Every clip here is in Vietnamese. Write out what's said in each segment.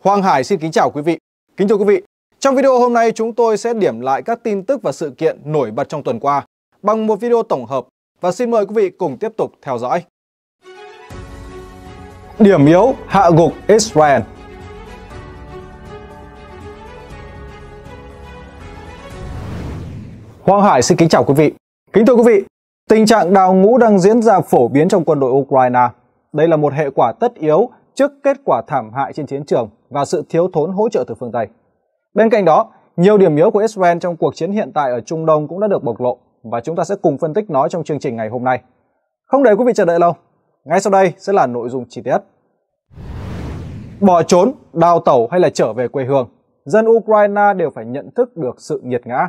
Hoàng Hải xin kính chào quý vị. Kính thưa quý vị, trong video hôm nay chúng tôi sẽ điểm lại các tin tức và sự kiện nổi bật trong tuần qua bằng một video tổng hợp và xin mời quý vị cùng tiếp tục theo dõi. Điểm yếu hạ gục Israel Hoàng Hải xin kính chào quý vị. Kính thưa quý vị, tình trạng đào ngũ đang diễn ra phổ biến trong quân đội Ukraine. Đây là một hệ quả tất yếu trước kết quả thảm hại trên chiến trường và sự thiếu thốn hỗ trợ từ phương Tây. Bên cạnh đó, nhiều điểm yếu của Israel trong cuộc chiến hiện tại ở Trung Đông cũng đã được bộc lộ và chúng ta sẽ cùng phân tích nó trong chương trình ngày hôm nay. Không để quý vị chờ đợi lâu, ngay sau đây sẽ là nội dung chi tiết. Bỏ trốn, đào tẩu hay là trở về quê hương, dân Ukraine đều phải nhận thức được sự nghiệt ngã.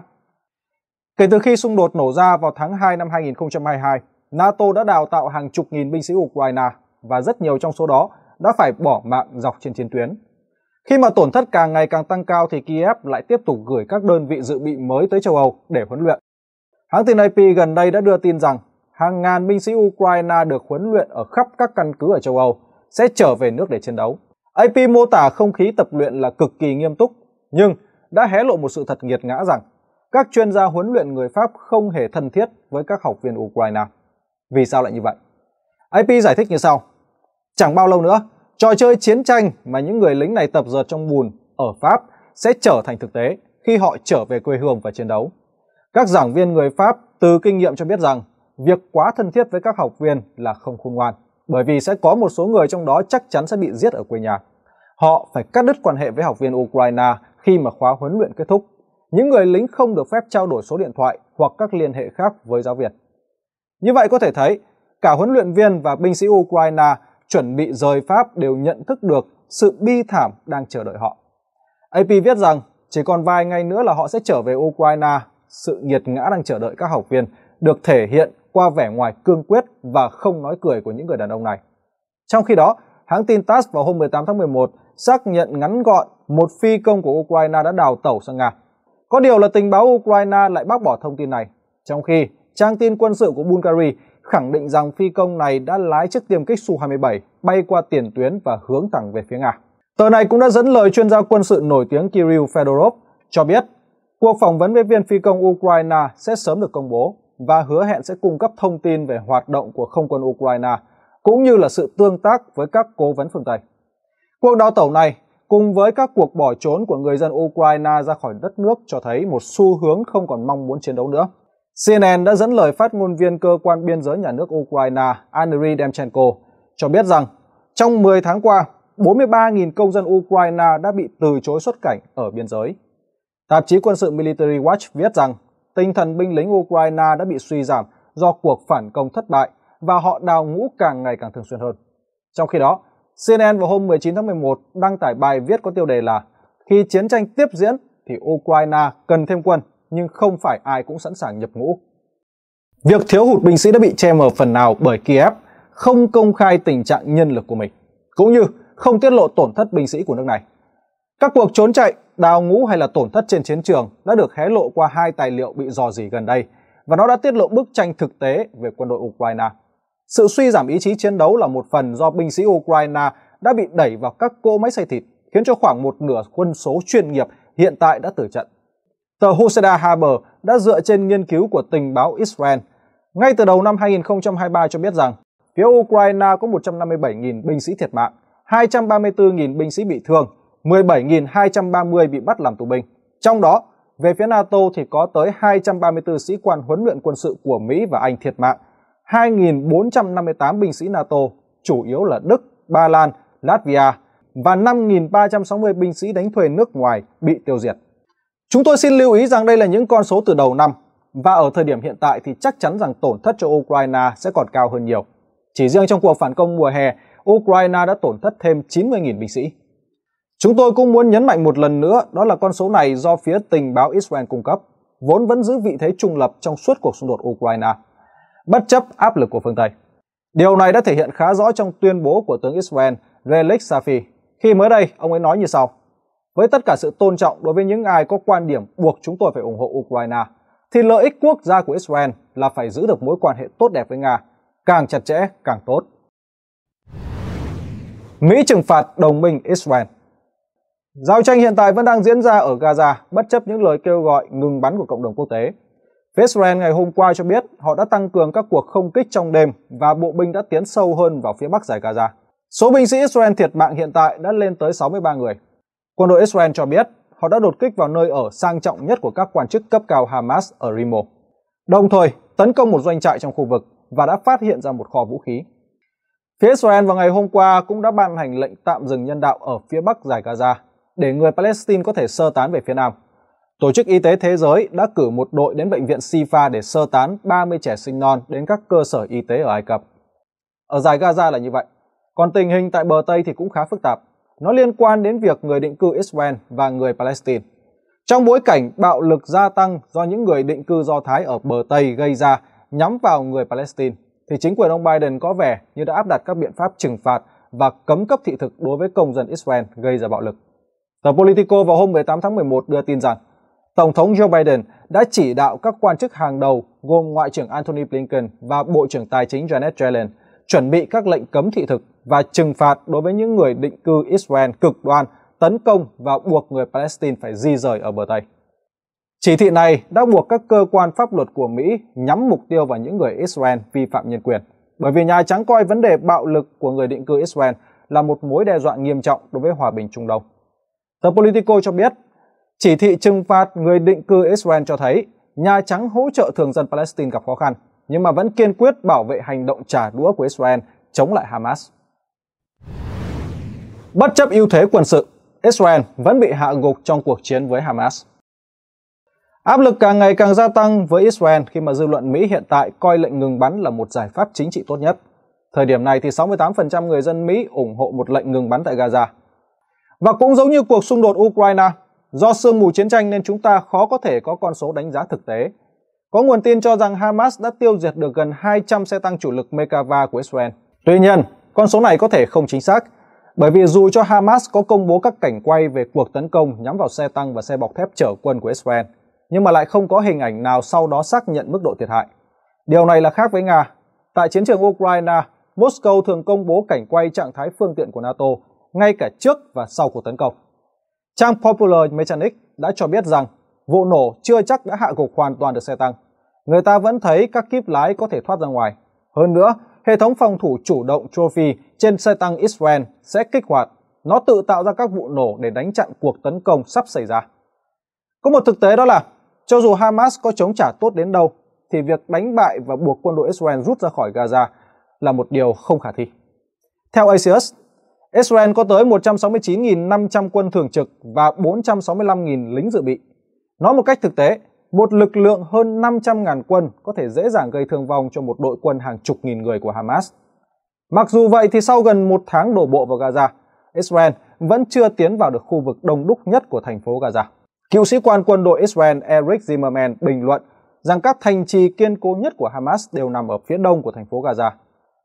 Kể từ khi xung đột nổ ra vào tháng 2 năm 2022, NATO đã đào tạo hàng chục nghìn binh sĩ Ukraine và rất nhiều trong số đó đã phải bỏ mạng dọc trên chiến tuyến. Khi mà tổn thất càng ngày càng tăng cao thì Kiev lại tiếp tục gửi các đơn vị dự bị mới tới châu Âu để huấn luyện. Hãng tin AP gần đây đã đưa tin rằng hàng ngàn binh sĩ Ukraine được huấn luyện ở khắp các căn cứ ở châu Âu sẽ trở về nước để chiến đấu. AP mô tả không khí tập luyện là cực kỳ nghiêm túc, nhưng đã hé lộ một sự thật nghiệt ngã rằng các chuyên gia huấn luyện người Pháp không hề thân thiết với các học viên Ukraine. Vì sao lại như vậy? AP giải thích như sau. Chẳng bao lâu nữa, trò chơi chiến tranh mà những người lính này tập dượt trong bùn ở Pháp sẽ trở thành thực tế khi họ trở về quê hương và chiến đấu. Các giảng viên người Pháp từ kinh nghiệm cho biết rằng việc quá thân thiết với các học viên là không khôn ngoan, bởi vì sẽ có một số người trong đó chắc chắn sẽ bị giết ở quê nhà. Họ phải cắt đứt quan hệ với học viên Ukraine khi mà khóa huấn luyện kết thúc. Những người lính không được phép trao đổi số điện thoại hoặc các liên hệ khác với giáo viên. Như vậy có thể thấy, cả huấn luyện viên và binh sĩ Ukraine chuẩn bị rời Pháp đều nhận thức được sự bi thảm đang chờ đợi họ. AP viết rằng chỉ còn vài ngày nữa là họ sẽ trở về Ukraine, sự nghiệt ngã đang chờ đợi các học viên được thể hiện qua vẻ ngoài cương quyết và không nói cười của những người đàn ông này. Trong khi đó, hãng tin TASS vào hôm 18 tháng 11 xác nhận ngắn gọn một phi công của Ukraine đã đào tẩu sang Nga. Có điều là tình báo Ukraine lại bác bỏ thông tin này, trong khi trang tin quân sự của Bulgaria khẳng định rằng phi công này đã lái chiếc tiêm kích Su-27 bay qua tiền tuyến và hướng thẳng về phía Nga. Tờ này cũng đã dẫn lời chuyên gia quân sự nổi tiếng Kirill Fedorov cho biết cuộc phỏng vấn với viên phi công Ukraine sẽ sớm được công bố và hứa hẹn sẽ cung cấp thông tin về hoạt động của không quân Ukraine cũng như là sự tương tác với các cố vấn phương Tây. Cuộc đào tẩu này cùng với các cuộc bỏ trốn của người dân Ukraine ra khỏi đất nước cho thấy một xu hướng không còn mong muốn chiến đấu nữa. CNN đã dẫn lời phát ngôn viên cơ quan biên giới nhà nước Ukraine Andriy Demchenko cho biết rằng trong 10 tháng qua, 43.000 công dân Ukraine đã bị từ chối xuất cảnh ở biên giới. Tạp chí quân sự Military Watch viết rằng tinh thần binh lính Ukraine đã bị suy giảm do cuộc phản công thất bại và họ đào ngũ càng ngày càng thường xuyên hơn. Trong khi đó, CNN vào hôm 19 tháng 11 đăng tải bài viết có tiêu đề là Khi chiến tranh tiếp diễn thì Ukraine cần thêm quân nhưng không phải ai cũng sẵn sàng nhập ngũ. Việc thiếu hụt binh sĩ đã bị che mờ phần nào bởi Kiev không công khai tình trạng nhân lực của mình, cũng như không tiết lộ tổn thất binh sĩ của nước này. Các cuộc trốn chạy, đào ngũ hay là tổn thất trên chiến trường đã được hé lộ qua hai tài liệu bị dò dỉ gần đây và nó đã tiết lộ bức tranh thực tế về quân đội Ukraine. Sự suy giảm ý chí chiến đấu là một phần do binh sĩ Ukraine đã bị đẩy vào các cỗ máy xay thịt, khiến cho khoảng một nửa quân số chuyên nghiệp hiện tại đã tử trận. Tờ Hoseda Haber đã dựa trên nghiên cứu của tình báo Israel ngay từ đầu năm 2023 cho biết rằng phía Ukraine có 157.000 binh sĩ thiệt mạng, 234.000 binh sĩ bị thương, 17.230 bị bắt làm tù binh. Trong đó, về phía NATO thì có tới 234 sĩ quan huấn luyện quân sự của Mỹ và Anh thiệt mạng, 2.458 binh sĩ NATO, chủ yếu là Đức, Ba Lan, Latvia và 5.360 binh sĩ đánh thuê nước ngoài bị tiêu diệt. Chúng tôi xin lưu ý rằng đây là những con số từ đầu năm và ở thời điểm hiện tại thì chắc chắn rằng tổn thất cho Ukraine sẽ còn cao hơn nhiều. Chỉ riêng trong cuộc phản công mùa hè, Ukraine đã tổn thất thêm 90.000 binh sĩ. Chúng tôi cũng muốn nhấn mạnh một lần nữa đó là con số này do phía tình báo Israel cung cấp, vốn vẫn giữ vị thế trung lập trong suốt cuộc xung đột Ukraine, bất chấp áp lực của phương Tây. Điều này đã thể hiện khá rõ trong tuyên bố của tướng Israel Relik Safi khi mới đây ông ấy nói như sau với tất cả sự tôn trọng đối với những ai có quan điểm buộc chúng tôi phải ủng hộ Ukraine, thì lợi ích quốc gia của Israel là phải giữ được mối quan hệ tốt đẹp với Nga, càng chặt chẽ càng tốt. Mỹ trừng phạt đồng minh Israel Giao tranh hiện tại vẫn đang diễn ra ở Gaza bất chấp những lời kêu gọi ngừng bắn của cộng đồng quốc tế. Phía Israel ngày hôm qua cho biết họ đã tăng cường các cuộc không kích trong đêm và bộ binh đã tiến sâu hơn vào phía bắc giải Gaza. Số binh sĩ Israel thiệt mạng hiện tại đã lên tới 63 người, Quân đội Israel cho biết họ đã đột kích vào nơi ở sang trọng nhất của các quan chức cấp cao Hamas ở Rimo, đồng thời tấn công một doanh trại trong khu vực và đã phát hiện ra một kho vũ khí. Phía Israel vào ngày hôm qua cũng đã ban hành lệnh tạm dừng nhân đạo ở phía bắc giải Gaza để người Palestine có thể sơ tán về phía nam. Tổ chức Y tế Thế giới đã cử một đội đến bệnh viện Sifa để sơ tán 30 trẻ sinh non đến các cơ sở y tế ở Ai Cập. Ở giải Gaza là như vậy, còn tình hình tại bờ Tây thì cũng khá phức tạp nó liên quan đến việc người định cư Israel và người Palestine. Trong bối cảnh bạo lực gia tăng do những người định cư Do Thái ở bờ Tây gây ra nhắm vào người Palestine, thì chính quyền ông Biden có vẻ như đã áp đặt các biện pháp trừng phạt và cấm cấp thị thực đối với công dân Israel gây ra bạo lực. Tờ Politico vào hôm 18 tháng 11 đưa tin rằng Tổng thống Joe Biden đã chỉ đạo các quan chức hàng đầu gồm Ngoại trưởng Antony Blinken và Bộ trưởng Tài chính Janet Yellen chuẩn bị các lệnh cấm thị thực và trừng phạt đối với những người định cư Israel cực đoan tấn công và buộc người Palestine phải di rời ở bờ Tây. Chỉ thị này đã buộc các cơ quan pháp luật của Mỹ nhắm mục tiêu vào những người Israel vi phạm nhân quyền, bởi vì Nhà Trắng coi vấn đề bạo lực của người định cư Israel là một mối đe dọa nghiêm trọng đối với hòa bình Trung Đông. Tờ Politico cho biết, chỉ thị trừng phạt người định cư Israel cho thấy Nhà Trắng hỗ trợ thường dân Palestine gặp khó khăn nhưng mà vẫn kiên quyết bảo vệ hành động trả đũa của Israel chống lại Hamas. Bất chấp ưu thế quân sự, Israel vẫn bị hạ gục trong cuộc chiến với Hamas. Áp lực càng ngày càng gia tăng với Israel khi mà dư luận Mỹ hiện tại coi lệnh ngừng bắn là một giải pháp chính trị tốt nhất. Thời điểm này thì 68% người dân Mỹ ủng hộ một lệnh ngừng bắn tại Gaza. Và cũng giống như cuộc xung đột Ukraine, do sương mù chiến tranh nên chúng ta khó có thể có con số đánh giá thực tế, có nguồn tin cho rằng Hamas đã tiêu diệt được gần 200 xe tăng chủ lực Mekava của Israel. Tuy nhiên, con số này có thể không chính xác, bởi vì dù cho Hamas có công bố các cảnh quay về cuộc tấn công nhắm vào xe tăng và xe bọc thép chở quân của Israel, nhưng mà lại không có hình ảnh nào sau đó xác nhận mức độ thiệt hại. Điều này là khác với Nga. Tại chiến trường Ukraine, Moscow thường công bố cảnh quay trạng thái phương tiện của NATO ngay cả trước và sau cuộc tấn công. Trang Popular Mechanics đã cho biết rằng vụ nổ chưa chắc đã hạ gục hoàn toàn được xe tăng. Người ta vẫn thấy các kíp lái có thể thoát ra ngoài. Hơn nữa, hệ thống phòng thủ chủ động Trophy trên xe tăng Israel sẽ kích hoạt. Nó tự tạo ra các vụ nổ để đánh chặn cuộc tấn công sắp xảy ra. Có một thực tế đó là, cho dù Hamas có chống trả tốt đến đâu, thì việc đánh bại và buộc quân đội Israel rút ra khỏi Gaza là một điều không khả thi. Theo ACS, Israel có tới 169.500 quân thường trực và 465.000 lính dự bị. Nói một cách thực tế, một lực lượng hơn 500.000 quân có thể dễ dàng gây thương vong cho một đội quân hàng chục nghìn người của Hamas. Mặc dù vậy thì sau gần một tháng đổ bộ vào Gaza, Israel vẫn chưa tiến vào được khu vực đông đúc nhất của thành phố Gaza. Cựu sĩ quan quân đội Israel Eric Zimmerman bình luận rằng các thành trì kiên cố nhất của Hamas đều nằm ở phía đông của thành phố Gaza.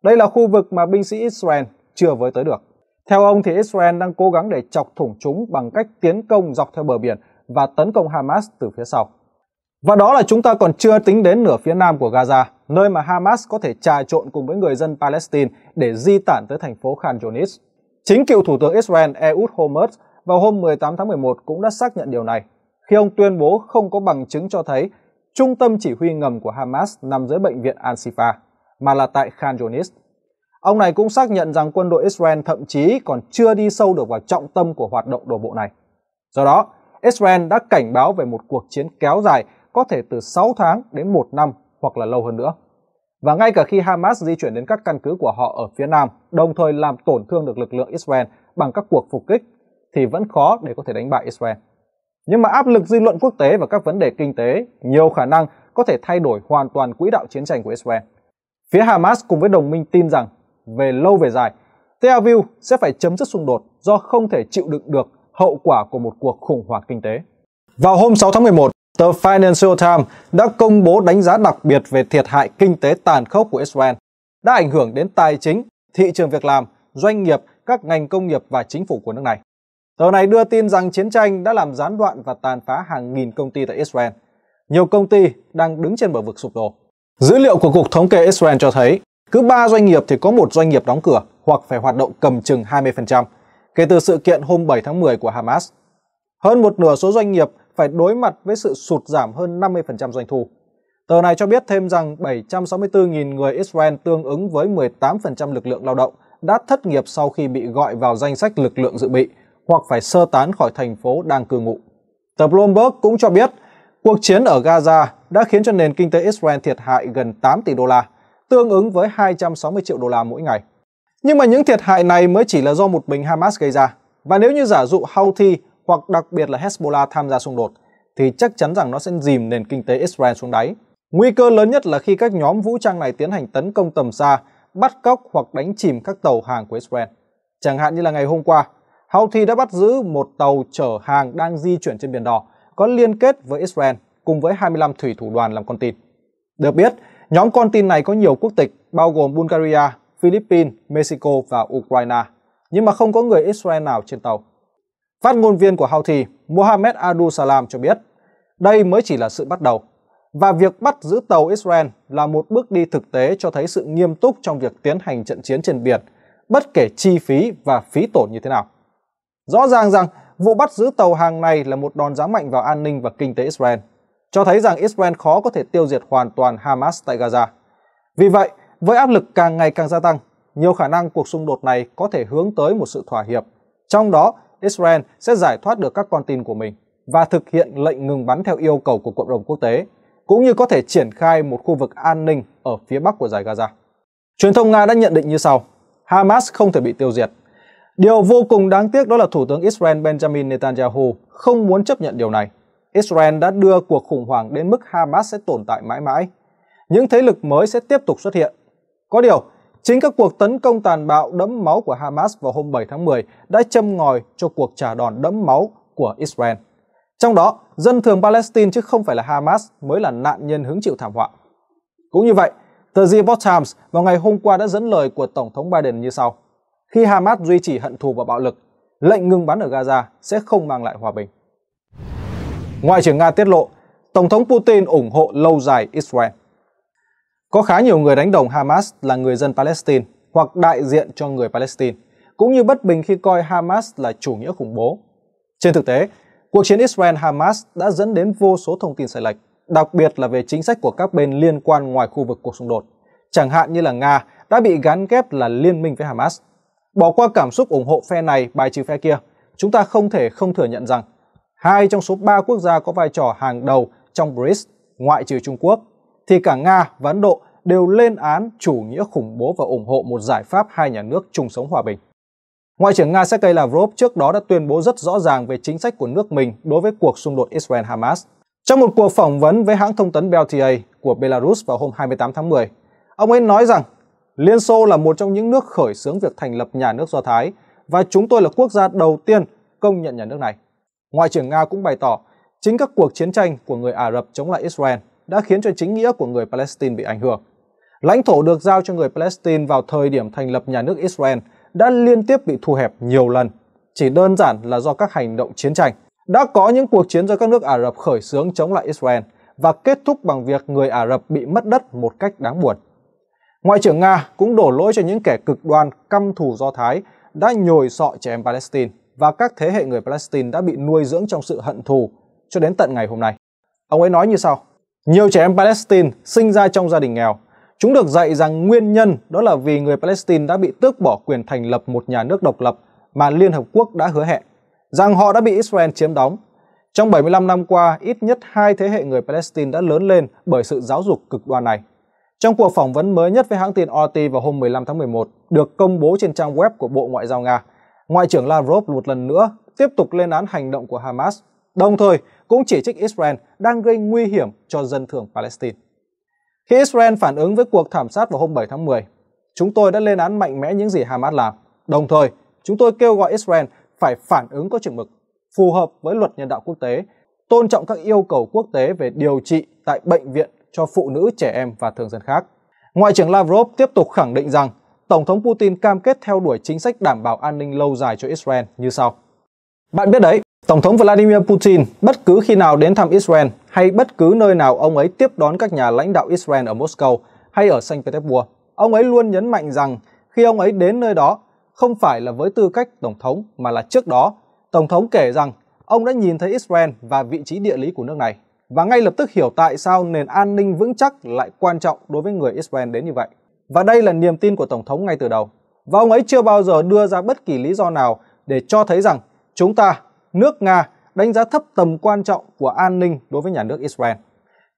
Đây là khu vực mà binh sĩ Israel chưa với tới được. Theo ông thì Israel đang cố gắng để chọc thủng chúng bằng cách tiến công dọc theo bờ biển và tấn công Hamas từ phía sau. Và đó là chúng ta còn chưa tính đến nửa phía nam của Gaza, nơi mà Hamas có thể trà trộn cùng với người dân Palestine để di tản tới thành phố Khan Yunis. Chính cựu Thủ tướng Israel Ehud Olmert vào hôm 18 tháng 11 cũng đã xác nhận điều này, khi ông tuyên bố không có bằng chứng cho thấy trung tâm chỉ huy ngầm của Hamas nằm dưới bệnh viện Al-Shifa, mà là tại Khan Yunis. Ông này cũng xác nhận rằng quân đội Israel thậm chí còn chưa đi sâu được vào trọng tâm của hoạt động đổ bộ này. Do đó, Israel đã cảnh báo về một cuộc chiến kéo dài có thể từ 6 tháng đến 1 năm hoặc là lâu hơn nữa. Và ngay cả khi Hamas di chuyển đến các căn cứ của họ ở phía nam, đồng thời làm tổn thương được lực lượng Israel bằng các cuộc phục kích, thì vẫn khó để có thể đánh bại Israel. Nhưng mà áp lực dư luận quốc tế và các vấn đề kinh tế nhiều khả năng có thể thay đổi hoàn toàn quỹ đạo chiến tranh của Israel. Phía Hamas cùng với đồng minh tin rằng về lâu về dài, Tel Aviv sẽ phải chấm dứt xung đột do không thể chịu đựng được hậu quả của một cuộc khủng hoảng kinh tế. Vào hôm 6 tháng 11, tờ Financial Times đã công bố đánh giá đặc biệt về thiệt hại kinh tế tàn khốc của Israel, đã ảnh hưởng đến tài chính, thị trường việc làm, doanh nghiệp, các ngành công nghiệp và chính phủ của nước này. Tờ này đưa tin rằng chiến tranh đã làm gián đoạn và tàn phá hàng nghìn công ty tại Israel. Nhiều công ty đang đứng trên bờ vực sụp đổ. Dữ liệu của Cục Thống kê Israel cho thấy, cứ 3 doanh nghiệp thì có một doanh nghiệp đóng cửa hoặc phải hoạt động cầm chừng 20% kể từ sự kiện hôm 7 tháng 10 của Hamas. Hơn một nửa số doanh nghiệp phải đối mặt với sự sụt giảm hơn 50% doanh thu. Tờ này cho biết thêm rằng 764.000 người Israel tương ứng với 18% lực lượng lao động đã thất nghiệp sau khi bị gọi vào danh sách lực lượng dự bị hoặc phải sơ tán khỏi thành phố đang cư ngụ. Tờ Bloomberg cũng cho biết cuộc chiến ở Gaza đã khiến cho nền kinh tế Israel thiệt hại gần 8 tỷ đô la, tương ứng với 260 triệu đô la mỗi ngày. Nhưng mà những thiệt hại này mới chỉ là do một mình Hamas gây ra. Và nếu như giả dụ Houthi hoặc đặc biệt là Hezbollah tham gia xung đột, thì chắc chắn rằng nó sẽ dìm nền kinh tế Israel xuống đáy. Nguy cơ lớn nhất là khi các nhóm vũ trang này tiến hành tấn công tầm xa, bắt cóc hoặc đánh chìm các tàu hàng của Israel. Chẳng hạn như là ngày hôm qua, Houthi đã bắt giữ một tàu chở hàng đang di chuyển trên Biển Đỏ có liên kết với Israel cùng với 25 thủy thủ đoàn làm con tin. Được biết, nhóm con tin này có nhiều quốc tịch bao gồm Bulgaria, Philippines, Mexico và Ukraine, nhưng mà không có người Israel nào trên tàu. Phát ngôn viên của Houthi, Mohammed Abdul Salam cho biết, đây mới chỉ là sự bắt đầu, và việc bắt giữ tàu Israel là một bước đi thực tế cho thấy sự nghiêm túc trong việc tiến hành trận chiến trên biển, bất kể chi phí và phí tổn như thế nào. Rõ ràng rằng vụ bắt giữ tàu hàng này là một đòn giáng mạnh vào an ninh và kinh tế Israel, cho thấy rằng Israel khó có thể tiêu diệt hoàn toàn Hamas tại Gaza. Vì vậy, với áp lực càng ngày càng gia tăng, nhiều khả năng cuộc xung đột này có thể hướng tới một sự thỏa hiệp. Trong đó, Israel sẽ giải thoát được các con tin của mình và thực hiện lệnh ngừng bắn theo yêu cầu của cộng đồng quốc tế, cũng như có thể triển khai một khu vực an ninh ở phía bắc của giải Gaza. Truyền thông Nga đã nhận định như sau, Hamas không thể bị tiêu diệt. Điều vô cùng đáng tiếc đó là Thủ tướng Israel Benjamin Netanyahu không muốn chấp nhận điều này. Israel đã đưa cuộc khủng hoảng đến mức Hamas sẽ tồn tại mãi mãi. Những thế lực mới sẽ tiếp tục xuất hiện có điều, chính các cuộc tấn công tàn bạo đẫm máu của Hamas vào hôm 7 tháng 10 đã châm ngòi cho cuộc trả đòn đẫm máu của Israel. Trong đó, dân thường Palestine chứ không phải là Hamas mới là nạn nhân hứng chịu thảm họa. Cũng như vậy, tờ The New Times vào ngày hôm qua đã dẫn lời của Tổng thống Biden như sau. Khi Hamas duy trì hận thù và bạo lực, lệnh ngừng bắn ở Gaza sẽ không mang lại hòa bình. Ngoại trưởng Nga tiết lộ, Tổng thống Putin ủng hộ lâu dài Israel. Có khá nhiều người đánh đồng Hamas là người dân Palestine hoặc đại diện cho người Palestine, cũng như bất bình khi coi Hamas là chủ nghĩa khủng bố. Trên thực tế, cuộc chiến Israel-Hamas đã dẫn đến vô số thông tin sai lệch, đặc biệt là về chính sách của các bên liên quan ngoài khu vực cuộc xung đột. Chẳng hạn như là Nga đã bị gắn kép là liên minh với Hamas. Bỏ qua cảm xúc ủng hộ phe này bài trừ phe kia, chúng ta không thể không thừa nhận rằng hai trong số ba quốc gia có vai trò hàng đầu trong BRICS, ngoại trừ Trung Quốc, thì cả Nga và Ấn Độ đều lên án chủ nghĩa khủng bố và ủng hộ một giải pháp hai nhà nước chung sống hòa bình. Ngoại trưởng Nga Sergei Lavrov trước đó đã tuyên bố rất rõ ràng về chính sách của nước mình đối với cuộc xung đột Israel-Hamas. Trong một cuộc phỏng vấn với hãng thông tấn BLTA của Belarus vào hôm 28 tháng 10, ông ấy nói rằng Liên Xô là một trong những nước khởi xướng việc thành lập nhà nước Do Thái và chúng tôi là quốc gia đầu tiên công nhận nhà nước này. Ngoại trưởng Nga cũng bày tỏ chính các cuộc chiến tranh của người Ả Rập chống lại Israel đã khiến cho chính nghĩa của người Palestine bị ảnh hưởng. Lãnh thổ được giao cho người Palestine vào thời điểm thành lập nhà nước Israel đã liên tiếp bị thu hẹp nhiều lần, chỉ đơn giản là do các hành động chiến tranh. Đã có những cuộc chiến do các nước Ả Rập khởi xướng chống lại Israel và kết thúc bằng việc người Ả Rập bị mất đất một cách đáng buồn. Ngoại trưởng Nga cũng đổ lỗi cho những kẻ cực đoan căm thù Do Thái đã nhồi sọ trẻ em Palestine và các thế hệ người Palestine đã bị nuôi dưỡng trong sự hận thù cho đến tận ngày hôm nay. Ông ấy nói như sau: nhiều trẻ em Palestine sinh ra trong gia đình nghèo. Chúng được dạy rằng nguyên nhân đó là vì người Palestine đã bị tước bỏ quyền thành lập một nhà nước độc lập mà Liên Hợp Quốc đã hứa hẹn, rằng họ đã bị Israel chiếm đóng. Trong 75 năm qua, ít nhất hai thế hệ người Palestine đã lớn lên bởi sự giáo dục cực đoan này. Trong cuộc phỏng vấn mới nhất với hãng tin RT vào hôm 15 tháng 11 được công bố trên trang web của Bộ Ngoại giao Nga, Ngoại trưởng Lavrov một lần nữa tiếp tục lên án hành động của Hamas, đồng thời cũng chỉ trích Israel đang gây nguy hiểm cho dân thường Palestine. Khi Israel phản ứng với cuộc thảm sát vào hôm 7 tháng 10, chúng tôi đã lên án mạnh mẽ những gì Hamas làm. Đồng thời, chúng tôi kêu gọi Israel phải phản ứng có chừng mực, phù hợp với luật nhân đạo quốc tế, tôn trọng các yêu cầu quốc tế về điều trị tại bệnh viện cho phụ nữ, trẻ em và thường dân khác. Ngoại trưởng Lavrov tiếp tục khẳng định rằng Tổng thống Putin cam kết theo đuổi chính sách đảm bảo an ninh lâu dài cho Israel như sau. Bạn biết đấy, Tổng thống Vladimir Putin bất cứ khi nào đến thăm Israel hay bất cứ nơi nào ông ấy tiếp đón các nhà lãnh đạo Israel ở Moscow hay ở Saint Petersburg, ông ấy luôn nhấn mạnh rằng khi ông ấy đến nơi đó không phải là với tư cách tổng thống mà là trước đó. Tổng thống kể rằng ông đã nhìn thấy Israel và vị trí địa lý của nước này và ngay lập tức hiểu tại sao nền an ninh vững chắc lại quan trọng đối với người Israel đến như vậy. Và đây là niềm tin của tổng thống ngay từ đầu. Và ông ấy chưa bao giờ đưa ra bất kỳ lý do nào để cho thấy rằng chúng ta nước Nga đánh giá thấp tầm quan trọng của an ninh đối với nhà nước Israel.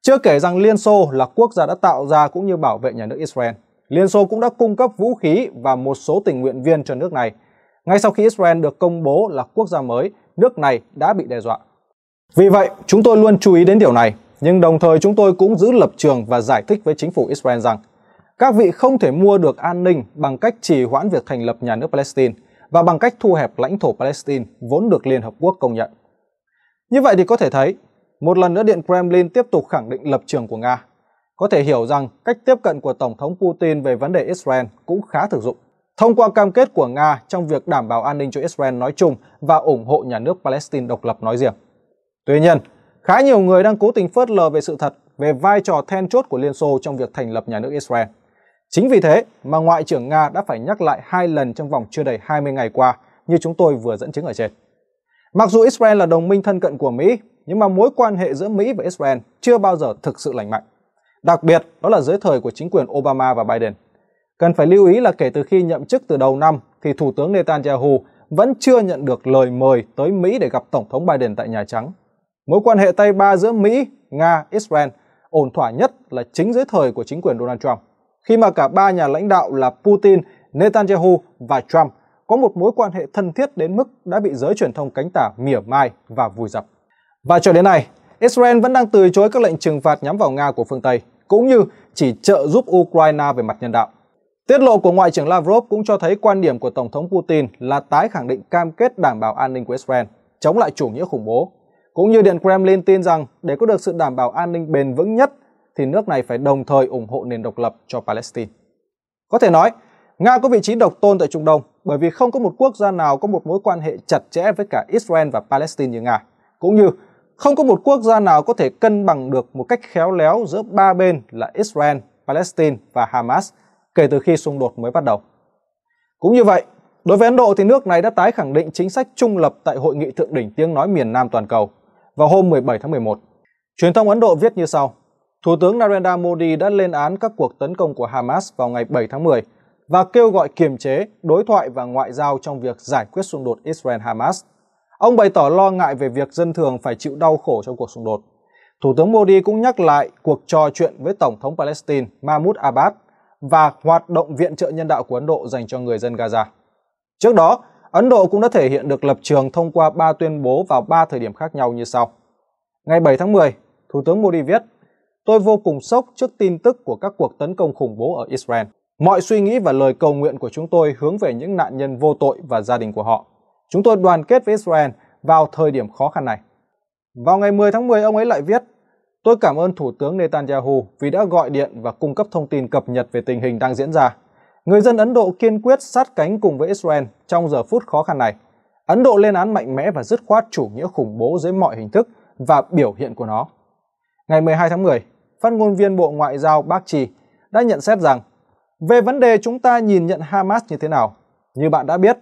Chưa kể rằng Liên Xô là quốc gia đã tạo ra cũng như bảo vệ nhà nước Israel. Liên Xô cũng đã cung cấp vũ khí và một số tình nguyện viên cho nước này. Ngay sau khi Israel được công bố là quốc gia mới, nước này đã bị đe dọa. Vì vậy, chúng tôi luôn chú ý đến điều này, nhưng đồng thời chúng tôi cũng giữ lập trường và giải thích với chính phủ Israel rằng các vị không thể mua được an ninh bằng cách trì hoãn việc thành lập nhà nước Palestine – và bằng cách thu hẹp lãnh thổ Palestine vốn được Liên Hợp Quốc công nhận. Như vậy thì có thể thấy, một lần nữa Điện Kremlin tiếp tục khẳng định lập trường của Nga. Có thể hiểu rằng cách tiếp cận của Tổng thống Putin về vấn đề Israel cũng khá thực dụng. Thông qua cam kết của Nga trong việc đảm bảo an ninh cho Israel nói chung và ủng hộ nhà nước Palestine độc lập nói riêng. Tuy nhiên, khá nhiều người đang cố tình phớt lờ về sự thật về vai trò then chốt của Liên Xô trong việc thành lập nhà nước Israel. Chính vì thế mà Ngoại trưởng Nga đã phải nhắc lại hai lần trong vòng chưa đầy 20 ngày qua, như chúng tôi vừa dẫn chứng ở trên. Mặc dù Israel là đồng minh thân cận của Mỹ, nhưng mà mối quan hệ giữa Mỹ và Israel chưa bao giờ thực sự lành mạnh. Đặc biệt, đó là dưới thời của chính quyền Obama và Biden. Cần phải lưu ý là kể từ khi nhậm chức từ đầu năm thì Thủ tướng Netanyahu vẫn chưa nhận được lời mời tới Mỹ để gặp Tổng thống Biden tại Nhà Trắng. Mối quan hệ tay ba giữa Mỹ, Nga, Israel ổn thỏa nhất là chính dưới thời của chính quyền Donald Trump khi mà cả ba nhà lãnh đạo là Putin, Netanyahu và Trump có một mối quan hệ thân thiết đến mức đã bị giới truyền thông cánh tả mỉa mai và vùi dập. Và cho đến nay, Israel vẫn đang từ chối các lệnh trừng phạt nhắm vào Nga của phương Tây, cũng như chỉ trợ giúp Ukraine về mặt nhân đạo. Tiết lộ của Ngoại trưởng Lavrov cũng cho thấy quan điểm của Tổng thống Putin là tái khẳng định cam kết đảm bảo an ninh của Israel, chống lại chủ nghĩa khủng bố. Cũng như Điện Kremlin tin rằng để có được sự đảm bảo an ninh bền vững nhất thì nước này phải đồng thời ủng hộ nền độc lập cho Palestine. Có thể nói, Nga có vị trí độc tôn tại Trung Đông bởi vì không có một quốc gia nào có một mối quan hệ chặt chẽ với cả Israel và Palestine như Nga, cũng như không có một quốc gia nào có thể cân bằng được một cách khéo léo giữa ba bên là Israel, Palestine và Hamas kể từ khi xung đột mới bắt đầu. Cũng như vậy, đối với Ấn Độ thì nước này đã tái khẳng định chính sách trung lập tại hội nghị thượng đỉnh tiếng nói miền Nam toàn cầu vào hôm 17 tháng 11. Truyền thông Ấn Độ viết như sau: Thủ tướng Narendra Modi đã lên án các cuộc tấn công của Hamas vào ngày 7 tháng 10 và kêu gọi kiềm chế, đối thoại và ngoại giao trong việc giải quyết xung đột Israel-Hamas. Ông bày tỏ lo ngại về việc dân thường phải chịu đau khổ trong cuộc xung đột. Thủ tướng Modi cũng nhắc lại cuộc trò chuyện với Tổng thống Palestine Mahmoud Abbas và hoạt động viện trợ nhân đạo của Ấn Độ dành cho người dân Gaza. Trước đó, Ấn Độ cũng đã thể hiện được lập trường thông qua ba tuyên bố vào ba thời điểm khác nhau như sau. Ngày 7 tháng 10, Thủ tướng Modi viết Tôi vô cùng sốc trước tin tức của các cuộc tấn công khủng bố ở Israel. Mọi suy nghĩ và lời cầu nguyện của chúng tôi hướng về những nạn nhân vô tội và gia đình của họ. Chúng tôi đoàn kết với Israel vào thời điểm khó khăn này. Vào ngày 10 tháng 10, ông ấy lại viết, Tôi cảm ơn Thủ tướng Netanyahu vì đã gọi điện và cung cấp thông tin cập nhật về tình hình đang diễn ra. Người dân Ấn Độ kiên quyết sát cánh cùng với Israel trong giờ phút khó khăn này. Ấn Độ lên án mạnh mẽ và dứt khoát chủ nghĩa khủng bố dưới mọi hình thức và biểu hiện của nó. Ngày 12 tháng 10, phát ngôn viên Bộ Ngoại giao Bác Trì, đã nhận xét rằng về vấn đề chúng ta nhìn nhận Hamas như thế nào, như bạn đã biết,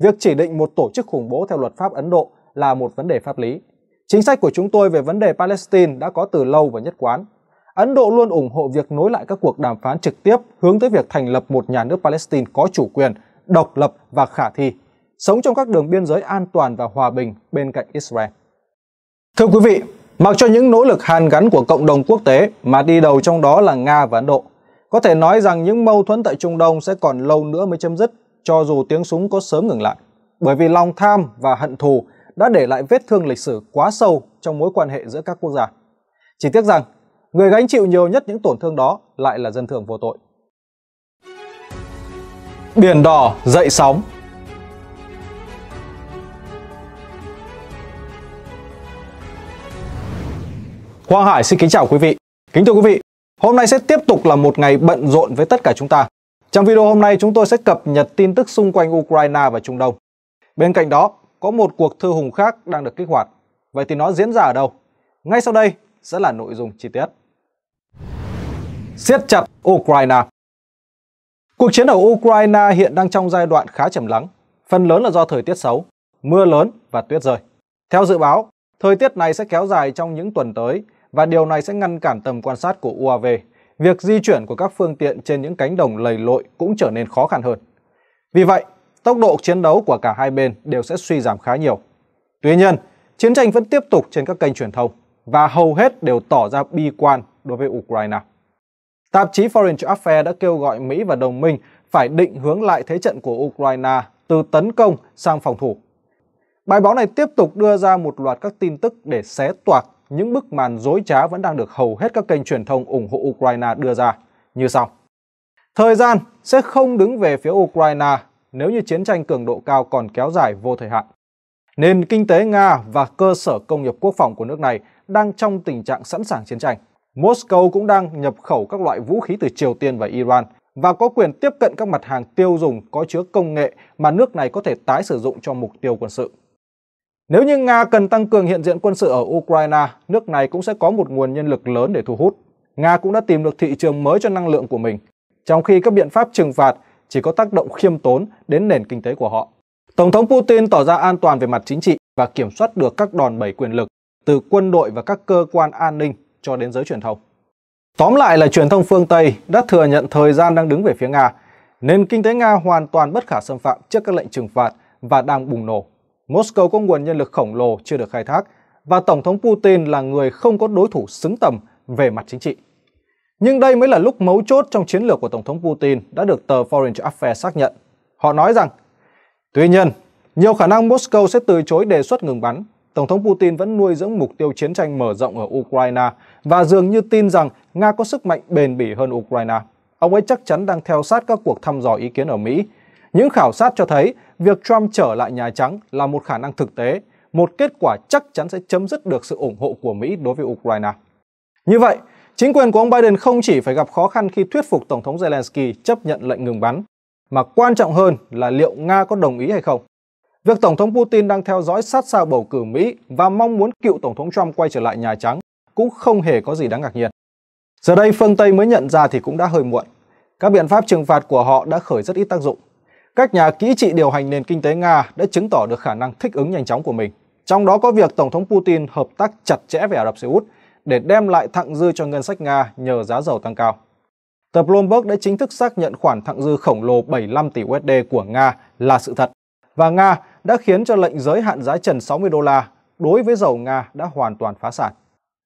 việc chỉ định một tổ chức khủng bố theo luật pháp Ấn Độ là một vấn đề pháp lý. Chính sách của chúng tôi về vấn đề Palestine đã có từ lâu và nhất quán. Ấn Độ luôn ủng hộ việc nối lại các cuộc đàm phán trực tiếp hướng tới việc thành lập một nhà nước Palestine có chủ quyền, độc lập và khả thi, sống trong các đường biên giới an toàn và hòa bình bên cạnh Israel. Thưa quý vị, Mặc cho những nỗ lực hàn gắn của cộng đồng quốc tế mà đi đầu trong đó là Nga và Ấn Độ, có thể nói rằng những mâu thuẫn tại Trung Đông sẽ còn lâu nữa mới chấm dứt cho dù tiếng súng có sớm ngừng lại. Bởi vì lòng tham và hận thù đã để lại vết thương lịch sử quá sâu trong mối quan hệ giữa các quốc gia. Chỉ tiếc rằng, người gánh chịu nhiều nhất những tổn thương đó lại là dân thường vô tội. Biển đỏ dậy sóng Hoàng Hải xin kính chào quý vị. Kính thưa quý vị, hôm nay sẽ tiếp tục là một ngày bận rộn với tất cả chúng ta. Trong video hôm nay chúng tôi sẽ cập nhật tin tức xung quanh Ukraine và Trung Đông. Bên cạnh đó, có một cuộc thư hùng khác đang được kích hoạt. Vậy thì nó diễn ra ở đâu? Ngay sau đây sẽ là nội dung chi tiết. Siết chặt Ukraine Cuộc chiến ở Ukraine hiện đang trong giai đoạn khá trầm lắng, phần lớn là do thời tiết xấu, mưa lớn và tuyết rơi. Theo dự báo, thời tiết này sẽ kéo dài trong những tuần tới và điều này sẽ ngăn cản tầm quan sát của UAV. Việc di chuyển của các phương tiện trên những cánh đồng lầy lội cũng trở nên khó khăn hơn. Vì vậy, tốc độ chiến đấu của cả hai bên đều sẽ suy giảm khá nhiều. Tuy nhiên, chiến tranh vẫn tiếp tục trên các kênh truyền thông và hầu hết đều tỏ ra bi quan đối với Ukraine. Tạp chí Foreign Affairs đã kêu gọi Mỹ và đồng minh phải định hướng lại thế trận của Ukraine từ tấn công sang phòng thủ. Bài báo này tiếp tục đưa ra một loạt các tin tức để xé toạc những bức màn dối trá vẫn đang được hầu hết các kênh truyền thông ủng hộ Ukraine đưa ra như sau. Thời gian sẽ không đứng về phía Ukraine nếu như chiến tranh cường độ cao còn kéo dài vô thời hạn. Nền kinh tế Nga và cơ sở công nghiệp quốc phòng của nước này đang trong tình trạng sẵn sàng chiến tranh. Moscow cũng đang nhập khẩu các loại vũ khí từ Triều Tiên và Iran và có quyền tiếp cận các mặt hàng tiêu dùng có chứa công nghệ mà nước này có thể tái sử dụng cho mục tiêu quân sự. Nếu như Nga cần tăng cường hiện diện quân sự ở Ukraine, nước này cũng sẽ có một nguồn nhân lực lớn để thu hút. Nga cũng đã tìm được thị trường mới cho năng lượng của mình, trong khi các biện pháp trừng phạt chỉ có tác động khiêm tốn đến nền kinh tế của họ. Tổng thống Putin tỏ ra an toàn về mặt chính trị và kiểm soát được các đòn bẩy quyền lực từ quân đội và các cơ quan an ninh cho đến giới truyền thông. Tóm lại là truyền thông phương Tây đã thừa nhận thời gian đang đứng về phía Nga, nền kinh tế Nga hoàn toàn bất khả xâm phạm trước các lệnh trừng phạt và đang bùng nổ Moscow có nguồn nhân lực khổng lồ chưa được khai thác và Tổng thống Putin là người không có đối thủ xứng tầm về mặt chính trị. Nhưng đây mới là lúc mấu chốt trong chiến lược của Tổng thống Putin đã được tờ Foreign Affairs xác nhận. Họ nói rằng, tuy nhiên, nhiều khả năng Moscow sẽ từ chối đề xuất ngừng bắn. Tổng thống Putin vẫn nuôi dưỡng mục tiêu chiến tranh mở rộng ở Ukraine và dường như tin rằng Nga có sức mạnh bền bỉ hơn Ukraine. Ông ấy chắc chắn đang theo sát các cuộc thăm dò ý kiến ở Mỹ. Những khảo sát cho thấy việc Trump trở lại Nhà Trắng là một khả năng thực tế, một kết quả chắc chắn sẽ chấm dứt được sự ủng hộ của Mỹ đối với Ukraine. Như vậy, chính quyền của ông Biden không chỉ phải gặp khó khăn khi thuyết phục Tổng thống Zelensky chấp nhận lệnh ngừng bắn, mà quan trọng hơn là liệu Nga có đồng ý hay không. Việc Tổng thống Putin đang theo dõi sát sao bầu cử Mỹ và mong muốn cựu Tổng thống Trump quay trở lại Nhà Trắng cũng không hề có gì đáng ngạc nhiên. Giờ đây phương Tây mới nhận ra thì cũng đã hơi muộn. Các biện pháp trừng phạt của họ đã khởi rất ít tác dụng các nhà kỹ trị điều hành nền kinh tế Nga đã chứng tỏ được khả năng thích ứng nhanh chóng của mình, trong đó có việc Tổng thống Putin hợp tác chặt chẽ với Ả Rập Xê Út để đem lại thặng dư cho ngân sách Nga nhờ giá dầu tăng cao. Tờ Bloomberg đã chính thức xác nhận khoản thặng dư khổng lồ 75 tỷ USD của Nga là sự thật và Nga đã khiến cho lệnh giới hạn giá trần 60 đô la đối với dầu Nga đã hoàn toàn phá sản.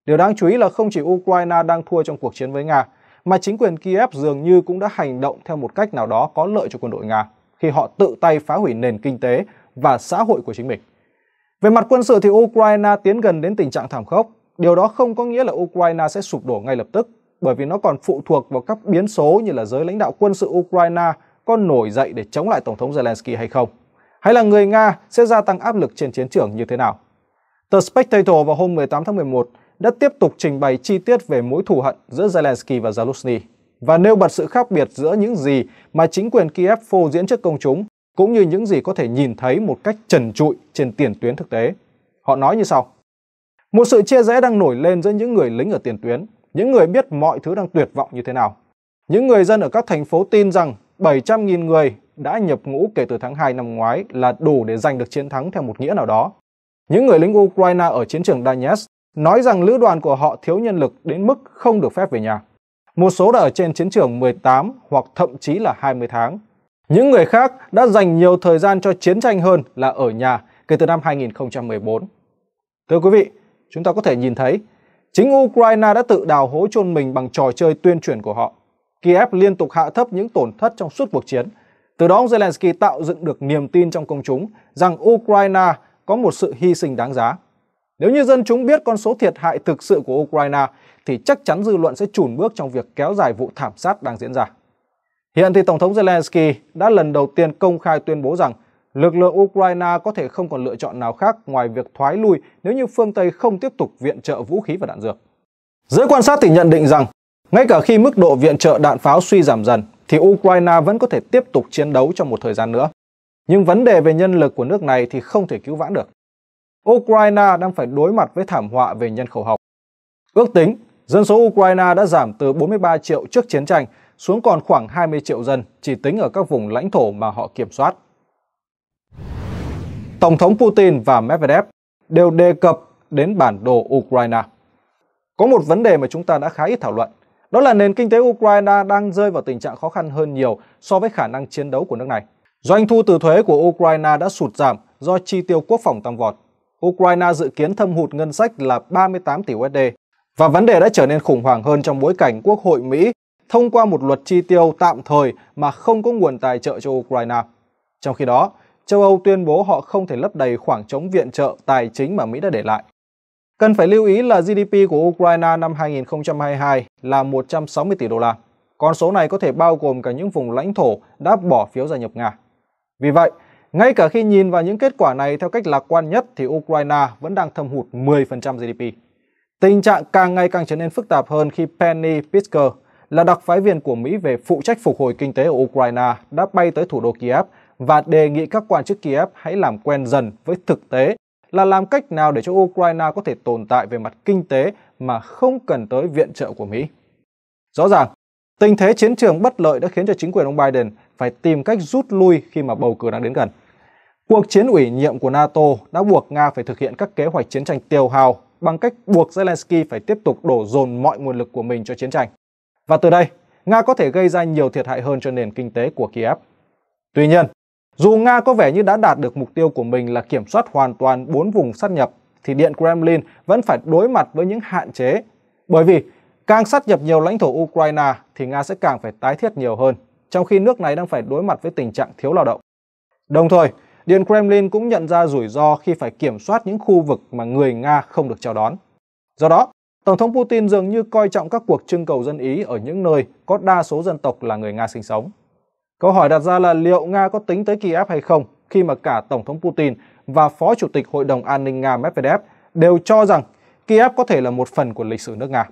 Điều đáng chú ý là không chỉ Ukraine đang thua trong cuộc chiến với Nga, mà chính quyền Kiev dường như cũng đã hành động theo một cách nào đó có lợi cho quân đội Nga khi họ tự tay phá hủy nền kinh tế và xã hội của chính mình. Về mặt quân sự thì Ukraine tiến gần đến tình trạng thảm khốc. Điều đó không có nghĩa là Ukraine sẽ sụp đổ ngay lập tức, bởi vì nó còn phụ thuộc vào các biến số như là giới lãnh đạo quân sự Ukraine có nổi dậy để chống lại Tổng thống Zelensky hay không, hay là người Nga sẽ gia tăng áp lực trên chiến trường như thế nào. Tờ Spectator vào hôm 18 tháng 11 đã tiếp tục trình bày chi tiết về mối thù hận giữa Zelensky và Zelensky và nêu bật sự khác biệt giữa những gì mà chính quyền Kiev phô diễn trước công chúng cũng như những gì có thể nhìn thấy một cách trần trụi trên tiền tuyến thực tế. Họ nói như sau. Một sự chia rẽ đang nổi lên giữa những người lính ở tiền tuyến, những người biết mọi thứ đang tuyệt vọng như thế nào. Những người dân ở các thành phố tin rằng 700.000 người đã nhập ngũ kể từ tháng 2 năm ngoái là đủ để giành được chiến thắng theo một nghĩa nào đó. Những người lính Ukraine ở chiến trường Donetsk nói rằng lữ đoàn của họ thiếu nhân lực đến mức không được phép về nhà một số đã ở trên chiến trường 18 hoặc thậm chí là 20 tháng. Những người khác đã dành nhiều thời gian cho chiến tranh hơn là ở nhà kể từ năm 2014. Thưa quý vị, chúng ta có thể nhìn thấy chính Ukraine đã tự đào hố chôn mình bằng trò chơi tuyên truyền của họ. Kiev liên tục hạ thấp những tổn thất trong suốt cuộc chiến. Từ đó Zelensky tạo dựng được niềm tin trong công chúng rằng Ukraine có một sự hy sinh đáng giá. Nếu như dân chúng biết con số thiệt hại thực sự của Ukraine thì chắc chắn dư luận sẽ chùn bước trong việc kéo dài vụ thảm sát đang diễn ra. Hiện thì Tổng thống Zelensky đã lần đầu tiên công khai tuyên bố rằng lực lượng Ukraine có thể không còn lựa chọn nào khác ngoài việc thoái lui nếu như phương Tây không tiếp tục viện trợ vũ khí và đạn dược. Giới quan sát thì nhận định rằng, ngay cả khi mức độ viện trợ đạn pháo suy giảm dần, thì Ukraine vẫn có thể tiếp tục chiến đấu trong một thời gian nữa. Nhưng vấn đề về nhân lực của nước này thì không thể cứu vãn được. Ukraine đang phải đối mặt với thảm họa về nhân khẩu học. Ước tính, Dân số Ukraine đã giảm từ 43 triệu trước chiến tranh xuống còn khoảng 20 triệu dân chỉ tính ở các vùng lãnh thổ mà họ kiểm soát. Tổng thống Putin và Medvedev đều đề cập đến bản đồ Ukraine. Có một vấn đề mà chúng ta đã khá ít thảo luận, đó là nền kinh tế Ukraine đang rơi vào tình trạng khó khăn hơn nhiều so với khả năng chiến đấu của nước này. Doanh thu từ thuế của Ukraine đã sụt giảm do chi tiêu quốc phòng tăng vọt. Ukraine dự kiến thâm hụt ngân sách là 38 tỷ USD và vấn đề đã trở nên khủng hoảng hơn trong bối cảnh Quốc hội Mỹ thông qua một luật chi tiêu tạm thời mà không có nguồn tài trợ cho Ukraine. Trong khi đó, châu Âu tuyên bố họ không thể lấp đầy khoảng trống viện trợ tài chính mà Mỹ đã để lại. Cần phải lưu ý là GDP của Ukraine năm 2022 là 160 tỷ đô la. Con số này có thể bao gồm cả những vùng lãnh thổ đã bỏ phiếu gia nhập Nga. Vì vậy, ngay cả khi nhìn vào những kết quả này theo cách lạc quan nhất thì Ukraine vẫn đang thâm hụt 10% GDP. Tình trạng càng ngày càng trở nên phức tạp hơn khi Penny Pisker, là đặc phái viên của Mỹ về phụ trách phục hồi kinh tế ở Ukraine đã bay tới thủ đô Kiev và đề nghị các quan chức Kiev hãy làm quen dần với thực tế là làm cách nào để cho Ukraine có thể tồn tại về mặt kinh tế mà không cần tới viện trợ của Mỹ. Rõ ràng, tình thế chiến trường bất lợi đã khiến cho chính quyền ông Biden phải tìm cách rút lui khi mà bầu cử đang đến gần. Cuộc chiến ủy nhiệm của NATO đã buộc Nga phải thực hiện các kế hoạch chiến tranh tiêu hao bằng cách buộc Zelensky phải tiếp tục đổ dồn mọi nguồn lực của mình cho chiến tranh. Và từ đây, Nga có thể gây ra nhiều thiệt hại hơn cho nền kinh tế của Kiev. Tuy nhiên, dù Nga có vẻ như đã đạt được mục tiêu của mình là kiểm soát hoàn toàn bốn vùng sát nhập, thì Điện Kremlin vẫn phải đối mặt với những hạn chế. Bởi vì càng sát nhập nhiều lãnh thổ Ukraine thì Nga sẽ càng phải tái thiết nhiều hơn, trong khi nước này đang phải đối mặt với tình trạng thiếu lao động. Đồng thời, Điện Kremlin cũng nhận ra rủi ro khi phải kiểm soát những khu vực mà người Nga không được chào đón. Do đó, Tổng thống Putin dường như coi trọng các cuộc trưng cầu dân Ý ở những nơi có đa số dân tộc là người Nga sinh sống. Câu hỏi đặt ra là liệu Nga có tính tới Kiev hay không khi mà cả Tổng thống Putin và Phó Chủ tịch Hội đồng An ninh Nga Medvedev đều cho rằng Kiev có thể là một phần của lịch sử nước Nga.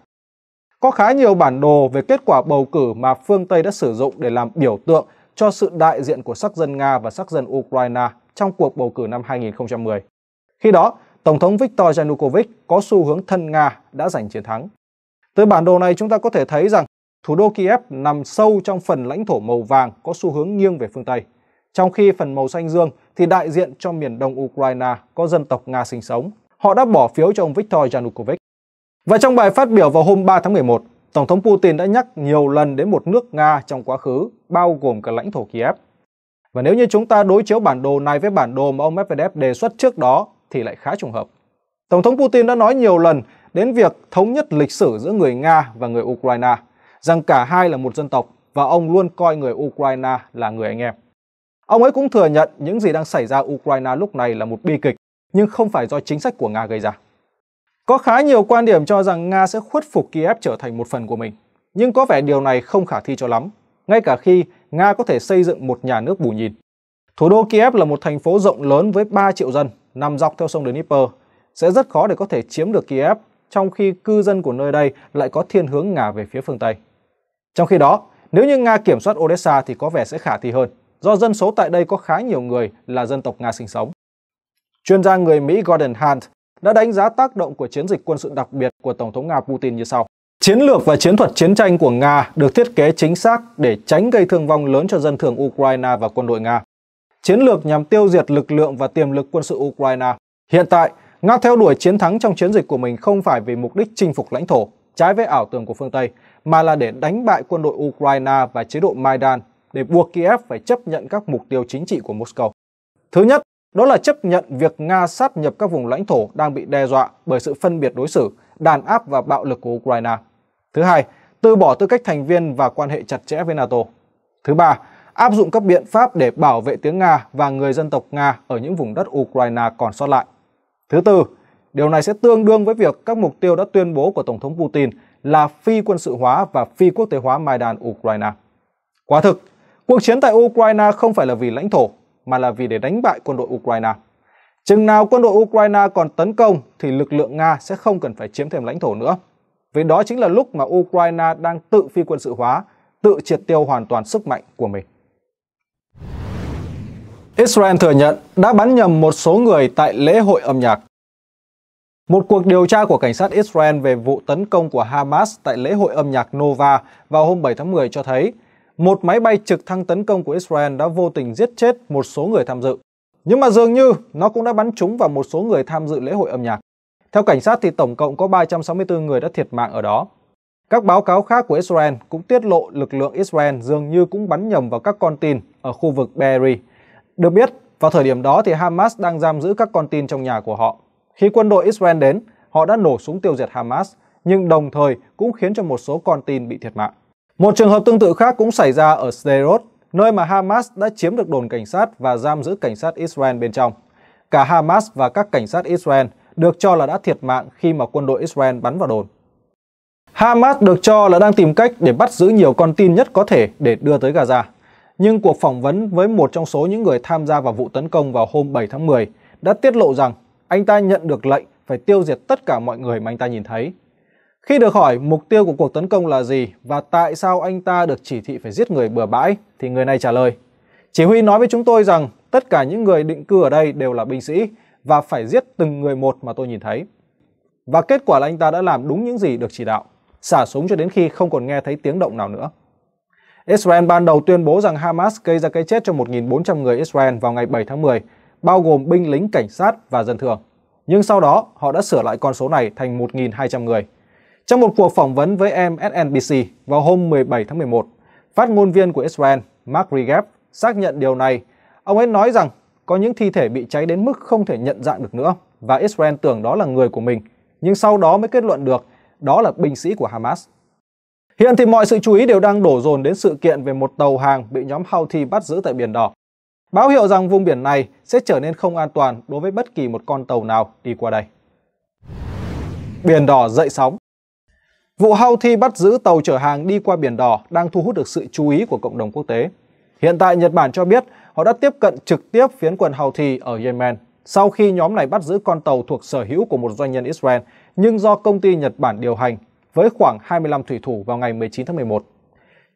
Có khá nhiều bản đồ về kết quả bầu cử mà phương Tây đã sử dụng để làm biểu tượng cho sự đại diện của sắc dân Nga và sắc dân Ukraine trong cuộc bầu cử năm 2010. Khi đó, Tổng thống Viktor Yanukovych có xu hướng thân Nga đã giành chiến thắng. Từ bản đồ này chúng ta có thể thấy rằng thủ đô Kiev nằm sâu trong phần lãnh thổ màu vàng có xu hướng nghiêng về phương Tây, trong khi phần màu xanh dương thì đại diện cho miền đông Ukraine có dân tộc Nga sinh sống. Họ đã bỏ phiếu cho ông Viktor Yanukovych. Và trong bài phát biểu vào hôm 3 tháng 11, Tổng thống Putin đã nhắc nhiều lần đến một nước Nga trong quá khứ, bao gồm cả lãnh thổ Kiev. Và nếu như chúng ta đối chiếu bản đồ này với bản đồ mà ông Medvedev đề xuất trước đó thì lại khá trùng hợp. Tổng thống Putin đã nói nhiều lần đến việc thống nhất lịch sử giữa người Nga và người Ukraine, rằng cả hai là một dân tộc và ông luôn coi người Ukraine là người anh em. Ông ấy cũng thừa nhận những gì đang xảy ra Ukraine lúc này là một bi kịch, nhưng không phải do chính sách của Nga gây ra. Có khá nhiều quan điểm cho rằng Nga sẽ khuất phục Kiev trở thành một phần của mình, nhưng có vẻ điều này không khả thi cho lắm, ngay cả khi Nga có thể xây dựng một nhà nước bù nhìn. Thủ đô Kiev là một thành phố rộng lớn với 3 triệu dân, nằm dọc theo sông Dnieper, sẽ rất khó để có thể chiếm được Kiev, trong khi cư dân của nơi đây lại có thiên hướng ngả về phía phương Tây. Trong khi đó, nếu như Nga kiểm soát Odessa thì có vẻ sẽ khả thi hơn, do dân số tại đây có khá nhiều người là dân tộc Nga sinh sống. Chuyên gia người Mỹ Gordon Hunt đã đánh giá tác động của chiến dịch quân sự đặc biệt của Tổng thống Nga Putin như sau. Chiến lược và chiến thuật chiến tranh của Nga được thiết kế chính xác để tránh gây thương vong lớn cho dân thường Ukraine và quân đội Nga. Chiến lược nhằm tiêu diệt lực lượng và tiềm lực quân sự Ukraine. Hiện tại, Nga theo đuổi chiến thắng trong chiến dịch của mình không phải vì mục đích chinh phục lãnh thổ, trái với ảo tưởng của phương Tây, mà là để đánh bại quân đội Ukraine và chế độ Maidan để buộc Kiev phải chấp nhận các mục tiêu chính trị của Moscow. Thứ nhất, đó là chấp nhận việc Nga sát nhập các vùng lãnh thổ đang bị đe dọa bởi sự phân biệt đối xử, đàn áp và bạo lực của Ukraine. Thứ hai, từ bỏ tư cách thành viên và quan hệ chặt chẽ với NATO. Thứ ba, áp dụng các biện pháp để bảo vệ tiếng Nga và người dân tộc Nga ở những vùng đất Ukraine còn sót lại. Thứ tư, điều này sẽ tương đương với việc các mục tiêu đã tuyên bố của Tổng thống Putin là phi quân sự hóa và phi quốc tế hóa Maidan Ukraine. Quả thực, cuộc chiến tại Ukraine không phải là vì lãnh thổ mà là vì để đánh bại quân đội Ukraine. Chừng nào quân đội Ukraine còn tấn công thì lực lượng Nga sẽ không cần phải chiếm thêm lãnh thổ nữa. Vì đó chính là lúc mà Ukraine đang tự phi quân sự hóa, tự triệt tiêu hoàn toàn sức mạnh của mình. Israel thừa nhận đã bắn nhầm một số người tại lễ hội âm nhạc. Một cuộc điều tra của cảnh sát Israel về vụ tấn công của Hamas tại lễ hội âm nhạc Nova vào hôm 7 tháng 10 cho thấy một máy bay trực thăng tấn công của Israel đã vô tình giết chết một số người tham dự. Nhưng mà dường như nó cũng đã bắn trúng vào một số người tham dự lễ hội âm nhạc. Theo cảnh sát thì tổng cộng có 364 người đã thiệt mạng ở đó. Các báo cáo khác của Israel cũng tiết lộ lực lượng Israel dường như cũng bắn nhầm vào các con tin ở khu vực Berry. Được biết, vào thời điểm đó thì Hamas đang giam giữ các con tin trong nhà của họ. Khi quân đội Israel đến, họ đã nổ súng tiêu diệt Hamas, nhưng đồng thời cũng khiến cho một số con tin bị thiệt mạng. Một trường hợp tương tự khác cũng xảy ra ở Sderot, nơi mà Hamas đã chiếm được đồn cảnh sát và giam giữ cảnh sát Israel bên trong. Cả Hamas và các cảnh sát Israel được cho là đã thiệt mạng khi mà quân đội Israel bắn vào đồn. Hamas được cho là đang tìm cách để bắt giữ nhiều con tin nhất có thể để đưa tới Gaza. Nhưng cuộc phỏng vấn với một trong số những người tham gia vào vụ tấn công vào hôm 7 tháng 10 đã tiết lộ rằng anh ta nhận được lệnh phải tiêu diệt tất cả mọi người mà anh ta nhìn thấy khi được hỏi mục tiêu của cuộc tấn công là gì và tại sao anh ta được chỉ thị phải giết người bừa bãi, thì người này trả lời. Chỉ huy nói với chúng tôi rằng tất cả những người định cư ở đây đều là binh sĩ và phải giết từng người một mà tôi nhìn thấy. Và kết quả là anh ta đã làm đúng những gì được chỉ đạo, xả súng cho đến khi không còn nghe thấy tiếng động nào nữa. Israel ban đầu tuyên bố rằng Hamas gây ra cái chết cho 1.400 người Israel vào ngày 7 tháng 10, bao gồm binh lính, cảnh sát và dân thường. Nhưng sau đó, họ đã sửa lại con số này thành 1.200 người. Trong một cuộc phỏng vấn với MSNBC vào hôm 17 tháng 11, phát ngôn viên của Israel Mark Regev xác nhận điều này. Ông ấy nói rằng có những thi thể bị cháy đến mức không thể nhận dạng được nữa và Israel tưởng đó là người của mình, nhưng sau đó mới kết luận được đó là binh sĩ của Hamas. Hiện thì mọi sự chú ý đều đang đổ dồn đến sự kiện về một tàu hàng bị nhóm Houthi bắt giữ tại Biển Đỏ. Báo hiệu rằng vùng biển này sẽ trở nên không an toàn đối với bất kỳ một con tàu nào đi qua đây. Biển Đỏ dậy sóng Vụ Houthi bắt giữ tàu chở hàng đi qua Biển Đỏ đang thu hút được sự chú ý của cộng đồng quốc tế. Hiện tại, Nhật Bản cho biết họ đã tiếp cận trực tiếp phiến quân Houthi ở Yemen sau khi nhóm này bắt giữ con tàu thuộc sở hữu của một doanh nhân Israel nhưng do công ty Nhật Bản điều hành với khoảng 25 thủy thủ vào ngày 19 tháng 11.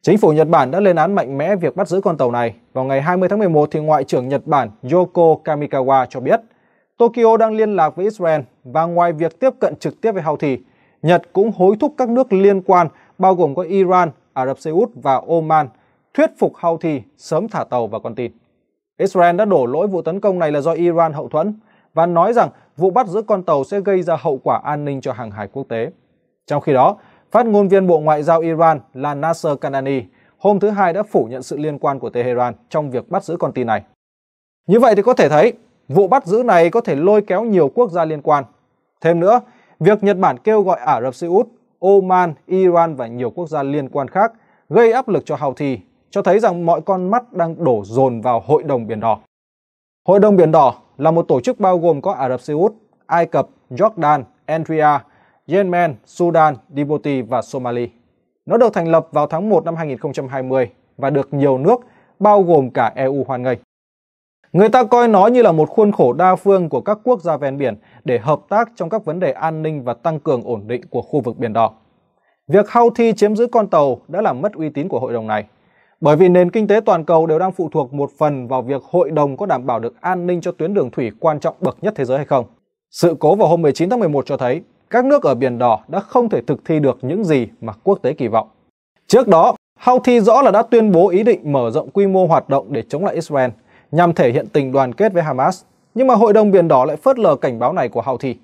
Chính phủ Nhật Bản đã lên án mạnh mẽ việc bắt giữ con tàu này. Vào ngày 20 tháng 11, thì Ngoại trưởng Nhật Bản Yoko Kamikawa cho biết Tokyo đang liên lạc với Israel và ngoài việc tiếp cận trực tiếp với Houthi, Nhật cũng hối thúc các nước liên quan bao gồm có Iran, Ả Rập Xê Út và Oman thuyết phục Houthi sớm thả tàu và con tin. Israel đã đổ lỗi vụ tấn công này là do Iran hậu thuẫn và nói rằng vụ bắt giữ con tàu sẽ gây ra hậu quả an ninh cho hàng hải quốc tế. Trong khi đó, phát ngôn viên Bộ Ngoại giao Iran là Nasser Kanani hôm thứ Hai đã phủ nhận sự liên quan của Tehran trong việc bắt giữ con tin này. Như vậy thì có thể thấy, vụ bắt giữ này có thể lôi kéo nhiều quốc gia liên quan. Thêm nữa, Việc Nhật Bản kêu gọi Ả Rập Xê Út, Oman, Iran và nhiều quốc gia liên quan khác gây áp lực cho Houthi cho thấy rằng mọi con mắt đang đổ dồn vào Hội đồng Biển Đỏ. Hội đồng Biển Đỏ là một tổ chức bao gồm có Ả Rập Xê Út, Ai Cập, Jordan, Andrea, Yemen, Sudan, Djibouti và Somalia. Nó được thành lập vào tháng 1 năm 2020 và được nhiều nước bao gồm cả EU hoan nghênh. Người ta coi nó như là một khuôn khổ đa phương của các quốc gia ven biển để hợp tác trong các vấn đề an ninh và tăng cường ổn định của khu vực Biển Đỏ. Việc Houthi chiếm giữ con tàu đã làm mất uy tín của hội đồng này, bởi vì nền kinh tế toàn cầu đều đang phụ thuộc một phần vào việc hội đồng có đảm bảo được an ninh cho tuyến đường thủy quan trọng bậc nhất thế giới hay không. Sự cố vào hôm 19 tháng 11 cho thấy các nước ở Biển Đỏ đã không thể thực thi được những gì mà quốc tế kỳ vọng. Trước đó, Houthi rõ là đã tuyên bố ý định mở rộng quy mô hoạt động để chống lại Israel – nhằm thể hiện tình đoàn kết với Hamas, nhưng mà Hội đồng Biển Đỏ lại phớt lờ cảnh báo này của Houthi.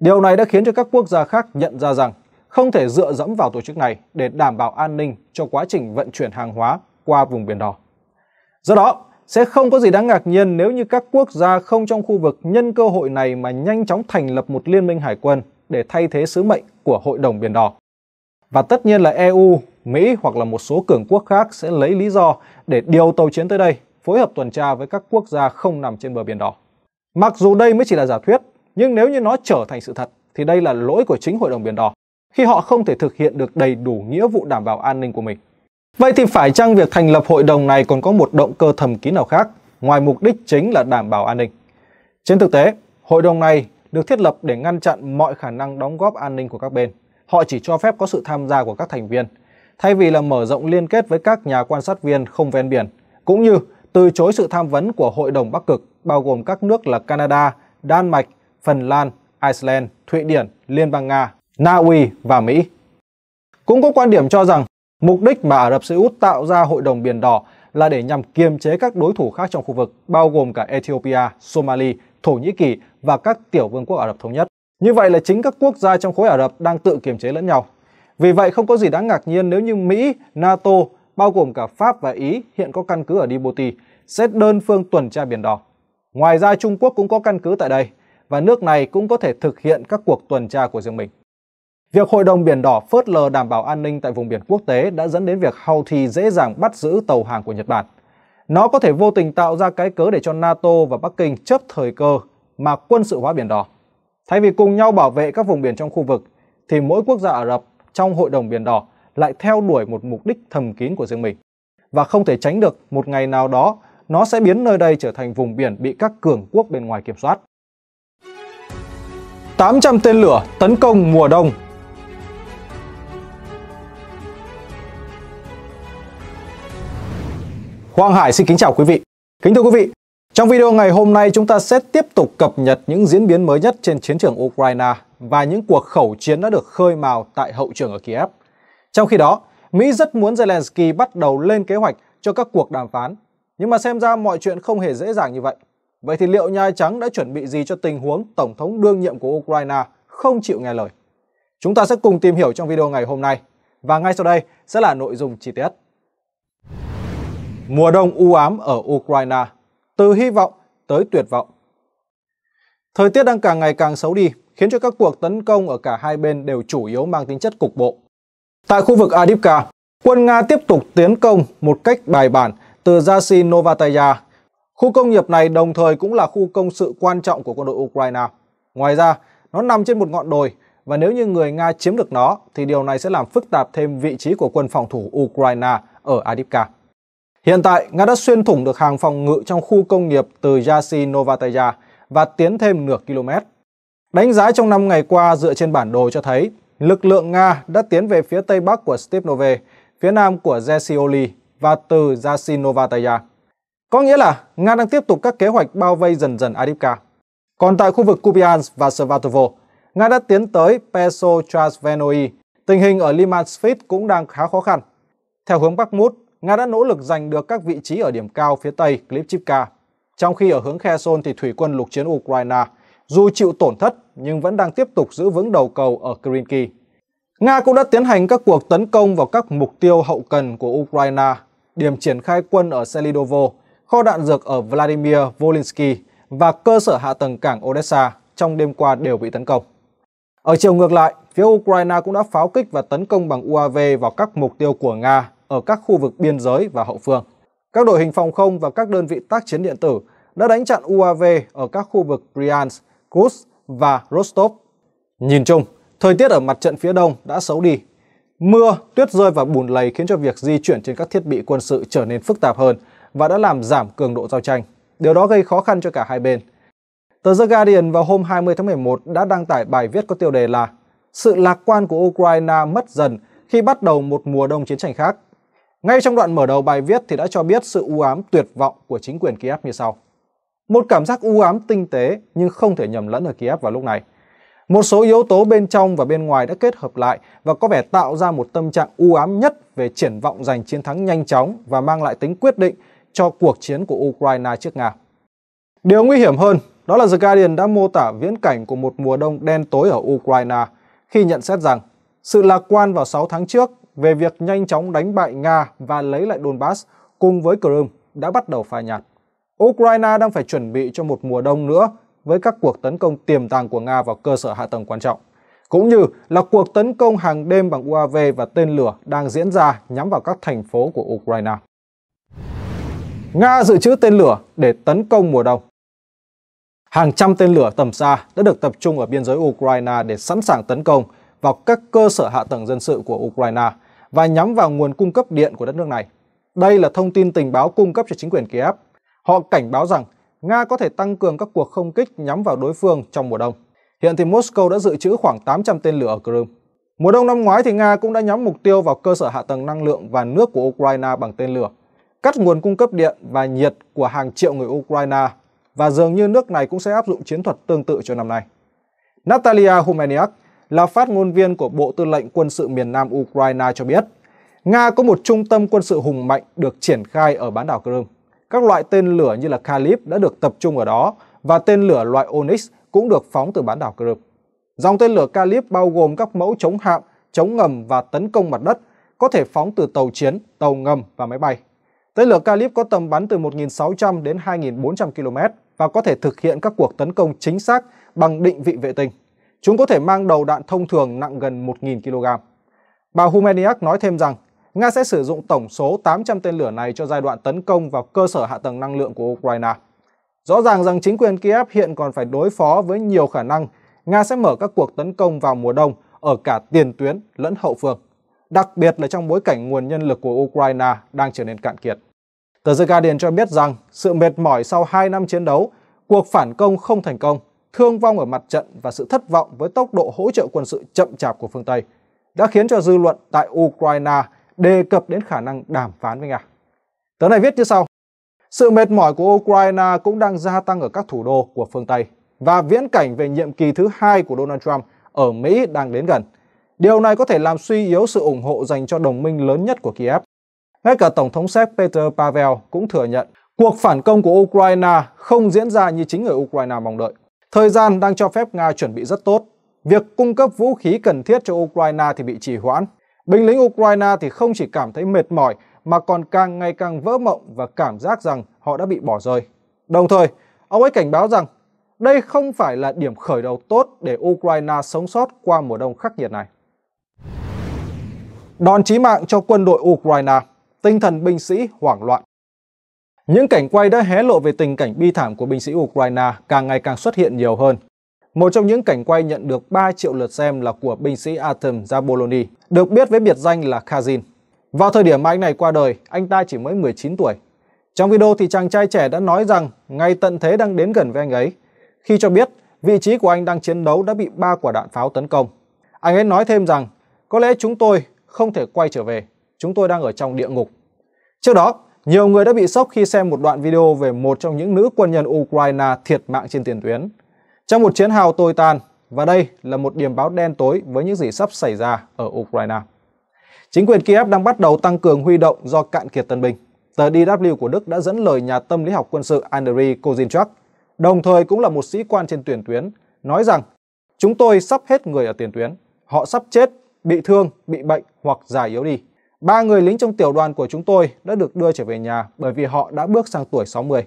Điều này đã khiến cho các quốc gia khác nhận ra rằng không thể dựa dẫm vào tổ chức này để đảm bảo an ninh cho quá trình vận chuyển hàng hóa qua vùng Biển Đỏ. Do đó, sẽ không có gì đáng ngạc nhiên nếu như các quốc gia không trong khu vực nhân cơ hội này mà nhanh chóng thành lập một liên minh hải quân để thay thế sứ mệnh của Hội đồng Biển Đỏ. Và tất nhiên là EU, Mỹ hoặc là một số cường quốc khác sẽ lấy lý do để điều tàu chiến tới đây phối hợp tuần tra với các quốc gia không nằm trên bờ biển đỏ. Mặc dù đây mới chỉ là giả thuyết, nhưng nếu như nó trở thành sự thật thì đây là lỗi của chính Hội đồng Biển Đỏ khi họ không thể thực hiện được đầy đủ nghĩa vụ đảm bảo an ninh của mình. Vậy thì phải chăng việc thành lập hội đồng này còn có một động cơ thầm kín nào khác ngoài mục đích chính là đảm bảo an ninh? Trên thực tế, hội đồng này được thiết lập để ngăn chặn mọi khả năng đóng góp an ninh của các bên. Họ chỉ cho phép có sự tham gia của các thành viên, thay vì là mở rộng liên kết với các nhà quan sát viên không ven biển, cũng như từ chối sự tham vấn của Hội đồng Bắc Cực bao gồm các nước là Canada, Đan Mạch, Phần Lan, Iceland, Thụy Điển, Liên bang Nga, Na Uy và Mỹ. Cũng có quan điểm cho rằng mục đích mà Ả Rập Xê Út tạo ra Hội đồng Biển Đỏ là để nhằm kiềm chế các đối thủ khác trong khu vực bao gồm cả Ethiopia, Somalia, Thổ Nhĩ Kỳ và các tiểu vương quốc Ả Rập Thống Nhất. Như vậy là chính các quốc gia trong khối Ả Rập đang tự kiềm chế lẫn nhau. Vì vậy không có gì đáng ngạc nhiên nếu như Mỹ, NATO, bao gồm cả Pháp và Ý hiện có căn cứ ở Djibouti sẽ đơn phương tuần tra biển đỏ. Ngoài ra Trung Quốc cũng có căn cứ tại đây và nước này cũng có thể thực hiện các cuộc tuần tra của riêng mình. Việc Hội đồng Biển Đỏ phớt lờ đảm bảo an ninh tại vùng biển quốc tế đã dẫn đến việc Houthi dễ dàng bắt giữ tàu hàng của Nhật Bản. Nó có thể vô tình tạo ra cái cớ để cho NATO và Bắc Kinh chấp thời cơ mà quân sự hóa Biển Đỏ. Thay vì cùng nhau bảo vệ các vùng biển trong khu vực, thì mỗi quốc gia Ả Rập trong Hội đồng Biển Đỏ lại theo đuổi một mục đích thầm kín của riêng mình. Và không thể tránh được một ngày nào đó nó sẽ biến nơi đây trở thành vùng biển bị các cường quốc bên ngoài kiểm soát. 800 tên lửa tấn công mùa đông Hoàng Hải xin kính chào quý vị. Kính thưa quý vị, trong video ngày hôm nay chúng ta sẽ tiếp tục cập nhật những diễn biến mới nhất trên chiến trường Ukraine và những cuộc khẩu chiến đã được khơi mào tại hậu trường ở Kiev. Trong khi đó, Mỹ rất muốn Zelensky bắt đầu lên kế hoạch cho các cuộc đàm phán nhưng mà xem ra mọi chuyện không hề dễ dàng như vậy. Vậy thì liệu Nhà Trắng đã chuẩn bị gì cho tình huống Tổng thống đương nhiệm của Ukraine không chịu nghe lời? Chúng ta sẽ cùng tìm hiểu trong video ngày hôm nay. Và ngay sau đây sẽ là nội dung chi tiết. Mùa đông u ám ở Ukraine, từ hy vọng tới tuyệt vọng. Thời tiết đang càng ngày càng xấu đi, khiến cho các cuộc tấn công ở cả hai bên đều chủ yếu mang tính chất cục bộ. Tại khu vực Adipka, quân Nga tiếp tục tiến công một cách bài bản từ Zashin Novataya. Khu công nghiệp này đồng thời cũng là khu công sự quan trọng của quân đội Ukraine. Ngoài ra, nó nằm trên một ngọn đồi và nếu như người Nga chiếm được nó thì điều này sẽ làm phức tạp thêm vị trí của quân phòng thủ Ukraine ở Adipka. Hiện tại, Nga đã xuyên thủng được hàng phòng ngự trong khu công nghiệp từ Yasi Novataya và tiến thêm nửa km. Đánh giá trong năm ngày qua dựa trên bản đồ cho thấy, lực lượng Nga đã tiến về phía tây bắc của Stepnove, phía nam của Zesioli và từ Yasinovataya. Có nghĩa là Nga đang tiếp tục các kế hoạch bao vây dần dần Adipka. Còn tại khu vực Kupiansk và Svatovo, Nga đã tiến tới Peso Transvenoi. Tình hình ở Limanskvit cũng đang khá khó khăn. Theo hướng Bắc Mút, Nga đã nỗ lực giành được các vị trí ở điểm cao phía tây Klipchivka. Trong khi ở hướng Kherson thì thủy quân lục chiến Ukraine, dù chịu tổn thất nhưng vẫn đang tiếp tục giữ vững đầu cầu ở Krinki. Nga cũng đã tiến hành các cuộc tấn công vào các mục tiêu hậu cần của Ukraine điểm triển khai quân ở Selidovo, kho đạn dược ở Vladimir Volinsky và cơ sở hạ tầng cảng Odessa trong đêm qua đều bị tấn công. Ở chiều ngược lại, phía Ukraine cũng đã pháo kích và tấn công bằng UAV vào các mục tiêu của Nga ở các khu vực biên giới và hậu phương. Các đội hình phòng không và các đơn vị tác chiến điện tử đã đánh chặn UAV ở các khu vực Bryansk, Kursk và Rostov. Nhìn chung, thời tiết ở mặt trận phía đông đã xấu đi Mưa, tuyết rơi và bùn lầy khiến cho việc di chuyển trên các thiết bị quân sự trở nên phức tạp hơn và đã làm giảm cường độ giao tranh. Điều đó gây khó khăn cho cả hai bên. Tờ The Guardian vào hôm 20 tháng 11 đã đăng tải bài viết có tiêu đề là Sự lạc quan của Ukraine mất dần khi bắt đầu một mùa đông chiến tranh khác. Ngay trong đoạn mở đầu bài viết thì đã cho biết sự u ám tuyệt vọng của chính quyền Kiev như sau. Một cảm giác u ám tinh tế nhưng không thể nhầm lẫn ở Kiev vào lúc này – một số yếu tố bên trong và bên ngoài đã kết hợp lại và có vẻ tạo ra một tâm trạng u ám nhất về triển vọng giành chiến thắng nhanh chóng và mang lại tính quyết định cho cuộc chiến của Ukraine trước Nga. Điều nguy hiểm hơn, đó là The Guardian đã mô tả viễn cảnh của một mùa đông đen tối ở Ukraine khi nhận xét rằng sự lạc quan vào 6 tháng trước về việc nhanh chóng đánh bại Nga và lấy lại Donbass cùng với Crimea đã bắt đầu phai nhạt. Ukraine đang phải chuẩn bị cho một mùa đông nữa với các cuộc tấn công tiềm tàng của Nga vào cơ sở hạ tầng quan trọng, cũng như là cuộc tấn công hàng đêm bằng UAV và tên lửa đang diễn ra nhắm vào các thành phố của Ukraine. Nga dự trữ tên lửa để tấn công mùa đông Hàng trăm tên lửa tầm xa đã được tập trung ở biên giới Ukraine để sẵn sàng tấn công vào các cơ sở hạ tầng dân sự của Ukraine và nhắm vào nguồn cung cấp điện của đất nước này. Đây là thông tin tình báo cung cấp cho chính quyền Kiev. Họ cảnh báo rằng Nga có thể tăng cường các cuộc không kích nhắm vào đối phương trong mùa đông. Hiện thì Moscow đã dự trữ khoảng 800 tên lửa ở Crimea. Mùa đông năm ngoái thì Nga cũng đã nhắm mục tiêu vào cơ sở hạ tầng năng lượng và nước của Ukraine bằng tên lửa, cắt nguồn cung cấp điện và nhiệt của hàng triệu người Ukraine và dường như nước này cũng sẽ áp dụng chiến thuật tương tự cho năm nay. Natalia Humeniak là phát ngôn viên của Bộ Tư lệnh Quân sự miền Nam Ukraine cho biết, Nga có một trung tâm quân sự hùng mạnh được triển khai ở bán đảo Crimea. Các loại tên lửa như là Calip đã được tập trung ở đó và tên lửa loại Onyx cũng được phóng từ bán đảo Crimea. Dòng tên lửa Calip bao gồm các mẫu chống hạm, chống ngầm và tấn công mặt đất, có thể phóng từ tàu chiến, tàu ngầm và máy bay. Tên lửa Calip có tầm bắn từ 1.600 đến 2.400 km và có thể thực hiện các cuộc tấn công chính xác bằng định vị vệ tinh. Chúng có thể mang đầu đạn thông thường nặng gần 1.000 kg. Bà Humeniak nói thêm rằng Nga sẽ sử dụng tổng số 800 tên lửa này cho giai đoạn tấn công vào cơ sở hạ tầng năng lượng của Ukraine. Rõ ràng rằng chính quyền Kiev hiện còn phải đối phó với nhiều khả năng Nga sẽ mở các cuộc tấn công vào mùa đông ở cả tiền tuyến lẫn hậu phương, đặc biệt là trong bối cảnh nguồn nhân lực của Ukraine đang trở nên cạn kiệt. Tờ The Guardian cho biết rằng sự mệt mỏi sau 2 năm chiến đấu, cuộc phản công không thành công, thương vong ở mặt trận và sự thất vọng với tốc độ hỗ trợ quân sự chậm chạp của phương Tây đã khiến cho dư luận tại Ukraine đề cập đến khả năng đàm phán với Nga. Tớ này viết như sau. Sự mệt mỏi của Ukraine cũng đang gia tăng ở các thủ đô của phương Tây và viễn cảnh về nhiệm kỳ thứ hai của Donald Trump ở Mỹ đang đến gần. Điều này có thể làm suy yếu sự ủng hộ dành cho đồng minh lớn nhất của Kiev. Ngay cả Tổng thống Séc Peter Pavel cũng thừa nhận cuộc phản công của Ukraine không diễn ra như chính người Ukraine mong đợi. Thời gian đang cho phép Nga chuẩn bị rất tốt. Việc cung cấp vũ khí cần thiết cho Ukraine thì bị trì hoãn Binh lính Ukraine thì không chỉ cảm thấy mệt mỏi mà còn càng ngày càng vỡ mộng và cảm giác rằng họ đã bị bỏ rơi. Đồng thời, ông ấy cảnh báo rằng đây không phải là điểm khởi đầu tốt để Ukraine sống sót qua mùa đông khắc nghiệt này. Đòn chí mạng cho quân đội Ukraine, tinh thần binh sĩ hoảng loạn. Những cảnh quay đã hé lộ về tình cảnh bi thảm của binh sĩ Ukraine càng ngày càng xuất hiện nhiều hơn. Một trong những cảnh quay nhận được 3 triệu lượt xem là của binh sĩ Atem Zaboloni, được biết với biệt danh là Kazin. Vào thời điểm mà anh này qua đời, anh ta chỉ mới 19 tuổi. Trong video thì chàng trai trẻ đã nói rằng ngay tận thế đang đến gần với anh ấy, khi cho biết vị trí của anh đang chiến đấu đã bị ba quả đạn pháo tấn công. Anh ấy nói thêm rằng, có lẽ chúng tôi không thể quay trở về, chúng tôi đang ở trong địa ngục. Trước đó, nhiều người đã bị sốc khi xem một đoạn video về một trong những nữ quân nhân Ukraine thiệt mạng trên tiền tuyến trong một chiến hào tồi tàn và đây là một điểm báo đen tối với những gì sắp xảy ra ở Ukraine. Chính quyền Kiev đang bắt đầu tăng cường huy động do cạn kiệt tân binh. Tờ DW của Đức đã dẫn lời nhà tâm lý học quân sự Andriy Kozinchak, đồng thời cũng là một sĩ quan trên tuyển tuyến, nói rằng Chúng tôi sắp hết người ở tiền tuyến. Họ sắp chết, bị thương, bị bệnh hoặc già yếu đi. Ba người lính trong tiểu đoàn của chúng tôi đã được đưa trở về nhà bởi vì họ đã bước sang tuổi 60.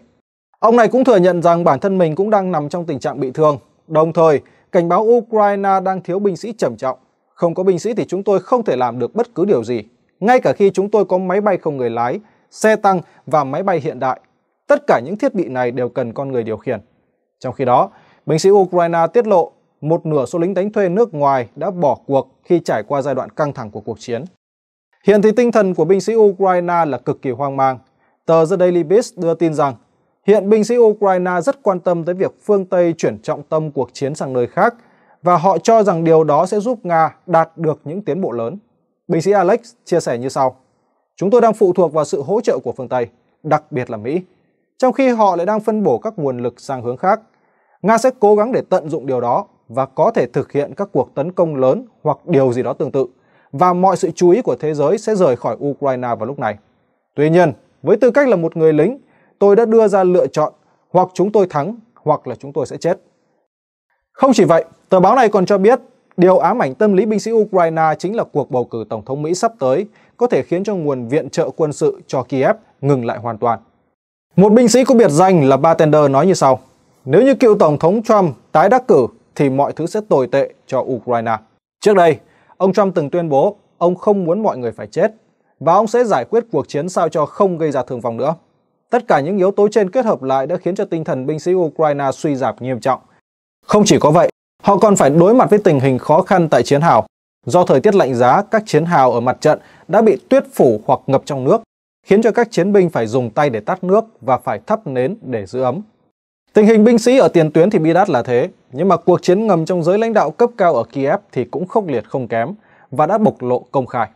Ông này cũng thừa nhận rằng bản thân mình cũng đang nằm trong tình trạng bị thương, đồng thời cảnh báo Ukraine đang thiếu binh sĩ trầm trọng. Không có binh sĩ thì chúng tôi không thể làm được bất cứ điều gì, ngay cả khi chúng tôi có máy bay không người lái, xe tăng và máy bay hiện đại. Tất cả những thiết bị này đều cần con người điều khiển. Trong khi đó, binh sĩ Ukraine tiết lộ một nửa số lính đánh thuê nước ngoài đã bỏ cuộc khi trải qua giai đoạn căng thẳng của cuộc chiến. Hiện thì tinh thần của binh sĩ Ukraine là cực kỳ hoang mang. Tờ The Daily Beast đưa tin rằng Hiện binh sĩ Ukraine rất quan tâm tới việc phương Tây chuyển trọng tâm cuộc chiến sang nơi khác và họ cho rằng điều đó sẽ giúp Nga đạt được những tiến bộ lớn. Binh sĩ Alex chia sẻ như sau. Chúng tôi đang phụ thuộc vào sự hỗ trợ của phương Tây, đặc biệt là Mỹ, trong khi họ lại đang phân bổ các nguồn lực sang hướng khác. Nga sẽ cố gắng để tận dụng điều đó và có thể thực hiện các cuộc tấn công lớn hoặc điều gì đó tương tự, và mọi sự chú ý của thế giới sẽ rời khỏi Ukraine vào lúc này. Tuy nhiên, với tư cách là một người lính, tôi đã đưa ra lựa chọn hoặc chúng tôi thắng hoặc là chúng tôi sẽ chết. Không chỉ vậy, tờ báo này còn cho biết điều ám ảnh tâm lý binh sĩ Ukraine chính là cuộc bầu cử tổng thống Mỹ sắp tới có thể khiến cho nguồn viện trợ quân sự cho Kiev ngừng lại hoàn toàn. Một binh sĩ có biệt danh là Bartender nói như sau. Nếu như cựu Tổng thống Trump tái đắc cử thì mọi thứ sẽ tồi tệ cho Ukraine. Trước đây, ông Trump từng tuyên bố ông không muốn mọi người phải chết và ông sẽ giải quyết cuộc chiến sao cho không gây ra thương vong nữa. Tất cả những yếu tố trên kết hợp lại đã khiến cho tinh thần binh sĩ Ukraine suy giảm nghiêm trọng. Không chỉ có vậy, họ còn phải đối mặt với tình hình khó khăn tại chiến hào. Do thời tiết lạnh giá, các chiến hào ở mặt trận đã bị tuyết phủ hoặc ngập trong nước, khiến cho các chiến binh phải dùng tay để tắt nước và phải thắp nến để giữ ấm. Tình hình binh sĩ ở tiền tuyến thì bi đát là thế, nhưng mà cuộc chiến ngầm trong giới lãnh đạo cấp cao ở Kiev thì cũng khốc liệt không kém và đã bộc lộ công khai.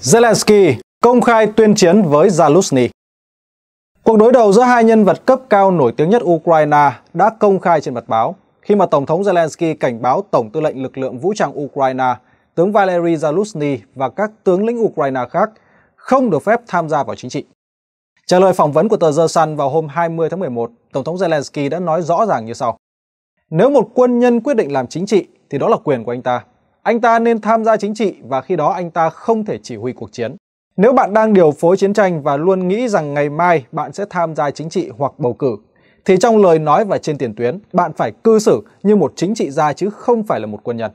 Zelensky công khai tuyên chiến với Zaluzny. Cuộc đối đầu giữa hai nhân vật cấp cao nổi tiếng nhất Ukraine đã công khai trên mặt báo khi mà Tổng thống Zelensky cảnh báo Tổng tư lệnh lực lượng vũ trang Ukraine, tướng Valery Zaluzny và các tướng lĩnh Ukraine khác không được phép tham gia vào chính trị. Trả lời phỏng vấn của tờ The Sun vào hôm 20 tháng 11, Tổng thống Zelensky đã nói rõ ràng như sau. Nếu một quân nhân quyết định làm chính trị thì đó là quyền của anh ta. Anh ta nên tham gia chính trị và khi đó anh ta không thể chỉ huy cuộc chiến. Nếu bạn đang điều phối chiến tranh và luôn nghĩ rằng ngày mai bạn sẽ tham gia chính trị hoặc bầu cử, thì trong lời nói và trên tiền tuyến, bạn phải cư xử như một chính trị gia chứ không phải là một quân nhân.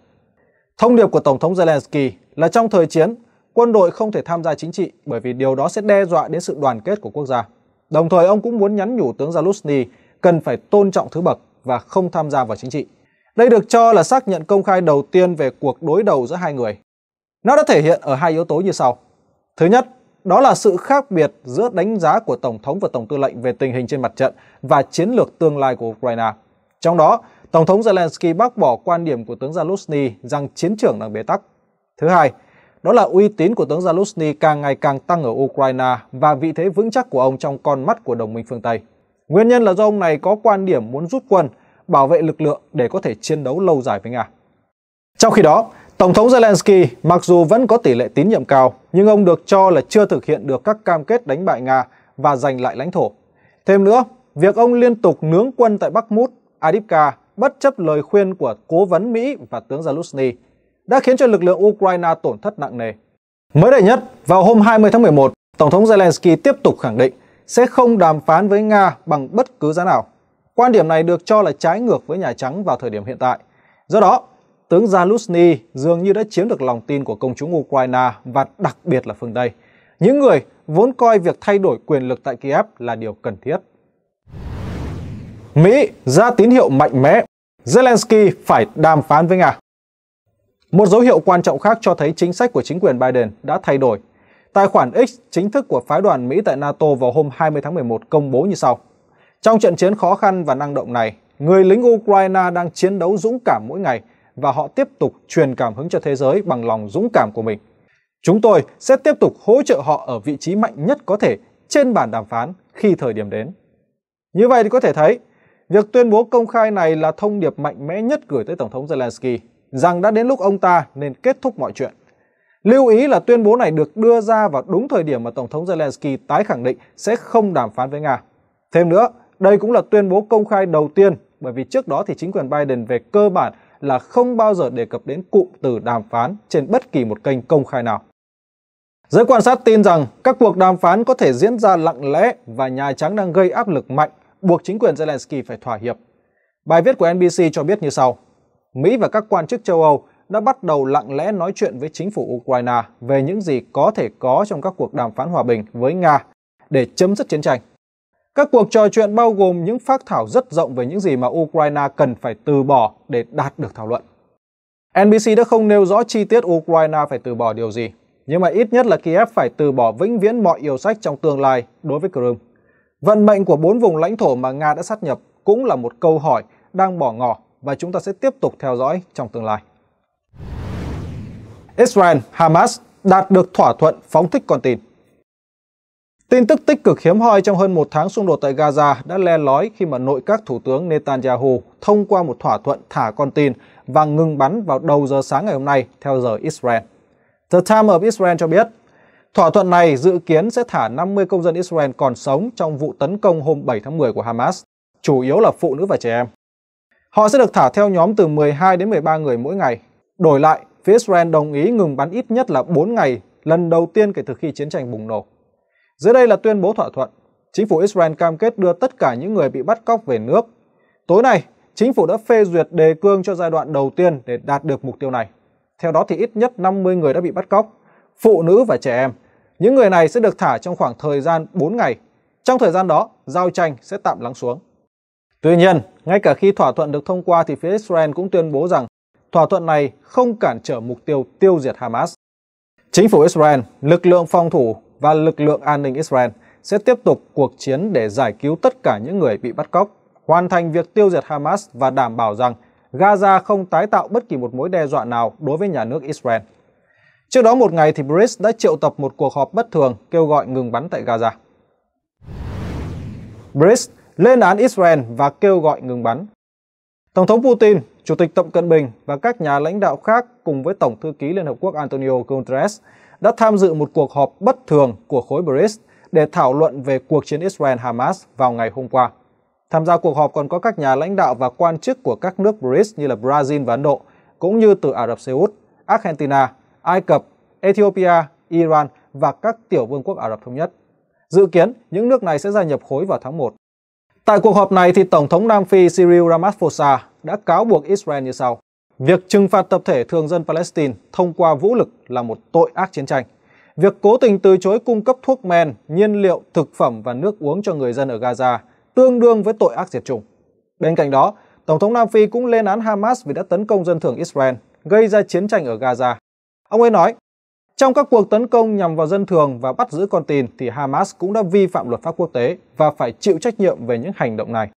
Thông điệp của Tổng thống Zelensky là trong thời chiến, quân đội không thể tham gia chính trị bởi vì điều đó sẽ đe dọa đến sự đoàn kết của quốc gia. Đồng thời, ông cũng muốn nhắn nhủ tướng Zaluzny cần phải tôn trọng thứ bậc và không tham gia vào chính trị. Đây được cho là xác nhận công khai đầu tiên về cuộc đối đầu giữa hai người. Nó đã thể hiện ở hai yếu tố như sau. Thứ nhất, đó là sự khác biệt giữa đánh giá của Tổng thống và Tổng tư lệnh về tình hình trên mặt trận và chiến lược tương lai của Ukraine. Trong đó, Tổng thống Zelensky bác bỏ quan điểm của tướng Zaluzny rằng chiến trường đang bế tắc. Thứ hai, đó là uy tín của tướng Zaluzny càng ngày càng tăng ở Ukraine và vị thế vững chắc của ông trong con mắt của đồng minh phương Tây. Nguyên nhân là do ông này có quan điểm muốn rút quân, bảo vệ lực lượng để có thể chiến đấu lâu dài với Nga. Trong khi đó, Tổng thống Zelensky mặc dù vẫn có tỷ lệ tín nhiệm cao, nhưng ông được cho là chưa thực hiện được các cam kết đánh bại Nga và giành lại lãnh thổ. Thêm nữa, việc ông liên tục nướng quân tại Bắc Mút, Adipka, bất chấp lời khuyên của cố vấn Mỹ và tướng Zelensky đã khiến cho lực lượng Ukraine tổn thất nặng nề. Mới đây nhất, vào hôm 20 tháng 11, Tổng thống Zelensky tiếp tục khẳng định sẽ không đàm phán với Nga bằng bất cứ giá nào. Quan điểm này được cho là trái ngược với Nhà Trắng vào thời điểm hiện tại. Do đó, tướng Zaluzny dường như đã chiếm được lòng tin của công chúng Ukraine và đặc biệt là phương Tây, những người vốn coi việc thay đổi quyền lực tại Kiev là điều cần thiết. Mỹ ra tín hiệu mạnh mẽ, Zelensky phải đàm phán với Nga. Một dấu hiệu quan trọng khác cho thấy chính sách của chính quyền Biden đã thay đổi. Tài khoản X chính thức của phái đoàn Mỹ tại NATO vào hôm 20 tháng 11 công bố như sau. Trong trận chiến khó khăn và năng động này, người lính Ukraine đang chiến đấu dũng cảm mỗi ngày – và họ tiếp tục truyền cảm hứng cho thế giới bằng lòng dũng cảm của mình. Chúng tôi sẽ tiếp tục hỗ trợ họ ở vị trí mạnh nhất có thể trên bàn đàm phán khi thời điểm đến. Như vậy thì có thể thấy, việc tuyên bố công khai này là thông điệp mạnh mẽ nhất gửi tới Tổng thống Zelensky rằng đã đến lúc ông ta nên kết thúc mọi chuyện. Lưu ý là tuyên bố này được đưa ra vào đúng thời điểm mà Tổng thống Zelensky tái khẳng định sẽ không đàm phán với Nga. Thêm nữa, đây cũng là tuyên bố công khai đầu tiên bởi vì trước đó thì chính quyền Biden về cơ bản là không bao giờ đề cập đến cụm từ đàm phán trên bất kỳ một kênh công khai nào. Giới quan sát tin rằng các cuộc đàm phán có thể diễn ra lặng lẽ và Nhà Trắng đang gây áp lực mạnh buộc chính quyền Zelensky phải thỏa hiệp. Bài viết của NBC cho biết như sau. Mỹ và các quan chức châu Âu đã bắt đầu lặng lẽ nói chuyện với chính phủ Ukraine về những gì có thể có trong các cuộc đàm phán hòa bình với Nga để chấm dứt chiến tranh. Các cuộc trò chuyện bao gồm những phát thảo rất rộng về những gì mà Ukraine cần phải từ bỏ để đạt được thảo luận. NBC đã không nêu rõ chi tiết Ukraine phải từ bỏ điều gì, nhưng mà ít nhất là Kiev phải từ bỏ vĩnh viễn mọi yêu sách trong tương lai đối với Crimea. Vận mệnh của bốn vùng lãnh thổ mà Nga đã sát nhập cũng là một câu hỏi đang bỏ ngỏ và chúng ta sẽ tiếp tục theo dõi trong tương lai. Israel, Hamas đạt được thỏa thuận phóng thích con tin. Tin tức tích cực hiếm hoi trong hơn một tháng xung đột tại Gaza đã le lói khi mà nội các thủ tướng Netanyahu thông qua một thỏa thuận thả con tin và ngừng bắn vào đầu giờ sáng ngày hôm nay theo giờ Israel. The Times of Israel cho biết, thỏa thuận này dự kiến sẽ thả 50 công dân Israel còn sống trong vụ tấn công hôm 7 tháng 10 của Hamas, chủ yếu là phụ nữ và trẻ em. Họ sẽ được thả theo nhóm từ 12 đến 13 người mỗi ngày. Đổi lại, phía Israel đồng ý ngừng bắn ít nhất là 4 ngày lần đầu tiên kể từ khi chiến tranh bùng nổ. Dưới đây là tuyên bố thỏa thuận. Chính phủ Israel cam kết đưa tất cả những người bị bắt cóc về nước. Tối nay, chính phủ đã phê duyệt đề cương cho giai đoạn đầu tiên để đạt được mục tiêu này. Theo đó thì ít nhất 50 người đã bị bắt cóc, phụ nữ và trẻ em. Những người này sẽ được thả trong khoảng thời gian 4 ngày. Trong thời gian đó, giao tranh sẽ tạm lắng xuống. Tuy nhiên, ngay cả khi thỏa thuận được thông qua thì phía Israel cũng tuyên bố rằng thỏa thuận này không cản trở mục tiêu tiêu diệt Hamas. Chính phủ Israel, lực lượng phòng thủ và lực lượng an ninh Israel sẽ tiếp tục cuộc chiến để giải cứu tất cả những người bị bắt cóc, hoàn thành việc tiêu diệt Hamas và đảm bảo rằng Gaza không tái tạo bất kỳ một mối đe dọa nào đối với nhà nước Israel. Trước đó một ngày thì BRICS đã triệu tập một cuộc họp bất thường kêu gọi ngừng bắn tại Gaza. BRICS lên án Israel và kêu gọi ngừng bắn. Tổng thống Putin, Chủ tịch Tập Cận Bình và các nhà lãnh đạo khác cùng với Tổng thư ký Liên Hợp Quốc Antonio Guterres đã tham dự một cuộc họp bất thường của khối BRICS để thảo luận về cuộc chiến Israel-Hamas vào ngày hôm qua. Tham gia cuộc họp còn có các nhà lãnh đạo và quan chức của các nước BRICS như là Brazil và Ấn Độ, cũng như từ Ả Rập Xê Út, Argentina, Ai Cập, Ethiopia, Iran và các tiểu vương quốc Ả Rập Thống Nhất. Dự kiến, những nước này sẽ gia nhập khối vào tháng 1. Tại cuộc họp này, thì Tổng thống Nam Phi Cyril Ramaphosa đã cáo buộc Israel như sau. Việc trừng phạt tập thể thường dân Palestine thông qua vũ lực là một tội ác chiến tranh. Việc cố tình từ chối cung cấp thuốc men, nhiên liệu, thực phẩm và nước uống cho người dân ở Gaza tương đương với tội ác diệt chủng. Bên cạnh đó, Tổng thống Nam Phi cũng lên án Hamas vì đã tấn công dân thường Israel, gây ra chiến tranh ở Gaza. Ông ấy nói, trong các cuộc tấn công nhằm vào dân thường và bắt giữ con tin thì Hamas cũng đã vi phạm luật pháp quốc tế và phải chịu trách nhiệm về những hành động này.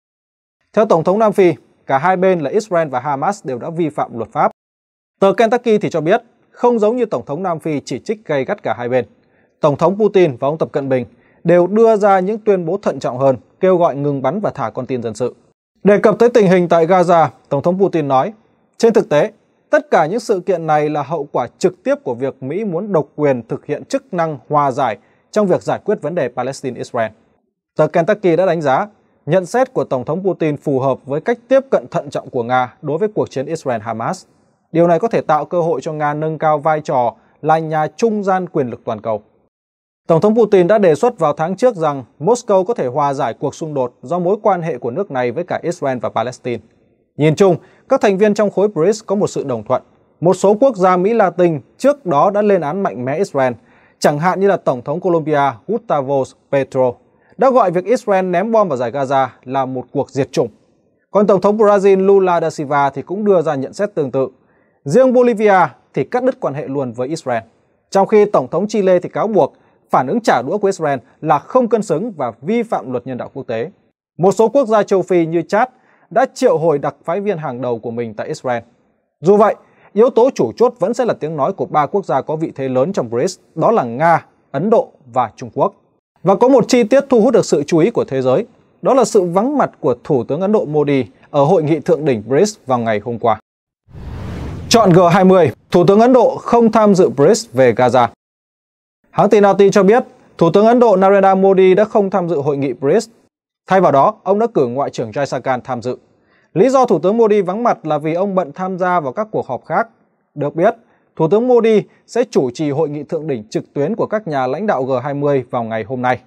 Theo Tổng thống Nam Phi, cả hai bên là Israel và Hamas đều đã vi phạm luật pháp. Tờ Kentucky thì cho biết, không giống như Tổng thống Nam Phi chỉ trích gây gắt cả hai bên. Tổng thống Putin và ông Tập Cận Bình đều đưa ra những tuyên bố thận trọng hơn, kêu gọi ngừng bắn và thả con tin dân sự. Đề cập tới tình hình tại Gaza, Tổng thống Putin nói, trên thực tế, tất cả những sự kiện này là hậu quả trực tiếp của việc Mỹ muốn độc quyền thực hiện chức năng hòa giải trong việc giải quyết vấn đề Palestine-Israel. Tờ Kentucky đã đánh giá Nhận xét của Tổng thống Putin phù hợp với cách tiếp cận thận trọng của Nga đối với cuộc chiến Israel-Hamas. Điều này có thể tạo cơ hội cho Nga nâng cao vai trò là nhà trung gian quyền lực toàn cầu. Tổng thống Putin đã đề xuất vào tháng trước rằng Moscow có thể hòa giải cuộc xung đột do mối quan hệ của nước này với cả Israel và Palestine. Nhìn chung, các thành viên trong khối BRICS có một sự đồng thuận. Một số quốc gia Mỹ Latin trước đó đã lên án mạnh mẽ Israel, chẳng hạn như là Tổng thống Colombia Gustavo Petro đã gọi việc Israel ném bom vào giải Gaza là một cuộc diệt chủng. Còn Tổng thống Brazil Lula da Silva thì cũng đưa ra nhận xét tương tự. Riêng Bolivia thì cắt đứt quan hệ luôn với Israel. Trong khi Tổng thống Chile thì cáo buộc phản ứng trả đũa của Israel là không cân xứng và vi phạm luật nhân đạo quốc tế. Một số quốc gia châu Phi như Chad đã triệu hồi đặc phái viên hàng đầu của mình tại Israel. Dù vậy, yếu tố chủ chốt vẫn sẽ là tiếng nói của ba quốc gia có vị thế lớn trong BRICS, đó là Nga, Ấn Độ và Trung Quốc. Và có một chi tiết thu hút được sự chú ý của thế giới, đó là sự vắng mặt của Thủ tướng Ấn Độ Modi ở hội nghị thượng đỉnh BRICS vào ngày hôm qua. Chọn G20, Thủ tướng Ấn Độ không tham dự BRICS về Gaza. Hãng tin RT cho biết, Thủ tướng Ấn Độ Narendra Modi đã không tham dự hội nghị BRICS. Thay vào đó, ông đã cử Ngoại trưởng Jaisakal tham dự. Lý do Thủ tướng Modi vắng mặt là vì ông bận tham gia vào các cuộc họp khác. Được biết, Thủ tướng Modi sẽ chủ trì hội nghị thượng đỉnh trực tuyến của các nhà lãnh đạo G20 vào ngày hôm nay.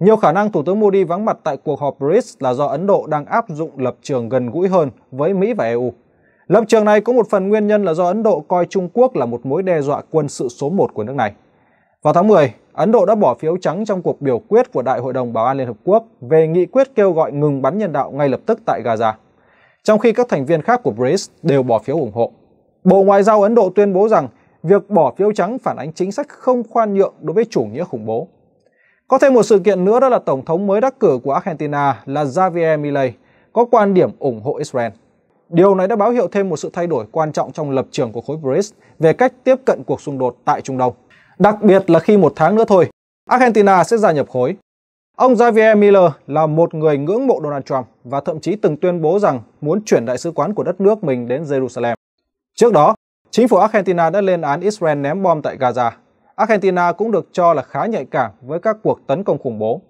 Nhiều khả năng Thủ tướng Modi vắng mặt tại cuộc họp BRICS là do Ấn Độ đang áp dụng lập trường gần gũi hơn với Mỹ và EU. Lập trường này có một phần nguyên nhân là do Ấn Độ coi Trung Quốc là một mối đe dọa quân sự số 1 của nước này. Vào tháng 10, Ấn Độ đã bỏ phiếu trắng trong cuộc biểu quyết của Đại hội đồng Bảo an Liên Hợp Quốc về nghị quyết kêu gọi ngừng bắn nhân đạo ngay lập tức tại Gaza, trong khi các thành viên khác của BRICS đều bỏ phiếu ủng hộ. Bộ Ngoại giao Ấn Độ tuyên bố rằng việc bỏ phiếu trắng phản ánh chính sách không khoan nhượng đối với chủ nghĩa khủng bố. Có thêm một sự kiện nữa đó là Tổng thống mới đắc cử của Argentina là Javier Milei có quan điểm ủng hộ Israel. Điều này đã báo hiệu thêm một sự thay đổi quan trọng trong lập trường của khối BRICS về cách tiếp cận cuộc xung đột tại Trung Đông. Đặc biệt là khi một tháng nữa thôi, Argentina sẽ gia nhập khối. Ông Javier Miller là một người ngưỡng mộ Donald Trump và thậm chí từng tuyên bố rằng muốn chuyển đại sứ quán của đất nước mình đến Jerusalem. Trước đó, chính phủ Argentina đã lên án Israel ném bom tại Gaza. Argentina cũng được cho là khá nhạy cảm với các cuộc tấn công khủng bố.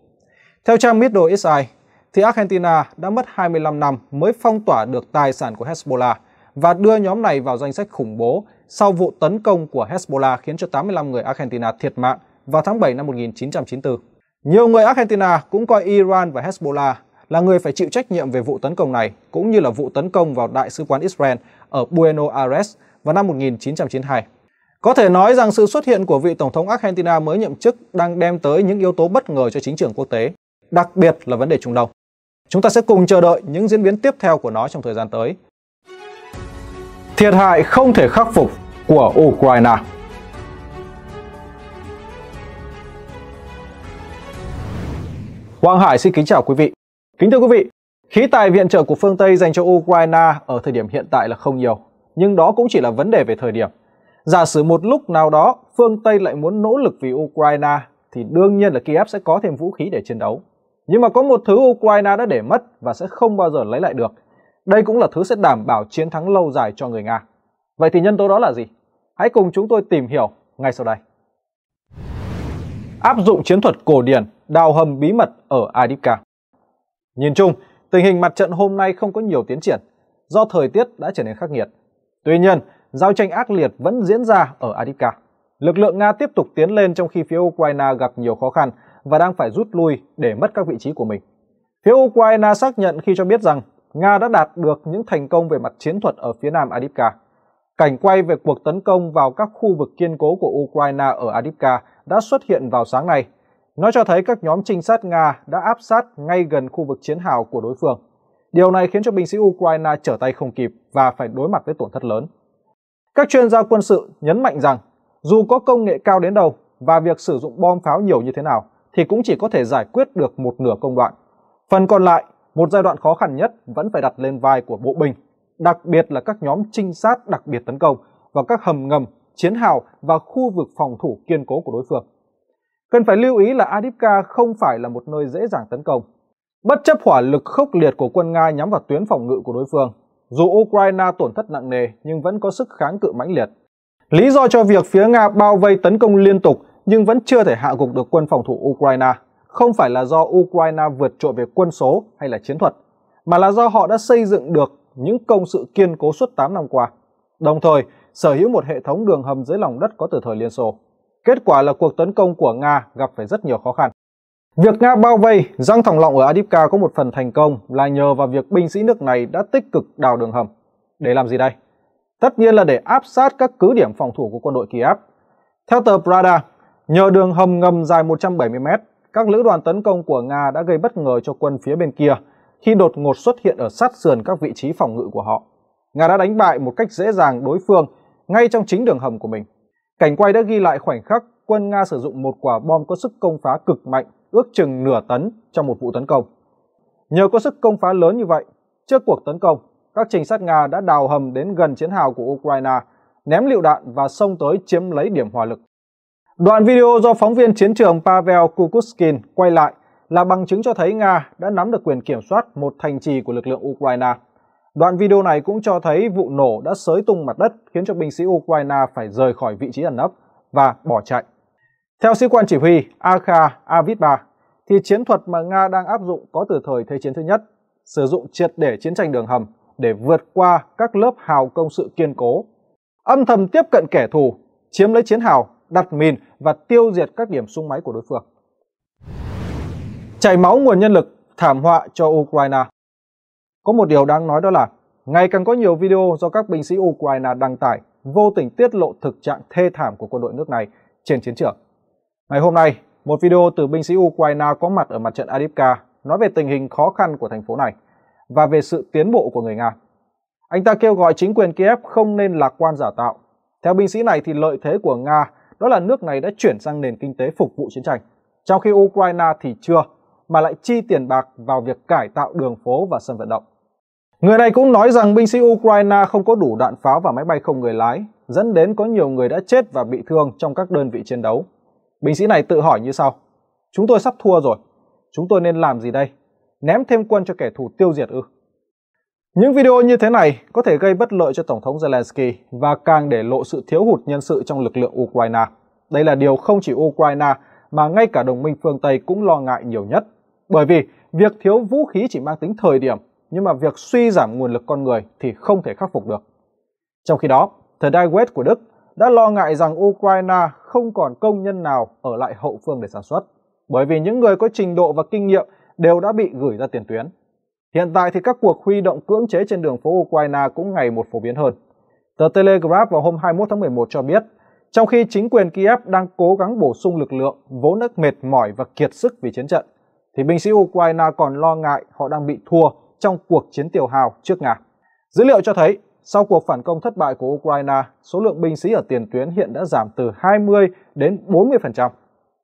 Theo trang Middle East Eye, thì Argentina đã mất 25 năm mới phong tỏa được tài sản của Hezbollah và đưa nhóm này vào danh sách khủng bố sau vụ tấn công của Hezbollah khiến cho 85 người Argentina thiệt mạng vào tháng 7 năm 1994. Nhiều người Argentina cũng coi Iran và Hezbollah là người phải chịu trách nhiệm về vụ tấn công này, cũng như là vụ tấn công vào Đại sứ quán Israel ở Buenos Aires vào năm 1992. Có thể nói rằng sự xuất hiện của vị Tổng thống Argentina mới nhậm chức đang đem tới những yếu tố bất ngờ cho chính trường quốc tế, đặc biệt là vấn đề Trung Đông. Chúng ta sẽ cùng chờ đợi những diễn biến tiếp theo của nó trong thời gian tới. Thiệt hại không thể khắc phục của Ukraine Quang Hải xin kính chào quý vị. Kính thưa quý vị, Khí tài viện trợ của phương Tây dành cho Ukraine ở thời điểm hiện tại là không nhiều, nhưng đó cũng chỉ là vấn đề về thời điểm. Giả sử một lúc nào đó phương Tây lại muốn nỗ lực vì Ukraine thì đương nhiên là Kiev sẽ có thêm vũ khí để chiến đấu. Nhưng mà có một thứ Ukraine đã để mất và sẽ không bao giờ lấy lại được. Đây cũng là thứ sẽ đảm bảo chiến thắng lâu dài cho người Nga. Vậy thì nhân tố đó là gì? Hãy cùng chúng tôi tìm hiểu ngay sau đây. Áp dụng chiến thuật cổ điển đào hầm bí mật ở Adipka. Nhìn chung, tình hình mặt trận hôm nay không có nhiều tiến triển do thời tiết đã trở nên khắc nghiệt. Tuy nhiên, giao tranh ác liệt vẫn diễn ra ở Adivka. Lực lượng Nga tiếp tục tiến lên trong khi phía Ukraine gặp nhiều khó khăn và đang phải rút lui để mất các vị trí của mình. Phía Ukraine xác nhận khi cho biết rằng Nga đã đạt được những thành công về mặt chiến thuật ở phía nam Adivka. Cảnh quay về cuộc tấn công vào các khu vực kiên cố của Ukraine ở Adivka đã xuất hiện vào sáng nay nó cho thấy các nhóm trinh sát Nga đã áp sát ngay gần khu vực chiến hào của đối phương. Điều này khiến cho binh sĩ Ukraine trở tay không kịp và phải đối mặt với tổn thất lớn. Các chuyên gia quân sự nhấn mạnh rằng dù có công nghệ cao đến đâu và việc sử dụng bom pháo nhiều như thế nào thì cũng chỉ có thể giải quyết được một nửa công đoạn. Phần còn lại, một giai đoạn khó khăn nhất vẫn phải đặt lên vai của bộ binh, đặc biệt là các nhóm trinh sát đặc biệt tấn công vào các hầm ngầm, chiến hào và khu vực phòng thủ kiên cố của đối phương. Cần phải lưu ý là Adipka không phải là một nơi dễ dàng tấn công. Bất chấp hỏa lực khốc liệt của quân Nga nhắm vào tuyến phòng ngự của đối phương, dù Ukraine tổn thất nặng nề nhưng vẫn có sức kháng cự mãnh liệt. Lý do cho việc phía Nga bao vây tấn công liên tục nhưng vẫn chưa thể hạ gục được quân phòng thủ Ukraine không phải là do Ukraine vượt trội về quân số hay là chiến thuật, mà là do họ đã xây dựng được những công sự kiên cố suốt 8 năm qua, đồng thời sở hữu một hệ thống đường hầm dưới lòng đất có từ thời Liên Xô. Kết quả là cuộc tấn công của Nga gặp phải rất nhiều khó khăn. Việc Nga bao vây răng thòng lọng ở Adipka có một phần thành công là nhờ vào việc binh sĩ nước này đã tích cực đào đường hầm. Để làm gì đây? Tất nhiên là để áp sát các cứ điểm phòng thủ của quân đội Kiev. Theo tờ Prada, nhờ đường hầm ngầm dài 170 mét, các lữ đoàn tấn công của Nga đã gây bất ngờ cho quân phía bên kia khi đột ngột xuất hiện ở sát sườn các vị trí phòng ngự của họ. Nga đã đánh bại một cách dễ dàng đối phương ngay trong chính đường hầm của mình. Cảnh quay đã ghi lại khoảnh khắc quân Nga sử dụng một quả bom có sức công phá cực mạnh, ước chừng nửa tấn trong một vụ tấn công. Nhờ có sức công phá lớn như vậy, trước cuộc tấn công, các trinh sát Nga đã đào hầm đến gần chiến hào của Ukraine, ném lựu đạn và xông tới chiếm lấy điểm hỏa lực. Đoạn video do phóng viên chiến trường Pavel Kukushkin quay lại là bằng chứng cho thấy Nga đã nắm được quyền kiểm soát một thành trì của lực lượng Ukraine. Đoạn video này cũng cho thấy vụ nổ đã sới tung mặt đất khiến cho binh sĩ Ukraine phải rời khỏi vị trí ẩn nấp và bỏ chạy. Theo sĩ quan chỉ huy Akha Avitba, thì chiến thuật mà Nga đang áp dụng có từ thời Thế chiến thứ nhất, sử dụng triệt để chiến tranh đường hầm để vượt qua các lớp hào công sự kiên cố, âm thầm tiếp cận kẻ thù, chiếm lấy chiến hào, đặt mìn và tiêu diệt các điểm sung máy của đối phương. Chảy máu nguồn nhân lực, thảm họa cho Ukraine. Có một điều đáng nói đó là ngày càng có nhiều video do các binh sĩ Ukraine đăng tải vô tình tiết lộ thực trạng thê thảm của quân đội nước này trên chiến trường. Ngày hôm nay, một video từ binh sĩ Ukraine có mặt ở mặt trận Adipka nói về tình hình khó khăn của thành phố này và về sự tiến bộ của người Nga. Anh ta kêu gọi chính quyền Kiev không nên lạc quan giả tạo. Theo binh sĩ này thì lợi thế của Nga đó là nước này đã chuyển sang nền kinh tế phục vụ chiến tranh, trong khi Ukraine thì chưa, mà lại chi tiền bạc vào việc cải tạo đường phố và sân vận động. Người này cũng nói rằng binh sĩ Ukraine không có đủ đạn pháo và máy bay không người lái, dẫn đến có nhiều người đã chết và bị thương trong các đơn vị chiến đấu. Binh sĩ này tự hỏi như sau. Chúng tôi sắp thua rồi. Chúng tôi nên làm gì đây? Ném thêm quân cho kẻ thù tiêu diệt ư? Những video như thế này có thể gây bất lợi cho Tổng thống Zelensky và càng để lộ sự thiếu hụt nhân sự trong lực lượng Ukraine. Đây là điều không chỉ Ukraine mà ngay cả đồng minh phương Tây cũng lo ngại nhiều nhất. Bởi vì việc thiếu vũ khí chỉ mang tính thời điểm nhưng mà việc suy giảm nguồn lực con người thì không thể khắc phục được. Trong khi đó, The Die West của Đức đã lo ngại rằng Ukraine không còn công nhân nào ở lại hậu phương để sản xuất, bởi vì những người có trình độ và kinh nghiệm đều đã bị gửi ra tiền tuyến. Hiện tại thì các cuộc huy động cưỡng chế trên đường phố Ukraine cũng ngày một phổ biến hơn. Tờ Telegraph vào hôm 21 tháng 11 cho biết, trong khi chính quyền Kiev đang cố gắng bổ sung lực lượng vốn đã mệt mỏi và kiệt sức vì chiến trận, thì binh sĩ Ukraine còn lo ngại họ đang bị thua trong cuộc chiến tiểu hào trước Nga. Dữ liệu cho thấy, sau cuộc phản công thất bại của Ukraine, số lượng binh sĩ ở tiền tuyến hiện đã giảm từ 20 đến 40%.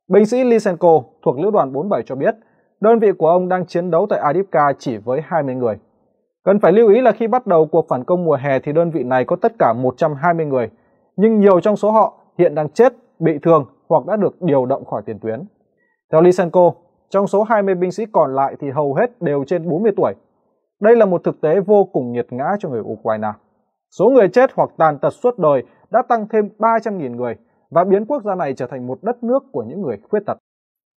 Binh sĩ Lysenko thuộc Lữ đoàn 47 cho biết, đơn vị của ông đang chiến đấu tại adipka chỉ với 20 người. Cần phải lưu ý là khi bắt đầu cuộc phản công mùa hè thì đơn vị này có tất cả 120 người, nhưng nhiều trong số họ hiện đang chết, bị thương hoặc đã được điều động khỏi tiền tuyến. Theo Lysenko, trong số 20 binh sĩ còn lại thì hầu hết đều trên 40 tuổi đây là một thực tế vô cùng nhiệt ngã cho người Ukraine. Số người chết hoặc tàn tật suốt đời đã tăng thêm 300.000 người và biến quốc gia này trở thành một đất nước của những người khuyết tật.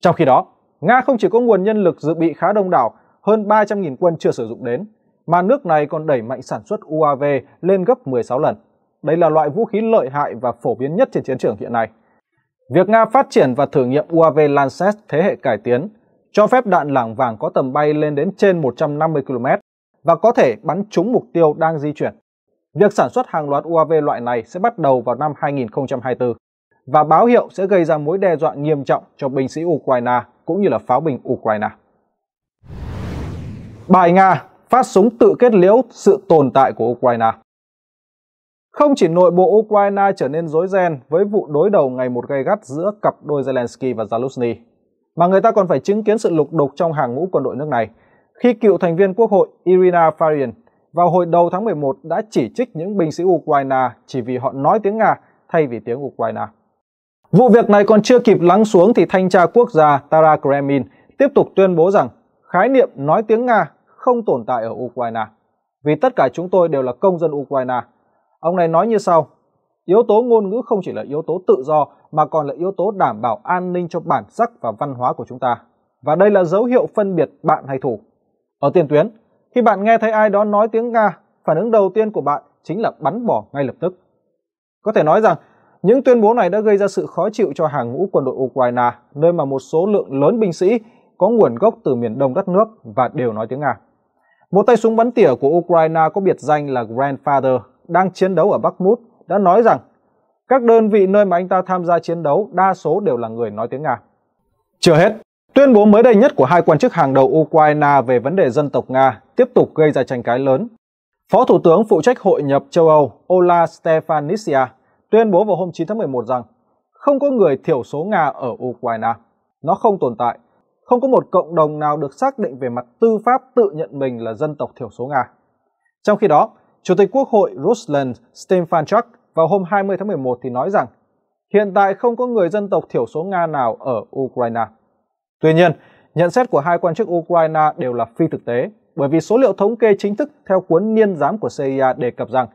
Trong khi đó, Nga không chỉ có nguồn nhân lực dự bị khá đông đảo, hơn 300.000 quân chưa sử dụng đến, mà nước này còn đẩy mạnh sản xuất UAV lên gấp 16 lần. Đây là loại vũ khí lợi hại và phổ biến nhất trên chiến trường hiện nay. Việc Nga phát triển và thử nghiệm UAV Lancet thế hệ cải tiến cho phép đạn lảng vàng có tầm bay lên đến trên 150 km và có thể bắn trúng mục tiêu đang di chuyển. Việc sản xuất hàng loạt UAV loại này sẽ bắt đầu vào năm 2024 và báo hiệu sẽ gây ra mối đe dọa nghiêm trọng cho binh sĩ Ukraine cũng như là pháo binh Ukraine. Bài Nga phát súng tự kết liễu sự tồn tại của Ukraine Không chỉ nội bộ Ukraine trở nên rối ren với vụ đối đầu ngày một gay gắt giữa cặp đôi Zelensky và Zaluzny, mà người ta còn phải chứng kiến sự lục đục trong hàng ngũ quân đội nước này khi cựu thành viên Quốc hội Irina Farin vào hồi đầu tháng 11 đã chỉ trích những binh sĩ Ukraine chỉ vì họ nói tiếng Nga thay vì tiếng Ukraine. Vụ việc này còn chưa kịp lắng xuống thì thanh tra quốc gia Tara Kremlin tiếp tục tuyên bố rằng khái niệm nói tiếng Nga không tồn tại ở Ukraine vì tất cả chúng tôi đều là công dân Ukraine. Ông này nói như sau, yếu tố ngôn ngữ không chỉ là yếu tố tự do mà còn là yếu tố đảm bảo an ninh cho bản sắc và văn hóa của chúng ta. Và đây là dấu hiệu phân biệt bạn hay thù. Ở tiền tuyến, khi bạn nghe thấy ai đó nói tiếng Nga, phản ứng đầu tiên của bạn chính là bắn bỏ ngay lập tức. Có thể nói rằng, những tuyên bố này đã gây ra sự khó chịu cho hàng ngũ quân đội Ukraine, nơi mà một số lượng lớn binh sĩ có nguồn gốc từ miền đông đất nước và đều nói tiếng Nga. Một tay súng bắn tỉa của Ukraine có biệt danh là Grandfather đang chiến đấu ở Bakhmut đã nói rằng các đơn vị nơi mà anh ta tham gia chiến đấu đa số đều là người nói tiếng Nga. Chưa hết, Tuyên bố mới đây nhất của hai quan chức hàng đầu Ukraine về vấn đề dân tộc Nga tiếp tục gây ra tranh cãi lớn. Phó Thủ tướng phụ trách hội nhập châu Âu Ola Stefanitsia tuyên bố vào hôm 9 tháng 11 rằng không có người thiểu số Nga ở Ukraine. Nó không tồn tại. Không có một cộng đồng nào được xác định về mặt tư pháp tự nhận mình là dân tộc thiểu số Nga. Trong khi đó, Chủ tịch Quốc hội Ruslan Stefanchuk vào hôm 20 tháng 11 thì nói rằng hiện tại không có người dân tộc thiểu số Nga nào ở Ukraine. Tuy nhiên, nhận xét của hai quan chức Ukraine đều là phi thực tế, bởi vì số liệu thống kê chính thức theo cuốn niên giám của CIA đề cập rằng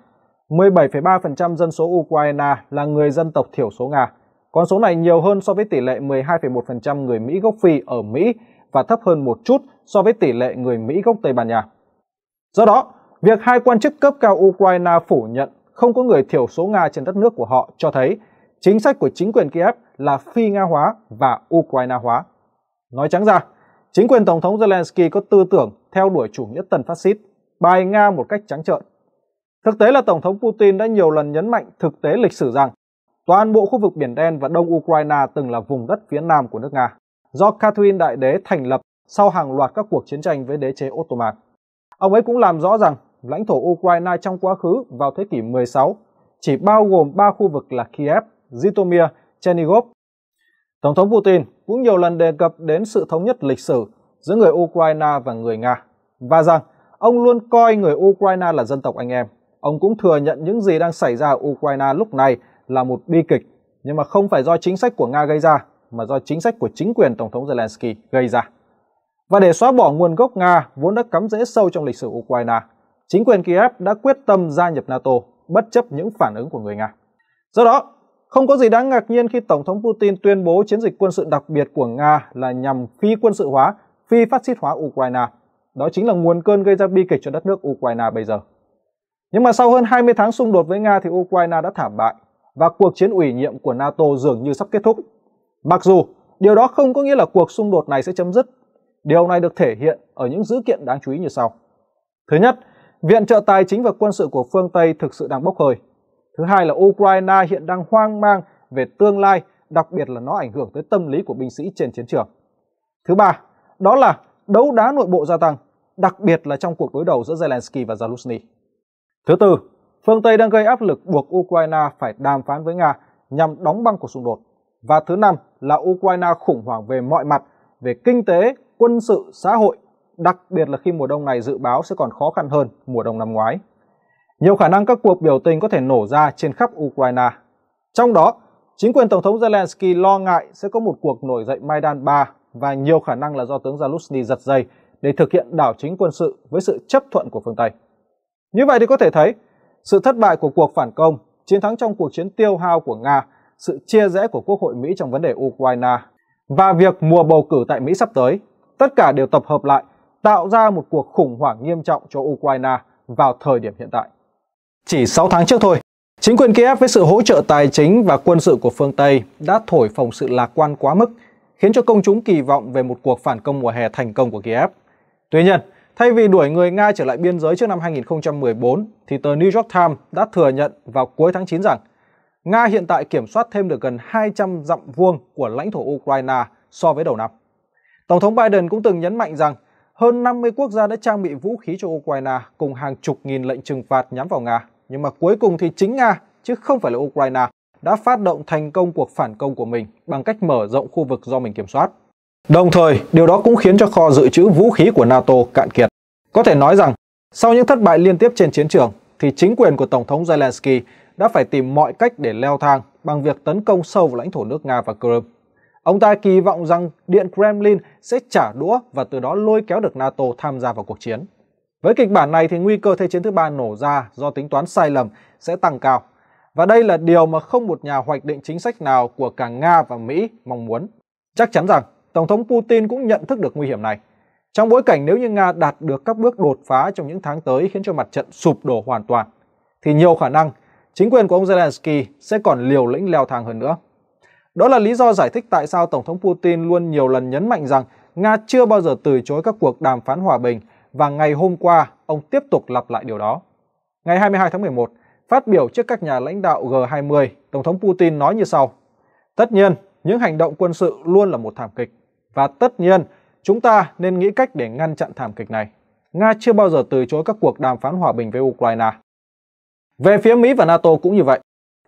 17,3% dân số Ukraine là người dân tộc thiểu số Nga. Con số này nhiều hơn so với tỷ lệ 12,1% người Mỹ gốc Phi ở Mỹ và thấp hơn một chút so với tỷ lệ người Mỹ gốc Tây Ban Nha. Do đó, việc hai quan chức cấp cao Ukraine phủ nhận không có người thiểu số Nga trên đất nước của họ cho thấy chính sách của chính quyền Kiev là phi Nga hóa và Ukraine hóa. Nói trắng ra, chính quyền Tổng thống Zelensky có tư tưởng theo đuổi chủ nghĩa tần phát xít, bài Nga một cách trắng trợn. Thực tế là Tổng thống Putin đã nhiều lần nhấn mạnh thực tế lịch sử rằng toàn bộ khu vực Biển Đen và Đông Ukraine từng là vùng đất phía nam của nước Nga, do Catherine Đại Đế thành lập sau hàng loạt các cuộc chiến tranh với đế chế Ottoman. Ông ấy cũng làm rõ rằng lãnh thổ Ukraine trong quá khứ vào thế kỷ 16 chỉ bao gồm 3 khu vực là Kiev, Zitomir, Chernigov Tổng thống Putin cũng nhiều lần đề cập đến sự thống nhất lịch sử giữa người Ukraine và người Nga và rằng ông luôn coi người Ukraine là dân tộc anh em. Ông cũng thừa nhận những gì đang xảy ra ở Ukraine lúc này là một bi kịch nhưng mà không phải do chính sách của Nga gây ra mà do chính sách của chính quyền Tổng thống Zelensky gây ra. Và để xóa bỏ nguồn gốc Nga vốn đã cắm rễ sâu trong lịch sử Ukraine, chính quyền Kiev đã quyết tâm gia nhập NATO bất chấp những phản ứng của người Nga. Do đó, không có gì đáng ngạc nhiên khi Tổng thống Putin tuyên bố chiến dịch quân sự đặc biệt của Nga là nhằm phi quân sự hóa, phi phát xít hóa Ukraine. Đó chính là nguồn cơn gây ra bi kịch cho đất nước Ukraine bây giờ. Nhưng mà sau hơn 20 tháng xung đột với Nga thì Ukraine đã thảm bại và cuộc chiến ủy nhiệm của NATO dường như sắp kết thúc. Mặc dù điều đó không có nghĩa là cuộc xung đột này sẽ chấm dứt. Điều này được thể hiện ở những dữ kiện đáng chú ý như sau. Thứ nhất, viện trợ tài chính và quân sự của phương Tây thực sự đang bốc hơi Thứ hai là Ukraine hiện đang hoang mang về tương lai, đặc biệt là nó ảnh hưởng tới tâm lý của binh sĩ trên chiến trường. Thứ ba, đó là đấu đá nội bộ gia tăng, đặc biệt là trong cuộc đối đầu giữa Zelensky và Zelensky. Thứ tư, phương Tây đang gây áp lực buộc Ukraine phải đàm phán với Nga nhằm đóng băng cuộc xung đột. Và thứ năm là Ukraine khủng hoảng về mọi mặt, về kinh tế, quân sự, xã hội, đặc biệt là khi mùa đông này dự báo sẽ còn khó khăn hơn mùa đông năm ngoái. Nhiều khả năng các cuộc biểu tình có thể nổ ra trên khắp Ukraine. Trong đó, chính quyền Tổng thống Zelensky lo ngại sẽ có một cuộc nổi dậy Maidan 3 và nhiều khả năng là do tướng Zaluzny giật dây để thực hiện đảo chính quân sự với sự chấp thuận của phương Tây. Như vậy thì có thể thấy, sự thất bại của cuộc phản công, chiến thắng trong cuộc chiến tiêu hao của Nga, sự chia rẽ của Quốc hội Mỹ trong vấn đề Ukraine và việc mùa bầu cử tại Mỹ sắp tới, tất cả đều tập hợp lại tạo ra một cuộc khủng hoảng nghiêm trọng cho Ukraine vào thời điểm hiện tại. Chỉ 6 tháng trước thôi, chính quyền Kiev với sự hỗ trợ tài chính và quân sự của phương Tây đã thổi phồng sự lạc quan quá mức, khiến cho công chúng kỳ vọng về một cuộc phản công mùa hè thành công của Kiev. Tuy nhiên, thay vì đuổi người Nga trở lại biên giới trước năm 2014, thì tờ New York Times đã thừa nhận vào cuối tháng 9 rằng Nga hiện tại kiểm soát thêm được gần 200 dặm vuông của lãnh thổ Ukraine so với đầu năm. Tổng thống Biden cũng từng nhấn mạnh rằng hơn 50 quốc gia đã trang bị vũ khí cho Ukraine cùng hàng chục nghìn lệnh trừng phạt nhắm vào Nga nhưng mà cuối cùng thì chính Nga chứ không phải là Ukraine đã phát động thành công cuộc phản công của mình bằng cách mở rộng khu vực do mình kiểm soát. Đồng thời, điều đó cũng khiến cho kho dự trữ vũ khí của NATO cạn kiệt. Có thể nói rằng, sau những thất bại liên tiếp trên chiến trường, thì chính quyền của Tổng thống Zelensky đã phải tìm mọi cách để leo thang bằng việc tấn công sâu vào lãnh thổ nước Nga và Crimea. Ông ta kỳ vọng rằng Điện Kremlin sẽ trả đũa và từ đó lôi kéo được NATO tham gia vào cuộc chiến. Với kịch bản này thì nguy cơ thế chiến thứ ba nổ ra do tính toán sai lầm sẽ tăng cao. Và đây là điều mà không một nhà hoạch định chính sách nào của cả Nga và Mỹ mong muốn. Chắc chắn rằng Tổng thống Putin cũng nhận thức được nguy hiểm này. Trong bối cảnh nếu như Nga đạt được các bước đột phá trong những tháng tới khiến cho mặt trận sụp đổ hoàn toàn, thì nhiều khả năng chính quyền của ông Zelensky sẽ còn liều lĩnh leo thang hơn nữa. Đó là lý do giải thích tại sao Tổng thống Putin luôn nhiều lần nhấn mạnh rằng Nga chưa bao giờ từ chối các cuộc đàm phán hòa bình và ngày hôm qua ông tiếp tục lặp lại điều đó. Ngày 22 tháng 11, phát biểu trước các nhà lãnh đạo G20, Tổng thống Putin nói như sau. Tất nhiên, những hành động quân sự luôn là một thảm kịch. Và tất nhiên, chúng ta nên nghĩ cách để ngăn chặn thảm kịch này. Nga chưa bao giờ từ chối các cuộc đàm phán hòa bình với Ukraine. Về phía Mỹ và NATO cũng như vậy.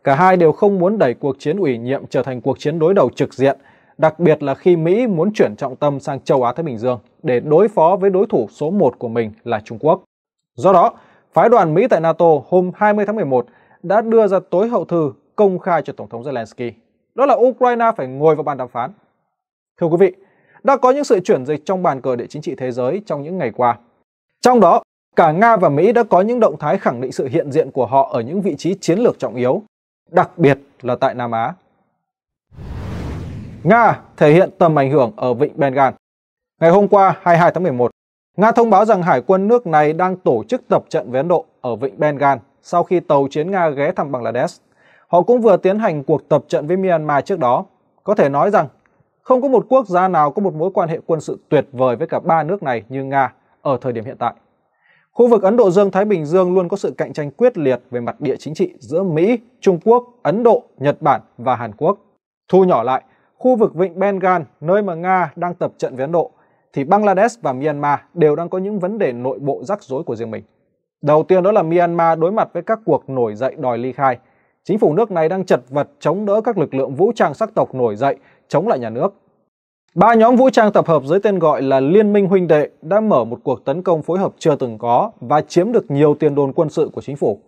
Cả hai đều không muốn đẩy cuộc chiến ủy nhiệm trở thành cuộc chiến đối đầu trực diện đặc biệt là khi Mỹ muốn chuyển trọng tâm sang châu Á-Thái Bình Dương để đối phó với đối thủ số 1 của mình là Trung Quốc. Do đó, phái đoàn Mỹ tại NATO hôm 20 tháng 11 đã đưa ra tối hậu thư công khai cho Tổng thống Zelensky. Đó là Ukraine phải ngồi vào bàn đàm phán. Thưa quý vị, đã có những sự chuyển dịch trong bàn cờ địa chính trị thế giới trong những ngày qua. Trong đó, cả Nga và Mỹ đã có những động thái khẳng định sự hiện diện của họ ở những vị trí chiến lược trọng yếu, đặc biệt là tại Nam Á. Nga thể hiện tầm ảnh hưởng ở vịnh Bengal. Ngày hôm qua 22 tháng 11, Nga thông báo rằng hải quân nước này đang tổ chức tập trận với Ấn Độ ở vịnh Bengal sau khi tàu chiến Nga ghé thăm Bangladesh. Họ cũng vừa tiến hành cuộc tập trận với Myanmar trước đó. Có thể nói rằng không có một quốc gia nào có một mối quan hệ quân sự tuyệt vời với cả ba nước này như Nga ở thời điểm hiện tại. Khu vực Ấn Độ Dương-Thái Bình Dương luôn có sự cạnh tranh quyết liệt về mặt địa chính trị giữa Mỹ, Trung Quốc, Ấn Độ, Nhật Bản và Hàn Quốc. Thu nhỏ lại, khu vực vịnh Bengal, nơi mà Nga đang tập trận với Ấn Độ, thì Bangladesh và Myanmar đều đang có những vấn đề nội bộ rắc rối của riêng mình. Đầu tiên đó là Myanmar đối mặt với các cuộc nổi dậy đòi ly khai. Chính phủ nước này đang chật vật chống đỡ các lực lượng vũ trang sắc tộc nổi dậy chống lại nhà nước. Ba nhóm vũ trang tập hợp dưới tên gọi là Liên minh huynh đệ đã mở một cuộc tấn công phối hợp chưa từng có và chiếm được nhiều tiền đồn quân sự của chính phủ.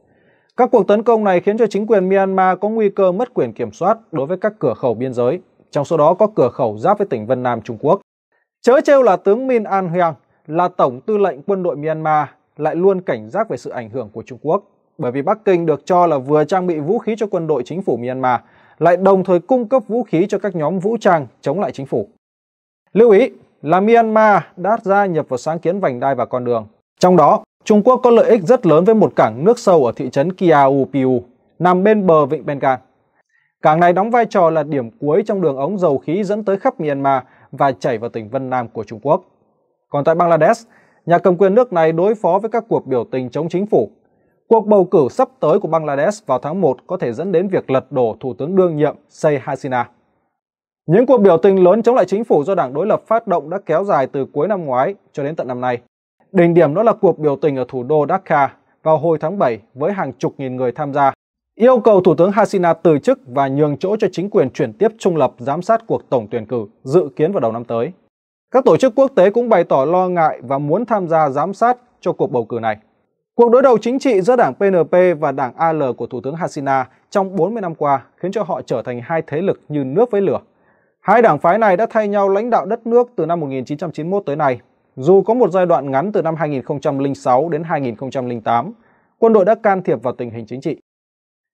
Các cuộc tấn công này khiến cho chính quyền Myanmar có nguy cơ mất quyền kiểm soát đối với các cửa khẩu biên giới trong số đó có cửa khẩu giáp với tỉnh Vân Nam Trung Quốc. Chớ trêu là tướng Min An Hyang là tổng tư lệnh quân đội Myanmar lại luôn cảnh giác về sự ảnh hưởng của Trung Quốc, bởi vì Bắc Kinh được cho là vừa trang bị vũ khí cho quân đội chính phủ Myanmar, lại đồng thời cung cấp vũ khí cho các nhóm vũ trang chống lại chính phủ. Lưu ý là Myanmar đã gia nhập vào sáng kiến vành đai và con đường. Trong đó, Trung Quốc có lợi ích rất lớn với một cảng nước sâu ở thị trấn Kiau nằm bên bờ vịnh Bengal. Cảng này đóng vai trò là điểm cuối trong đường ống dầu khí dẫn tới khắp Myanmar và chảy vào tỉnh Vân Nam của Trung Quốc. Còn tại Bangladesh, nhà cầm quyền nước này đối phó với các cuộc biểu tình chống chính phủ. Cuộc bầu cử sắp tới của Bangladesh vào tháng 1 có thể dẫn đến việc lật đổ Thủ tướng đương nhiệm Sheikh Hasina. Những cuộc biểu tình lớn chống lại chính phủ do đảng đối lập phát động đã kéo dài từ cuối năm ngoái cho đến tận năm nay. Đỉnh điểm đó là cuộc biểu tình ở thủ đô Dhaka vào hồi tháng 7 với hàng chục nghìn người tham gia yêu cầu Thủ tướng Hasina từ chức và nhường chỗ cho chính quyền chuyển tiếp trung lập giám sát cuộc tổng tuyển cử dự kiến vào đầu năm tới. Các tổ chức quốc tế cũng bày tỏ lo ngại và muốn tham gia giám sát cho cuộc bầu cử này. Cuộc đối đầu chính trị giữa đảng PNP và đảng AL của Thủ tướng Hasina trong 40 năm qua khiến cho họ trở thành hai thế lực như nước với lửa. Hai đảng phái này đã thay nhau lãnh đạo đất nước từ năm 1991 tới nay. Dù có một giai đoạn ngắn từ năm 2006 đến 2008, quân đội đã can thiệp vào tình hình chính trị.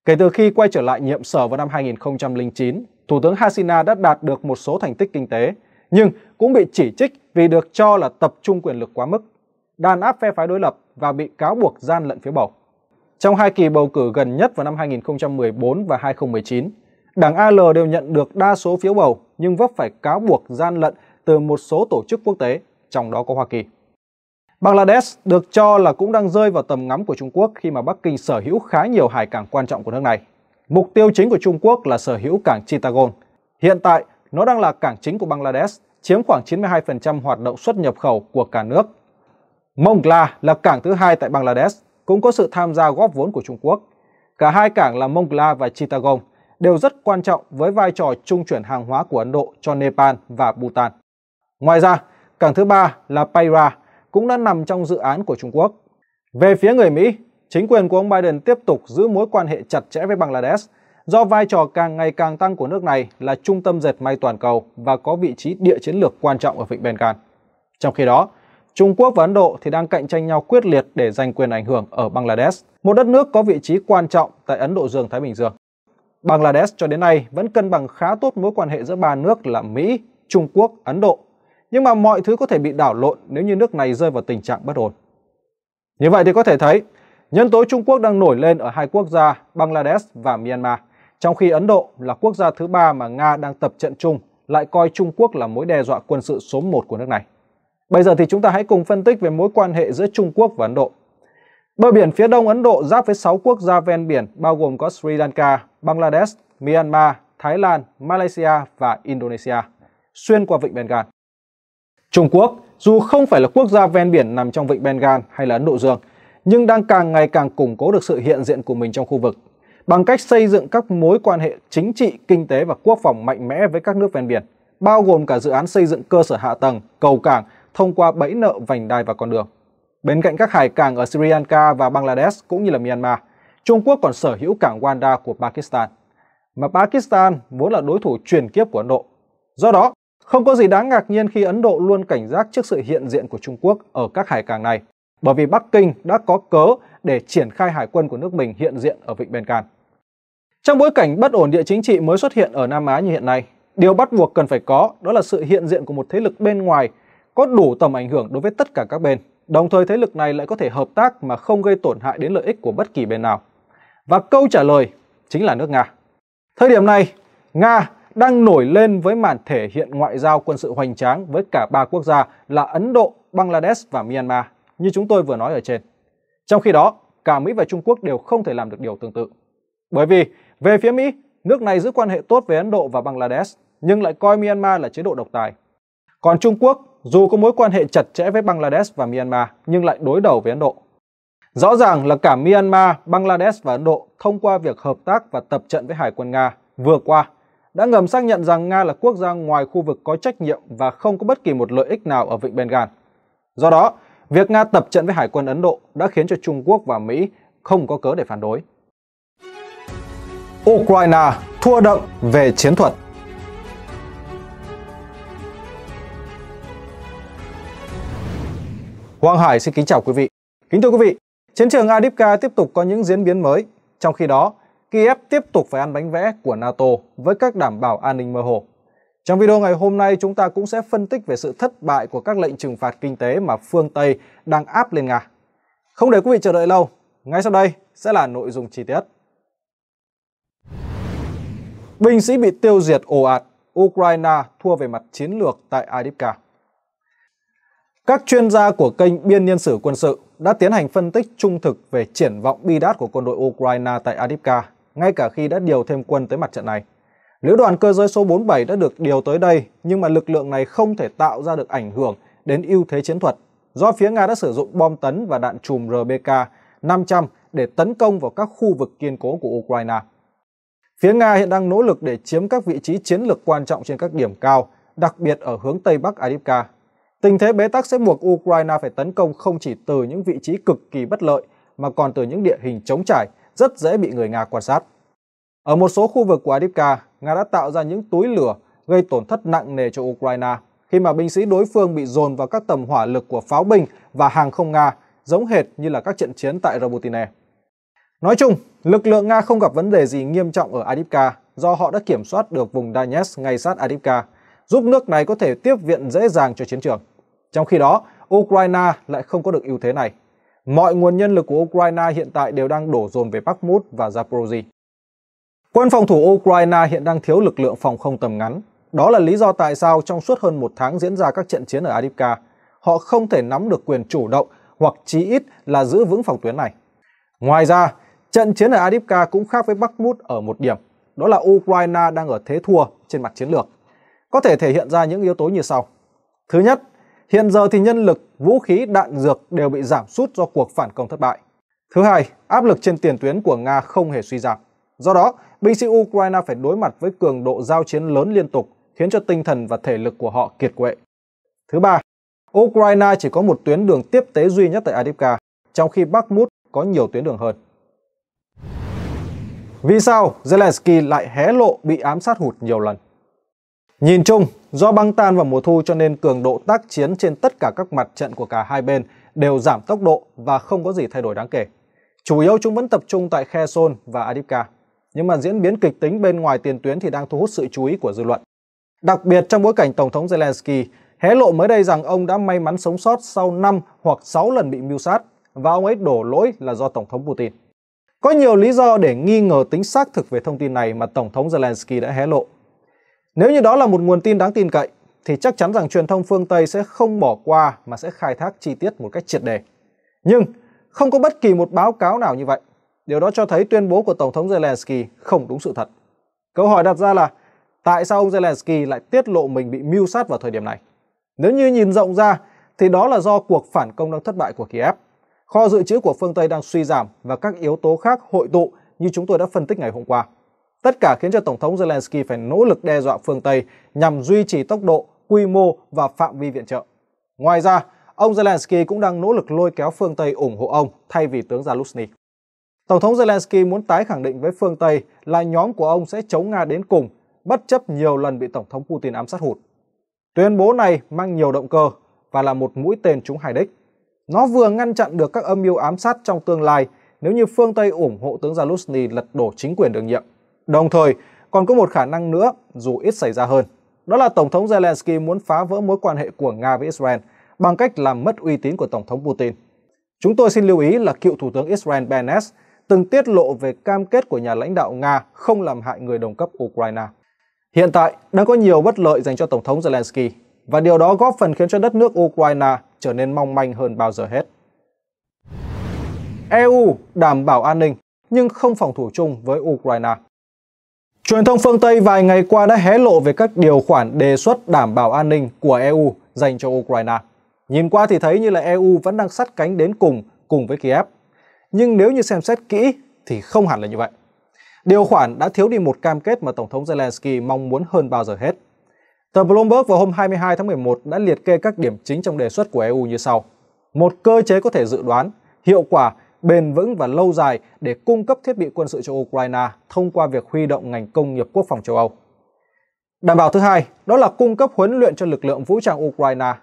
Kể từ khi quay trở lại nhiệm sở vào năm 2009, Thủ tướng Hasina đã đạt được một số thành tích kinh tế, nhưng cũng bị chỉ trích vì được cho là tập trung quyền lực quá mức, đàn áp phe phái đối lập và bị cáo buộc gian lận phiếu bầu. Trong hai kỳ bầu cử gần nhất vào năm 2014 và 2019, đảng AL đều nhận được đa số phiếu bầu nhưng vấp phải cáo buộc gian lận từ một số tổ chức quốc tế, trong đó có Hoa Kỳ. Bangladesh được cho là cũng đang rơi vào tầm ngắm của Trung Quốc khi mà Bắc Kinh sở hữu khá nhiều hải cảng quan trọng của nước này. Mục tiêu chính của Trung Quốc là sở hữu cảng Chittagong. Hiện tại, nó đang là cảng chính của Bangladesh, chiếm khoảng 92% hoạt động xuất nhập khẩu của cả nước. Mongla là cảng thứ hai tại Bangladesh, cũng có sự tham gia góp vốn của Trung Quốc. Cả hai cảng là Mongla và Chittagong đều rất quan trọng với vai trò trung chuyển hàng hóa của Ấn Độ cho Nepal và Bhutan. Ngoài ra, cảng thứ ba là Paira cũng đã nằm trong dự án của Trung Quốc. Về phía người Mỹ, chính quyền của ông Biden tiếp tục giữ mối quan hệ chặt chẽ với Bangladesh do vai trò càng ngày càng tăng của nước này là trung tâm dệt may toàn cầu và có vị trí địa chiến lược quan trọng ở vịnh Bengal. Trong khi đó, Trung Quốc và Ấn Độ thì đang cạnh tranh nhau quyết liệt để giành quyền ảnh hưởng ở Bangladesh, một đất nước có vị trí quan trọng tại Ấn Độ Dương Thái Bình Dương. Bangladesh cho đến nay vẫn cân bằng khá tốt mối quan hệ giữa ba nước là Mỹ, Trung Quốc, Ấn Độ nhưng mà mọi thứ có thể bị đảo lộn nếu như nước này rơi vào tình trạng bất ổn. Như vậy thì có thể thấy, nhân tố Trung Quốc đang nổi lên ở hai quốc gia Bangladesh và Myanmar, trong khi Ấn Độ là quốc gia thứ ba mà Nga đang tập trận chung lại coi Trung Quốc là mối đe dọa quân sự số 1 của nước này. Bây giờ thì chúng ta hãy cùng phân tích về mối quan hệ giữa Trung Quốc và Ấn Độ. Bờ biển phía đông Ấn Độ giáp với 6 quốc gia ven biển bao gồm có Sri Lanka, Bangladesh, Myanmar, Thái Lan, Malaysia và Indonesia, xuyên qua vịnh Bengal. Trung Quốc, dù không phải là quốc gia ven biển nằm trong vịnh Bengal hay là Ấn Độ Dương, nhưng đang càng ngày càng củng cố được sự hiện diện của mình trong khu vực bằng cách xây dựng các mối quan hệ chính trị, kinh tế và quốc phòng mạnh mẽ với các nước ven biển, bao gồm cả dự án xây dựng cơ sở hạ tầng, cầu cảng thông qua bẫy nợ vành đai và con đường. Bên cạnh các hải cảng ở Sri Lanka và Bangladesh cũng như là Myanmar, Trung Quốc còn sở hữu cảng Wanda của Pakistan. Mà Pakistan vốn là đối thủ truyền kiếp của Ấn Độ. Do đó, không có gì đáng ngạc nhiên khi Ấn Độ luôn cảnh giác trước sự hiện diện của Trung Quốc ở các hải cảng này, bởi vì Bắc Kinh đã có cớ để triển khai hải quân của nước mình hiện diện ở Vịnh Bên Trong bối cảnh bất ổn địa chính trị mới xuất hiện ở Nam Á như hiện nay, điều bắt buộc cần phải có đó là sự hiện diện của một thế lực bên ngoài có đủ tầm ảnh hưởng đối với tất cả các bên, đồng thời thế lực này lại có thể hợp tác mà không gây tổn hại đến lợi ích của bất kỳ bên nào. Và câu trả lời chính là nước Nga. Thời điểm này, Nga đang nổi lên với màn thể hiện ngoại giao quân sự hoành tráng với cả ba quốc gia là Ấn Độ, Bangladesh và Myanmar, như chúng tôi vừa nói ở trên. Trong khi đó, cả Mỹ và Trung Quốc đều không thể làm được điều tương tự. Bởi vì, về phía Mỹ, nước này giữ quan hệ tốt với Ấn Độ và Bangladesh, nhưng lại coi Myanmar là chế độ độc tài. Còn Trung Quốc, dù có mối quan hệ chặt chẽ với Bangladesh và Myanmar, nhưng lại đối đầu với Ấn Độ. Rõ ràng là cả Myanmar, Bangladesh và Ấn Độ thông qua việc hợp tác và tập trận với Hải quân Nga vừa qua đã ngầm xác nhận rằng Nga là quốc gia ngoài khu vực có trách nhiệm và không có bất kỳ một lợi ích nào ở vịnh Bengal. Do đó, việc Nga tập trận với Hải quân Ấn Độ đã khiến cho Trung Quốc và Mỹ không có cớ để phản đối. Ukraine thua đậm về chiến thuật hoàng Hải xin kính chào quý vị. Kính thưa quý vị, chiến trường Adipka tiếp tục có những diễn biến mới. Trong khi đó, Kiev tiếp tục phải ăn bánh vẽ của NATO với các đảm bảo an ninh mơ hồ. Trong video ngày hôm nay, chúng ta cũng sẽ phân tích về sự thất bại của các lệnh trừng phạt kinh tế mà phương Tây đang áp lên Nga. Không để quý vị chờ đợi lâu, ngay sau đây sẽ là nội dung chi tiết. Binh sĩ bị tiêu diệt ồ ạt, Ukraine thua về mặt chiến lược tại Adipka. Các chuyên gia của kênh Biên Nhân sử Quân sự đã tiến hành phân tích trung thực về triển vọng bi đát của quân đội Ukraine tại Adipka ngay cả khi đã điều thêm quân tới mặt trận này. Lữ đoàn cơ giới số 47 đã được điều tới đây, nhưng mà lực lượng này không thể tạo ra được ảnh hưởng đến ưu thế chiến thuật, do phía Nga đã sử dụng bom tấn và đạn chùm RBK 500 để tấn công vào các khu vực kiên cố của Ukraine. Phía Nga hiện đang nỗ lực để chiếm các vị trí chiến lược quan trọng trên các điểm cao, đặc biệt ở hướng Tây Bắc adipka. Tình thế bế tắc sẽ buộc Ukraine phải tấn công không chỉ từ những vị trí cực kỳ bất lợi, mà còn từ những địa hình chống trải rất dễ bị người Nga quan sát. Ở một số khu vực của adipka, Nga đã tạo ra những túi lửa gây tổn thất nặng nề cho Ukraine khi mà binh sĩ đối phương bị dồn vào các tầm hỏa lực của pháo binh và hàng không Nga, giống hệt như là các trận chiến tại Robotine. Nói chung, lực lượng Nga không gặp vấn đề gì nghiêm trọng ở adipka do họ đã kiểm soát được vùng Donetsk ngay sát adipka, giúp nước này có thể tiếp viện dễ dàng cho chiến trường. Trong khi đó, Ukraine lại không có được ưu thế này. Mọi nguồn nhân lực của Ukraine hiện tại đều đang đổ dồn về Bakhmut và Zaporozhye. Quân phòng thủ Ukraine hiện đang thiếu lực lượng phòng không tầm ngắn. Đó là lý do tại sao trong suốt hơn một tháng diễn ra các trận chiến ở Adivka, họ không thể nắm được quyền chủ động hoặc chí ít là giữ vững phòng tuyến này. Ngoài ra, trận chiến ở Adivka cũng khác với Bakhmut ở một điểm, đó là Ukraine đang ở thế thua trên mặt chiến lược. Có thể thể hiện ra những yếu tố như sau. Thứ nhất, Hiện giờ thì nhân lực, vũ khí, đạn dược đều bị giảm sút do cuộc phản công thất bại. Thứ hai, áp lực trên tiền tuyến của Nga không hề suy giảm. Do đó, binh sĩ Ukraine phải đối mặt với cường độ giao chiến lớn liên tục, khiến cho tinh thần và thể lực của họ kiệt quệ. Thứ ba, Ukraine chỉ có một tuyến đường tiếp tế duy nhất tại Adivka, trong khi Bakhmut có nhiều tuyến đường hơn. Vì sao Zelensky lại hé lộ bị ám sát hụt nhiều lần? Nhìn chung, do băng tan vào mùa thu cho nên cường độ tác chiến trên tất cả các mặt trận của cả hai bên đều giảm tốc độ và không có gì thay đổi đáng kể. Chủ yếu chúng vẫn tập trung tại Khe Son và Adipka, nhưng mà diễn biến kịch tính bên ngoài tiền tuyến thì đang thu hút sự chú ý của dư luận. Đặc biệt trong bối cảnh Tổng thống Zelensky hé lộ mới đây rằng ông đã may mắn sống sót sau 5 hoặc 6 lần bị mưu sát và ông ấy đổ lỗi là do Tổng thống Putin. Có nhiều lý do để nghi ngờ tính xác thực về thông tin này mà Tổng thống Zelensky đã hé lộ. Nếu như đó là một nguồn tin đáng tin cậy, thì chắc chắn rằng truyền thông phương Tây sẽ không bỏ qua mà sẽ khai thác chi tiết một cách triệt đề. Nhưng không có bất kỳ một báo cáo nào như vậy. Điều đó cho thấy tuyên bố của Tổng thống Zelensky không đúng sự thật. Câu hỏi đặt ra là tại sao ông Zelensky lại tiết lộ mình bị mưu sát vào thời điểm này? Nếu như nhìn rộng ra thì đó là do cuộc phản công đang thất bại của Kiev, kho dự trữ của phương Tây đang suy giảm và các yếu tố khác hội tụ như chúng tôi đã phân tích ngày hôm qua. Tất cả khiến cho Tổng thống Zelensky phải nỗ lực đe dọa phương Tây nhằm duy trì tốc độ, quy mô và phạm vi viện trợ. Ngoài ra, ông Zelensky cũng đang nỗ lực lôi kéo phương Tây ủng hộ ông thay vì tướng Zaluzny. Tổng thống Zelensky muốn tái khẳng định với phương Tây là nhóm của ông sẽ chống Nga đến cùng, bất chấp nhiều lần bị Tổng thống Putin ám sát hụt. Tuyên bố này mang nhiều động cơ và là một mũi tên trúng hải đích. Nó vừa ngăn chặn được các âm mưu ám sát trong tương lai nếu như phương Tây ủng hộ tướng Zaluzny lật đổ chính quyền đương nhiệm, Đồng thời, còn có một khả năng nữa dù ít xảy ra hơn, đó là Tổng thống Zelensky muốn phá vỡ mối quan hệ của Nga với Israel bằng cách làm mất uy tín của Tổng thống Putin. Chúng tôi xin lưu ý là cựu Thủ tướng Israel Benes từng tiết lộ về cam kết của nhà lãnh đạo Nga không làm hại người đồng cấp Ukraine. Hiện tại, đang có nhiều bất lợi dành cho Tổng thống Zelensky và điều đó góp phần khiến cho đất nước Ukraine trở nên mong manh hơn bao giờ hết. EU đảm bảo an ninh nhưng không phòng thủ chung với Ukraine. Truyền thông phương Tây vài ngày qua đã hé lộ về các điều khoản đề xuất đảm bảo an ninh của EU dành cho Ukraine. Nhìn qua thì thấy như là EU vẫn đang sát cánh đến cùng cùng với Kiev. Nhưng nếu như xem xét kỹ thì không hẳn là như vậy. Điều khoản đã thiếu đi một cam kết mà Tổng thống Zelensky mong muốn hơn bao giờ hết. Tờ Bloomberg vào hôm 22 tháng 11 đã liệt kê các điểm chính trong đề xuất của EU như sau. Một cơ chế có thể dự đoán, hiệu quả bền vững và lâu dài để cung cấp thiết bị quân sự cho Ukraine thông qua việc huy động ngành công nghiệp quốc phòng châu Âu. Đảm bảo thứ hai, đó là cung cấp huấn luyện cho lực lượng vũ trang Ukraine.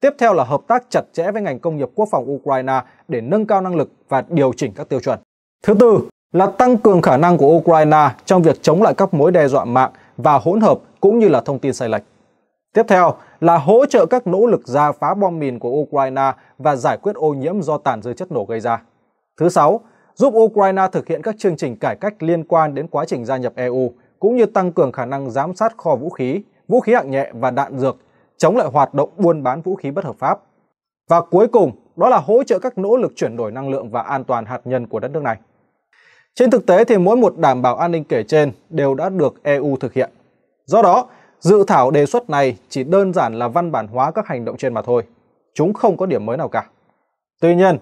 Tiếp theo là hợp tác chặt chẽ với ngành công nghiệp quốc phòng Ukraine để nâng cao năng lực và điều chỉnh các tiêu chuẩn. Thứ tư là tăng cường khả năng của Ukraine trong việc chống lại các mối đe dọa mạng và hỗn hợp cũng như là thông tin sai lệch. Tiếp theo là hỗ trợ các nỗ lực ra phá bom mìn của Ukraine và giải quyết ô nhiễm do tàn dư chất nổ gây ra. Thứ sáu, giúp Ukraine thực hiện các chương trình cải cách liên quan đến quá trình gia nhập EU, cũng như tăng cường khả năng giám sát kho vũ khí, vũ khí hạng nhẹ và đạn dược, chống lại hoạt động buôn bán vũ khí bất hợp pháp. Và cuối cùng, đó là hỗ trợ các nỗ lực chuyển đổi năng lượng và an toàn hạt nhân của đất nước này. Trên thực tế thì mỗi một đảm bảo an ninh kể trên đều đã được EU thực hiện. Do đó, dự thảo đề xuất này chỉ đơn giản là văn bản hóa các hành động trên mà thôi. Chúng không có điểm mới nào cả. Tuy nhiên,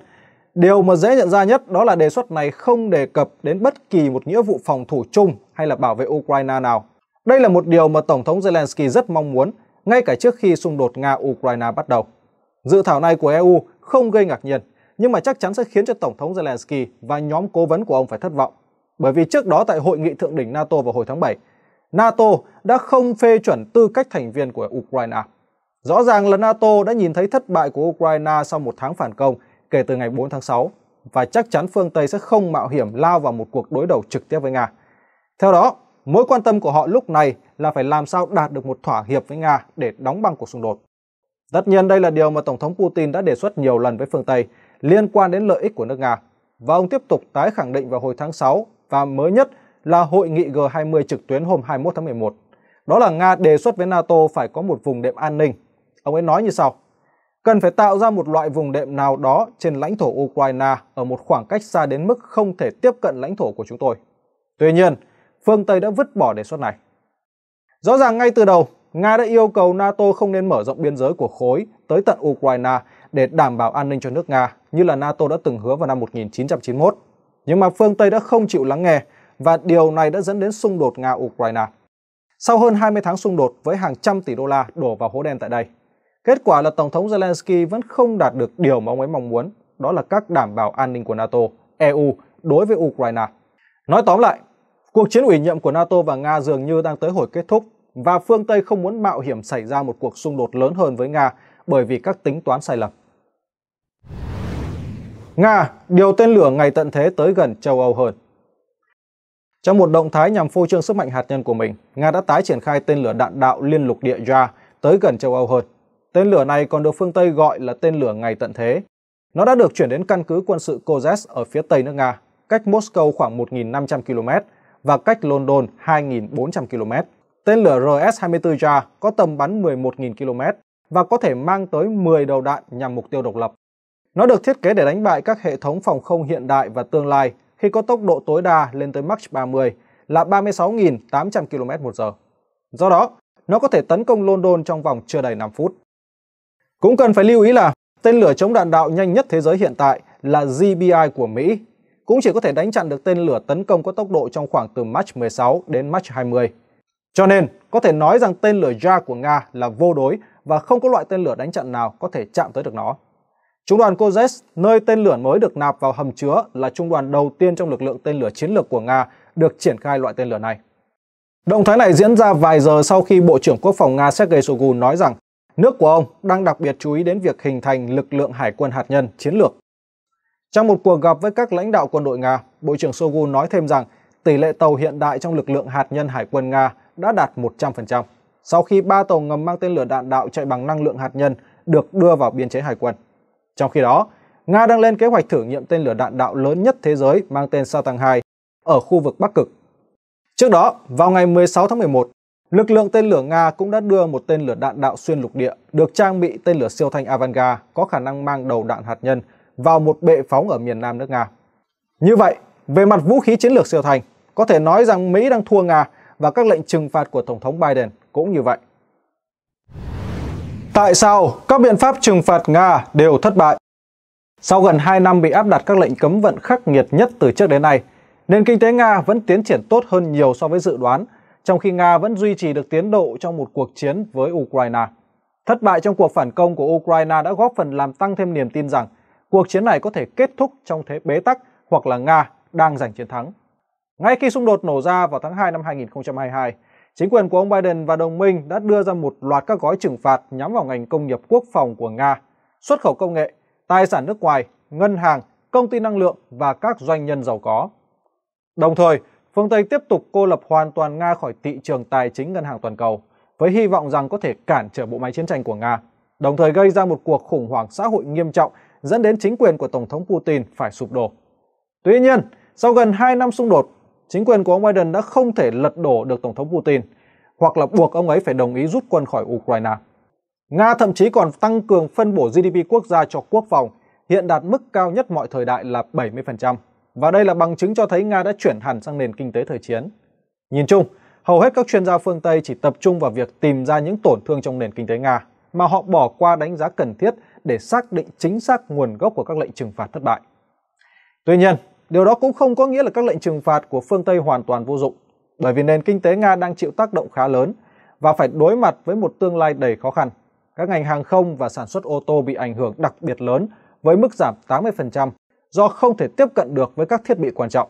Điều mà dễ nhận ra nhất đó là đề xuất này không đề cập đến bất kỳ một nghĩa vụ phòng thủ chung hay là bảo vệ Ukraine nào. Đây là một điều mà Tổng thống Zelensky rất mong muốn, ngay cả trước khi xung đột Nga-Ukraine bắt đầu. Dự thảo này của EU không gây ngạc nhiên, nhưng mà chắc chắn sẽ khiến cho Tổng thống Zelensky và nhóm cố vấn của ông phải thất vọng. Bởi vì trước đó tại hội nghị thượng đỉnh NATO vào hồi tháng 7, NATO đã không phê chuẩn tư cách thành viên của Ukraine. Rõ ràng là NATO đã nhìn thấy thất bại của Ukraine sau một tháng phản công – kể từ ngày 4 tháng 6 và chắc chắn phương Tây sẽ không mạo hiểm lao vào một cuộc đối đầu trực tiếp với Nga. Theo đó, mối quan tâm của họ lúc này là phải làm sao đạt được một thỏa hiệp với Nga để đóng băng cuộc xung đột. Tất nhiên đây là điều mà Tổng thống Putin đã đề xuất nhiều lần với phương Tây liên quan đến lợi ích của nước Nga và ông tiếp tục tái khẳng định vào hồi tháng 6 và mới nhất là hội nghị G20 trực tuyến hôm 21 tháng 11. Đó là Nga đề xuất với NATO phải có một vùng đệm an ninh. Ông ấy nói như sau: cần phải tạo ra một loại vùng đệm nào đó trên lãnh thổ Ukraine ở một khoảng cách xa đến mức không thể tiếp cận lãnh thổ của chúng tôi. Tuy nhiên, phương Tây đã vứt bỏ đề xuất này. Rõ ràng ngay từ đầu, Nga đã yêu cầu NATO không nên mở rộng biên giới của khối tới tận Ukraine để đảm bảo an ninh cho nước Nga như là NATO đã từng hứa vào năm 1991. Nhưng mà phương Tây đã không chịu lắng nghe và điều này đã dẫn đến xung đột Nga-Ukraine. Sau hơn 20 tháng xung đột với hàng trăm tỷ đô la đổ vào hố đen tại đây, Kết quả là Tổng thống Zelensky vẫn không đạt được điều mà ông ấy mong muốn, đó là các đảm bảo an ninh của NATO, EU đối với Ukraine. Nói tóm lại, cuộc chiến ủy nhiệm của NATO và Nga dường như đang tới hồi kết thúc và phương Tây không muốn mạo hiểm xảy ra một cuộc xung đột lớn hơn với Nga bởi vì các tính toán sai lầm. Nga điều tên lửa ngày tận thế tới gần châu Âu hơn. Trong một động thái nhằm phô trương sức mạnh hạt nhân của mình, Nga đã tái triển khai tên lửa đạn đạo liên lục địa Ra tới gần châu Âu hơn Tên lửa này còn được phương Tây gọi là tên lửa ngày tận thế. Nó đã được chuyển đến căn cứ quân sự Kozes ở phía tây nước Nga, cách Moscow khoảng 1.500 km và cách London 2.400 km. Tên lửa RS-24J có tầm bắn 11.000 km và có thể mang tới 10 đầu đạn nhằm mục tiêu độc lập. Nó được thiết kế để đánh bại các hệ thống phòng không hiện đại và tương lai khi có tốc độ tối đa lên tới Mach 30 là 36.800 km h Do đó, nó có thể tấn công London trong vòng chưa đầy 5 phút. Cũng cần phải lưu ý là tên lửa chống đạn đạo nhanh nhất thế giới hiện tại là GBI của Mỹ, cũng chỉ có thể đánh chặn được tên lửa tấn công có tốc độ trong khoảng từ Mach 16 đến Mach 20. Cho nên, có thể nói rằng tên lửa Ja của Nga là vô đối và không có loại tên lửa đánh chặn nào có thể chạm tới được nó. Trung đoàn Kozes, nơi tên lửa mới được nạp vào hầm chứa, là trung đoàn đầu tiên trong lực lượng tên lửa chiến lược của Nga được triển khai loại tên lửa này. Động thái này diễn ra vài giờ sau khi Bộ trưởng Quốc phòng Nga Sergei Shoigu nói rằng Nước của ông đang đặc biệt chú ý đến việc hình thành lực lượng hải quân hạt nhân chiến lược. Trong một cuộc gặp với các lãnh đạo quân đội Nga, Bộ trưởng Shoigu nói thêm rằng tỷ lệ tàu hiện đại trong lực lượng hạt nhân hải quân Nga đã đạt 100%, sau khi ba tàu ngầm mang tên lửa đạn đạo chạy bằng năng lượng hạt nhân được đưa vào biên chế hải quân. Trong khi đó, Nga đang lên kế hoạch thử nghiệm tên lửa đạn đạo lớn nhất thế giới mang tên Satan 2 ở khu vực Bắc Cực. Trước đó, vào ngày 16 tháng 11, Lực lượng tên lửa Nga cũng đã đưa một tên lửa đạn đạo xuyên lục địa được trang bị tên lửa siêu thanh Avangard có khả năng mang đầu đạn hạt nhân vào một bệ phóng ở miền nam nước Nga. Như vậy, về mặt vũ khí chiến lược siêu thanh, có thể nói rằng Mỹ đang thua Nga và các lệnh trừng phạt của Tổng thống Biden cũng như vậy. Tại sao các biện pháp trừng phạt Nga đều thất bại? Sau gần 2 năm bị áp đặt các lệnh cấm vận khắc nghiệt nhất từ trước đến nay, nền kinh tế Nga vẫn tiến triển tốt hơn nhiều so với dự đoán – trong khi Nga vẫn duy trì được tiến độ trong một cuộc chiến với Ukraine. Thất bại trong cuộc phản công của Ukraine đã góp phần làm tăng thêm niềm tin rằng cuộc chiến này có thể kết thúc trong thế bế tắc hoặc là Nga đang giành chiến thắng. Ngay khi xung đột nổ ra vào tháng 2 năm 2022, chính quyền của ông Biden và đồng minh đã đưa ra một loạt các gói trừng phạt nhắm vào ngành công nghiệp quốc phòng của Nga, xuất khẩu công nghệ, tài sản nước ngoài, ngân hàng, công ty năng lượng và các doanh nhân giàu có. Đồng thời, phương Tây tiếp tục cô lập hoàn toàn Nga khỏi thị trường tài chính ngân hàng toàn cầu, với hy vọng rằng có thể cản trở bộ máy chiến tranh của Nga, đồng thời gây ra một cuộc khủng hoảng xã hội nghiêm trọng dẫn đến chính quyền của Tổng thống Putin phải sụp đổ. Tuy nhiên, sau gần 2 năm xung đột, chính quyền của ông Biden đã không thể lật đổ được Tổng thống Putin hoặc là buộc ông ấy phải đồng ý rút quân khỏi Ukraine. Nga thậm chí còn tăng cường phân bổ GDP quốc gia cho quốc phòng, hiện đạt mức cao nhất mọi thời đại là 70% và đây là bằng chứng cho thấy Nga đã chuyển hẳn sang nền kinh tế thời chiến. Nhìn chung, hầu hết các chuyên gia phương Tây chỉ tập trung vào việc tìm ra những tổn thương trong nền kinh tế Nga mà họ bỏ qua đánh giá cần thiết để xác định chính xác nguồn gốc của các lệnh trừng phạt thất bại. Tuy nhiên, điều đó cũng không có nghĩa là các lệnh trừng phạt của phương Tây hoàn toàn vô dụng, bởi vì nền kinh tế Nga đang chịu tác động khá lớn và phải đối mặt với một tương lai đầy khó khăn. Các ngành hàng không và sản xuất ô tô bị ảnh hưởng đặc biệt lớn với mức giảm 80% do không thể tiếp cận được với các thiết bị quan trọng.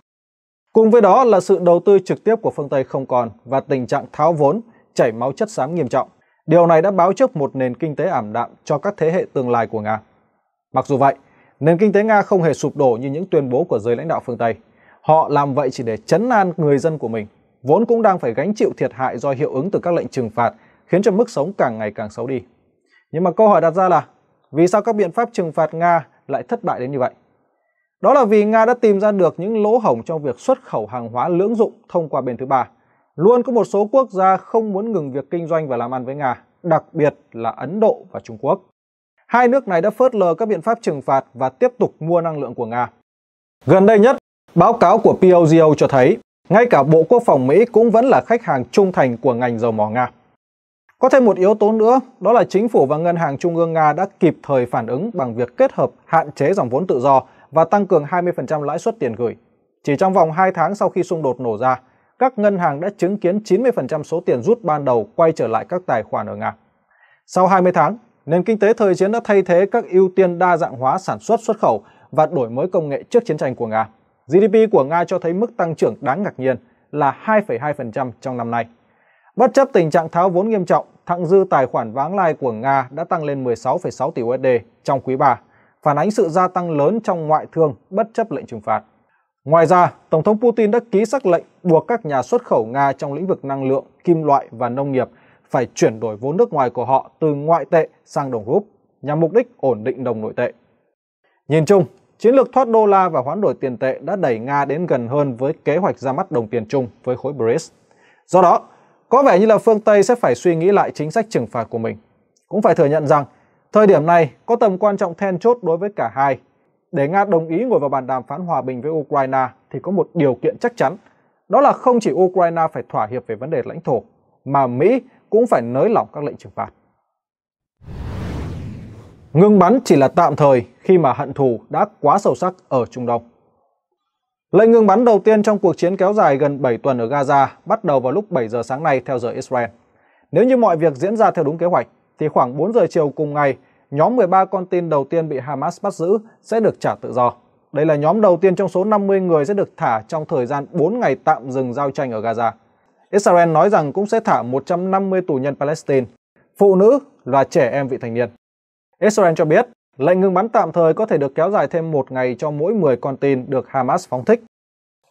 Cùng với đó là sự đầu tư trực tiếp của phương Tây không còn và tình trạng tháo vốn, chảy máu chất xám nghiêm trọng. Điều này đã báo trước một nền kinh tế ảm đạm cho các thế hệ tương lai của Nga. Mặc dù vậy, nền kinh tế Nga không hề sụp đổ như những tuyên bố của giới lãnh đạo phương Tây. Họ làm vậy chỉ để chấn an người dân của mình, vốn cũng đang phải gánh chịu thiệt hại do hiệu ứng từ các lệnh trừng phạt, khiến cho mức sống càng ngày càng xấu đi. Nhưng mà câu hỏi đặt ra là, vì sao các biện pháp trừng phạt Nga lại thất bại đến như vậy? Đó là vì Nga đã tìm ra được những lỗ hổng trong việc xuất khẩu hàng hóa lưỡng dụng thông qua bên thứ ba. Luôn có một số quốc gia không muốn ngừng việc kinh doanh và làm ăn với Nga, đặc biệt là Ấn Độ và Trung Quốc. Hai nước này đã phớt lờ các biện pháp trừng phạt và tiếp tục mua năng lượng của Nga. Gần đây nhất, báo cáo của POGO cho thấy ngay cả Bộ Quốc phòng Mỹ cũng vẫn là khách hàng trung thành của ngành dầu mỏ Nga. Có thêm một yếu tố nữa, đó là chính phủ và ngân hàng trung ương Nga đã kịp thời phản ứng bằng việc kết hợp hạn chế dòng vốn tự do và tăng cường 20% lãi suất tiền gửi. Chỉ trong vòng 2 tháng sau khi xung đột nổ ra, các ngân hàng đã chứng kiến 90% số tiền rút ban đầu quay trở lại các tài khoản ở Nga. Sau 20 tháng, nền kinh tế thời chiến đã thay thế các ưu tiên đa dạng hóa sản xuất xuất khẩu và đổi mới công nghệ trước chiến tranh của Nga. GDP của Nga cho thấy mức tăng trưởng đáng ngạc nhiên là 2,2% trong năm nay. Bất chấp tình trạng tháo vốn nghiêm trọng, thặng dư tài khoản vãng lai của Nga đã tăng lên 16,6 tỷ USD trong quý 3 phản ánh sự gia tăng lớn trong ngoại thương bất chấp lệnh trừng phạt. Ngoài ra, Tổng thống Putin đã ký sắc lệnh buộc các nhà xuất khẩu Nga trong lĩnh vực năng lượng, kim loại và nông nghiệp phải chuyển đổi vốn nước ngoài của họ từ ngoại tệ sang đồng rúp nhằm mục đích ổn định đồng nội tệ. Nhìn chung, chiến lược thoát đô la và hoán đổi tiền tệ đã đẩy Nga đến gần hơn với kế hoạch ra mắt đồng tiền chung với khối BRICS. Do đó, có vẻ như là phương Tây sẽ phải suy nghĩ lại chính sách trừng phạt của mình. Cũng phải thừa nhận rằng Thời điểm này có tầm quan trọng then chốt đối với cả hai. Để Nga đồng ý ngồi vào bàn đàm phán hòa bình với Ukraine thì có một điều kiện chắc chắn, đó là không chỉ Ukraine phải thỏa hiệp về vấn đề lãnh thổ, mà Mỹ cũng phải nới lỏng các lệnh trừng phạt. Ngưng bắn chỉ là tạm thời khi mà hận thù đã quá sâu sắc ở Trung Đông. Lệnh ngừng bắn đầu tiên trong cuộc chiến kéo dài gần 7 tuần ở Gaza bắt đầu vào lúc 7 giờ sáng nay theo giờ Israel. Nếu như mọi việc diễn ra theo đúng kế hoạch, thì khoảng 4 giờ chiều cùng ngày, nhóm 13 con tin đầu tiên bị Hamas bắt giữ sẽ được trả tự do. Đây là nhóm đầu tiên trong số 50 người sẽ được thả trong thời gian 4 ngày tạm dừng giao tranh ở Gaza. Israel nói rằng cũng sẽ thả 150 tù nhân Palestine, phụ nữ và trẻ em vị thành niên. Israel cho biết lệnh ngừng bắn tạm thời có thể được kéo dài thêm một ngày cho mỗi 10 con tin được Hamas phóng thích.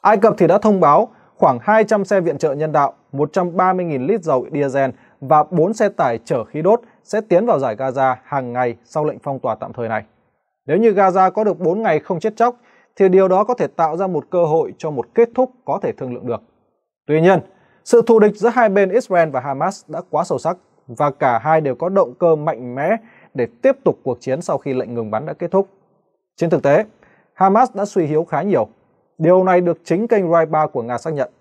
Ai Cập thì đã thông báo khoảng 200 xe viện trợ nhân đạo, 130.000 lít dầu diesel và 4 xe tải chở khí đốt sẽ tiến vào giải Gaza hàng ngày sau lệnh phong tỏa tạm thời này. Nếu như Gaza có được 4 ngày không chết chóc, thì điều đó có thể tạo ra một cơ hội cho một kết thúc có thể thương lượng được. Tuy nhiên, sự thù địch giữa hai bên Israel và Hamas đã quá sâu sắc và cả hai đều có động cơ mạnh mẽ để tiếp tục cuộc chiến sau khi lệnh ngừng bắn đã kết thúc. Trên thực tế, Hamas đã suy yếu khá nhiều. Điều này được chính kênh Rai 3 của Nga xác nhận.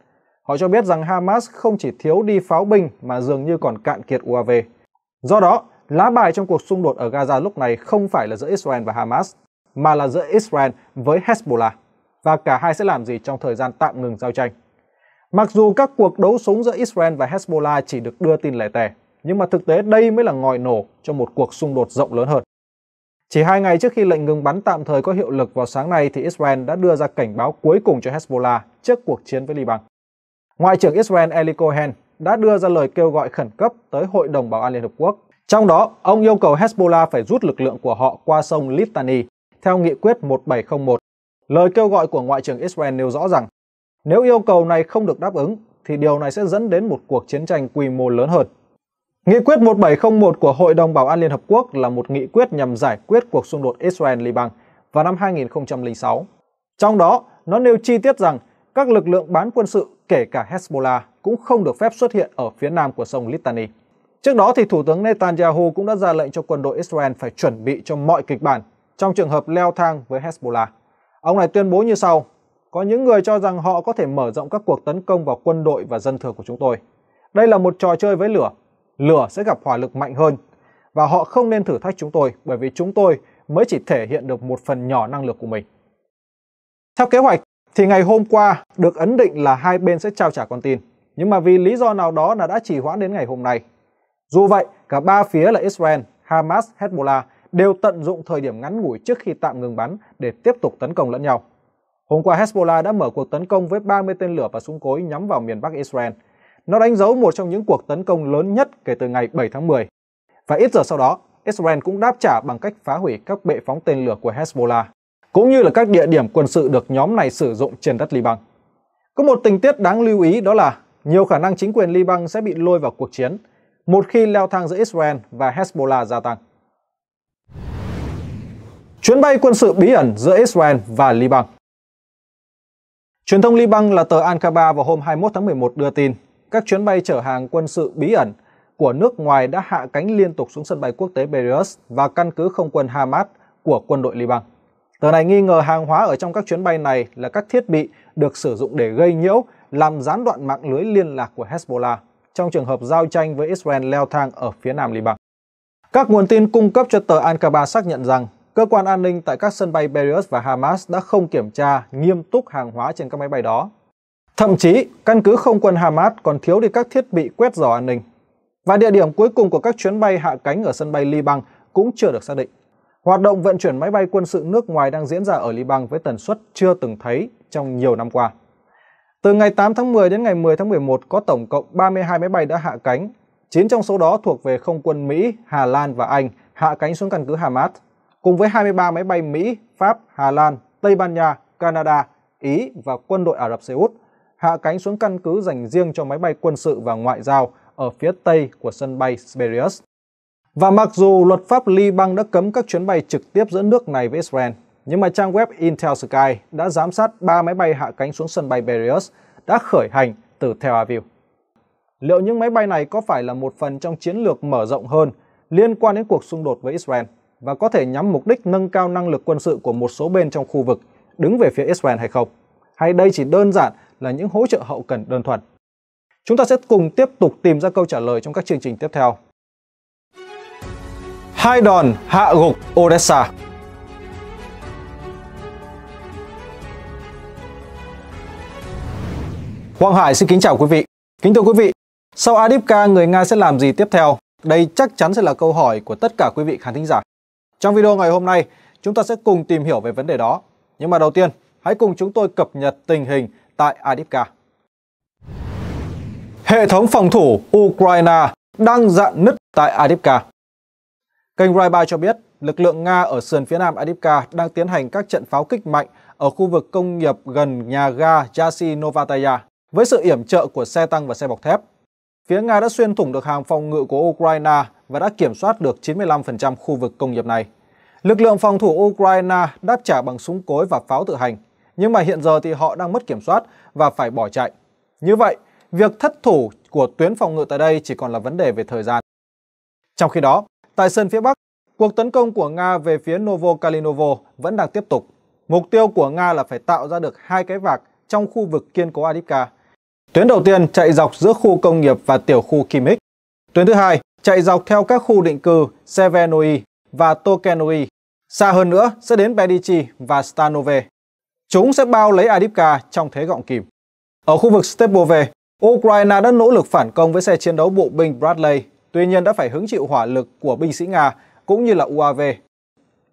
Họ cho biết rằng Hamas không chỉ thiếu đi pháo binh mà dường như còn cạn kiệt UAV. Do đó, lá bài trong cuộc xung đột ở Gaza lúc này không phải là giữa Israel và Hamas, mà là giữa Israel với Hezbollah, và cả hai sẽ làm gì trong thời gian tạm ngừng giao tranh. Mặc dù các cuộc đấu súng giữa Israel và Hezbollah chỉ được đưa tin lẻ tẻ, nhưng mà thực tế đây mới là ngòi nổ cho một cuộc xung đột rộng lớn hơn. Chỉ hai ngày trước khi lệnh ngừng bắn tạm thời có hiệu lực vào sáng nay thì Israel đã đưa ra cảnh báo cuối cùng cho Hezbollah trước cuộc chiến với Liban. Ngoại trưởng Israel Eli Cohen đã đưa ra lời kêu gọi khẩn cấp tới Hội đồng Bảo an Liên Hợp Quốc. Trong đó, ông yêu cầu Hezbollah phải rút lực lượng của họ qua sông Litani theo nghị quyết 1701. Lời kêu gọi của Ngoại trưởng Israel nêu rõ rằng nếu yêu cầu này không được đáp ứng thì điều này sẽ dẫn đến một cuộc chiến tranh quy mô lớn hơn. Nghị quyết 1701 của Hội đồng Bảo an Liên Hợp Quốc là một nghị quyết nhằm giải quyết cuộc xung đột Israel-Liban vào năm 2006. Trong đó, nó nêu chi tiết rằng các lực lượng bán quân sự kể cả Hezbollah, cũng không được phép xuất hiện ở phía nam của sông Litani. Trước đó, thì Thủ tướng Netanyahu cũng đã ra lệnh cho quân đội Israel phải chuẩn bị cho mọi kịch bản trong trường hợp leo thang với Hezbollah. Ông này tuyên bố như sau, có những người cho rằng họ có thể mở rộng các cuộc tấn công vào quân đội và dân thường của chúng tôi. Đây là một trò chơi với lửa, lửa sẽ gặp hỏa lực mạnh hơn và họ không nên thử thách chúng tôi bởi vì chúng tôi mới chỉ thể hiện được một phần nhỏ năng lực của mình. Theo kế hoạch thì ngày hôm qua được ấn định là hai bên sẽ trao trả con tin. Nhưng mà vì lý do nào đó là đã trì hoãn đến ngày hôm nay. Dù vậy, cả ba phía là Israel, Hamas, Hezbollah đều tận dụng thời điểm ngắn ngủi trước khi tạm ngừng bắn để tiếp tục tấn công lẫn nhau. Hôm qua Hezbollah đã mở cuộc tấn công với 30 tên lửa và súng cối nhắm vào miền Bắc Israel. Nó đánh dấu một trong những cuộc tấn công lớn nhất kể từ ngày 7 tháng 10. Và ít giờ sau đó, Israel cũng đáp trả bằng cách phá hủy các bệ phóng tên lửa của Hezbollah cũng như là các địa điểm quân sự được nhóm này sử dụng trên đất Liban. Có một tình tiết đáng lưu ý đó là nhiều khả năng chính quyền Liban sẽ bị lôi vào cuộc chiến một khi leo thang giữa Israel và Hezbollah gia tăng. Chuyến bay quân sự bí ẩn giữa Israel và Liban Truyền thông Liban là tờ Al-Kaba vào hôm 21 tháng 11 đưa tin các chuyến bay chở hàng quân sự bí ẩn của nước ngoài đã hạ cánh liên tục xuống sân bay quốc tế Beirut và căn cứ không quân Hamas của quân đội Liban. Tờ này nghi ngờ hàng hóa ở trong các chuyến bay này là các thiết bị được sử dụng để gây nhiễu, làm gián đoạn mạng lưới liên lạc của Hezbollah trong trường hợp giao tranh với Israel leo thang ở phía nam Liban. Các nguồn tin cung cấp cho tờ Al-Qaba xác nhận rằng cơ quan an ninh tại các sân bay Beirut và Hamas đã không kiểm tra nghiêm túc hàng hóa trên các máy bay đó. Thậm chí, căn cứ không quân Hamas còn thiếu đi các thiết bị quét dò an ninh. Và địa điểm cuối cùng của các chuyến bay hạ cánh ở sân bay Liban cũng chưa được xác định. Hoạt động vận chuyển máy bay quân sự nước ngoài đang diễn ra ở Liban với tần suất chưa từng thấy trong nhiều năm qua. Từ ngày 8 tháng 10 đến ngày 10 tháng 11 có tổng cộng 32 máy bay đã hạ cánh, 9 trong số đó thuộc về không quân Mỹ, Hà Lan và Anh hạ cánh xuống căn cứ Hamas, cùng với 23 máy bay Mỹ, Pháp, Hà Lan, Tây Ban Nha, Canada, Ý và quân đội Ả Rập Xê Út hạ cánh xuống căn cứ dành riêng cho máy bay quân sự và ngoại giao ở phía tây của sân bay Siberius. Và mặc dù luật pháp Liban đã cấm các chuyến bay trực tiếp giữa nước này với Israel, nhưng mà trang web Intel Sky đã giám sát 3 máy bay hạ cánh xuống sân bay Beirut đã khởi hành từ Tel Aviv. Liệu những máy bay này có phải là một phần trong chiến lược mở rộng hơn liên quan đến cuộc xung đột với Israel và có thể nhắm mục đích nâng cao năng lực quân sự của một số bên trong khu vực đứng về phía Israel hay không? Hay đây chỉ đơn giản là những hỗ trợ hậu cần đơn thuần? Chúng ta sẽ cùng tiếp tục tìm ra câu trả lời trong các chương trình tiếp theo hai đòn hạ gục Odessa. Quang Hải xin kính chào quý vị. Kính thưa quý vị, sau Adipka người Nga sẽ làm gì tiếp theo? Đây chắc chắn sẽ là câu hỏi của tất cả quý vị khán thính giả. Trong video ngày hôm nay, chúng ta sẽ cùng tìm hiểu về vấn đề đó. Nhưng mà đầu tiên, hãy cùng chúng tôi cập nhật tình hình tại Adipka. Hệ thống phòng thủ Ukraine đang dạn nứt tại Adipka. Kênh Raiba cho biết, lực lượng Nga ở sườn phía nam Adipka đang tiến hành các trận pháo kích mạnh ở khu vực công nghiệp gần nhà ga Yasi Novataya với sự yểm trợ của xe tăng và xe bọc thép. Phía Nga đã xuyên thủng được hàng phòng ngự của Ukraine và đã kiểm soát được 95% khu vực công nghiệp này. Lực lượng phòng thủ Ukraine đáp trả bằng súng cối và pháo tự hành, nhưng mà hiện giờ thì họ đang mất kiểm soát và phải bỏ chạy. Như vậy, việc thất thủ của tuyến phòng ngự tại đây chỉ còn là vấn đề về thời gian. Trong khi đó, Tại sân phía Bắc, cuộc tấn công của Nga về phía Novo Kalinovo vẫn đang tiếp tục. Mục tiêu của Nga là phải tạo ra được hai cái vạc trong khu vực kiên cố Adipka. Tuyến đầu tiên chạy dọc giữa khu công nghiệp và tiểu khu Kimik. Tuyến thứ hai chạy dọc theo các khu định cư Sevenoi và Tokenoi. Xa hơn nữa sẽ đến Bedichi và Stanove. Chúng sẽ bao lấy Adipka trong thế gọng kìm. Ở khu vực Stepove, Ukraine đã nỗ lực phản công với xe chiến đấu bộ binh Bradley tuy nhiên đã phải hứng chịu hỏa lực của binh sĩ Nga cũng như là UAV.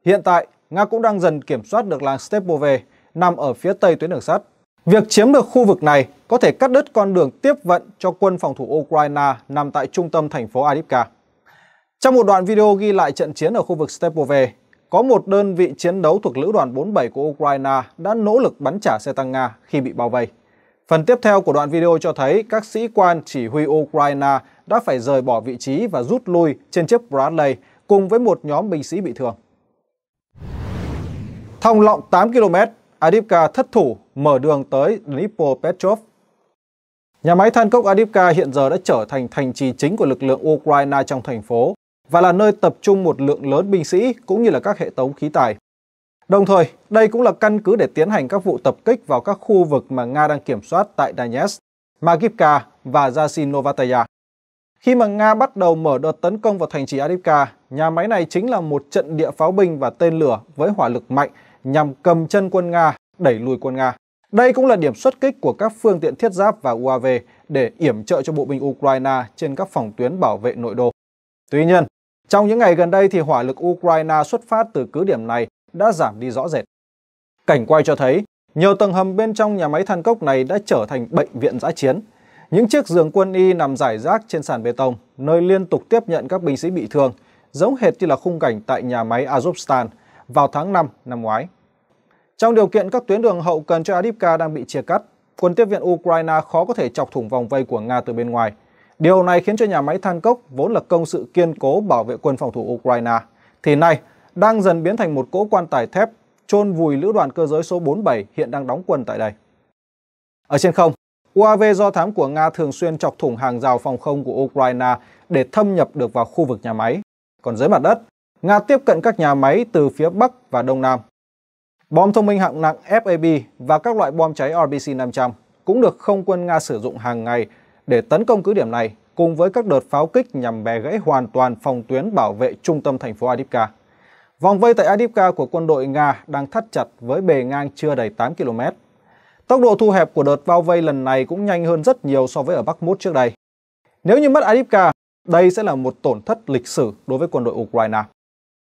Hiện tại, Nga cũng đang dần kiểm soát được làng Stepove nằm ở phía tây tuyến đường sắt. Việc chiếm được khu vực này có thể cắt đứt con đường tiếp vận cho quân phòng thủ Ukraine nằm tại trung tâm thành phố adipka Trong một đoạn video ghi lại trận chiến ở khu vực Stepove, có một đơn vị chiến đấu thuộc lữ đoàn 47 của Ukraine đã nỗ lực bắn trả xe tăng Nga khi bị bao vây. Phần tiếp theo của đoạn video cho thấy các sĩ quan chỉ huy Ukraine đã phải rời bỏ vị trí và rút lui trên chiếc Bradley cùng với một nhóm binh sĩ bị thương. Thông lọng 8 km, Adipka thất thủ mở đường tới Dnipropetrovsk. Nhà máy than cốc Adipka hiện giờ đã trở thành thành trì chính của lực lượng Ukraine trong thành phố và là nơi tập trung một lượng lớn binh sĩ cũng như là các hệ thống khí tài. Đồng thời, đây cũng là căn cứ để tiến hành các vụ tập kích vào các khu vực mà Nga đang kiểm soát tại Donetsk, magipka và Zasinovataya. Khi mà Nga bắt đầu mở đợt tấn công vào thành trì Adivka, nhà máy này chính là một trận địa pháo binh và tên lửa với hỏa lực mạnh nhằm cầm chân quân Nga, đẩy lùi quân Nga. Đây cũng là điểm xuất kích của các phương tiện thiết giáp và UAV để yểm trợ cho bộ binh Ukraine trên các phòng tuyến bảo vệ nội đô. Tuy nhiên, trong những ngày gần đây thì hỏa lực Ukraine xuất phát từ cứ điểm này đã giảm đi rõ rệt. Cảnh quay cho thấy, nhiều tầng hầm bên trong nhà máy than cốc này đã trở thành bệnh viện giã chiến. Những chiếc giường quân y nằm rải rác trên sàn bê tông, nơi liên tục tiếp nhận các binh sĩ bị thương, giống hệt như là khung cảnh tại nhà máy Azovstal vào tháng 5 năm ngoái. Trong điều kiện các tuyến đường hậu cần cho Adipka đang bị chia cắt, quân tiếp viện Ukraine khó có thể chọc thủng vòng vây của Nga từ bên ngoài. Điều này khiến cho nhà máy than cốc vốn là công sự kiên cố bảo vệ quân phòng thủ Ukraine, thì nay đang dần biến thành một cỗ quan tài thép chôn vùi lữ đoàn cơ giới số 47 hiện đang đóng quân tại đây. Ở trên không, UAV do thám của Nga thường xuyên chọc thủng hàng rào phòng không của Ukraine để thâm nhập được vào khu vực nhà máy. Còn dưới mặt đất, Nga tiếp cận các nhà máy từ phía Bắc và Đông Nam. Bom thông minh hạng nặng FAB và các loại bom cháy RBC-500 cũng được không quân Nga sử dụng hàng ngày để tấn công cứ điểm này cùng với các đợt pháo kích nhằm bè gãy hoàn toàn phòng tuyến bảo vệ trung tâm thành phố Adipka. Vòng vây tại Adivka của quân đội Nga đang thắt chặt với bề ngang chưa đầy 8 km. Tốc độ thu hẹp của đợt bao vây lần này cũng nhanh hơn rất nhiều so với ở Bắc Mút trước đây. Nếu như mất Adivka, đây sẽ là một tổn thất lịch sử đối với quân đội Ukraine.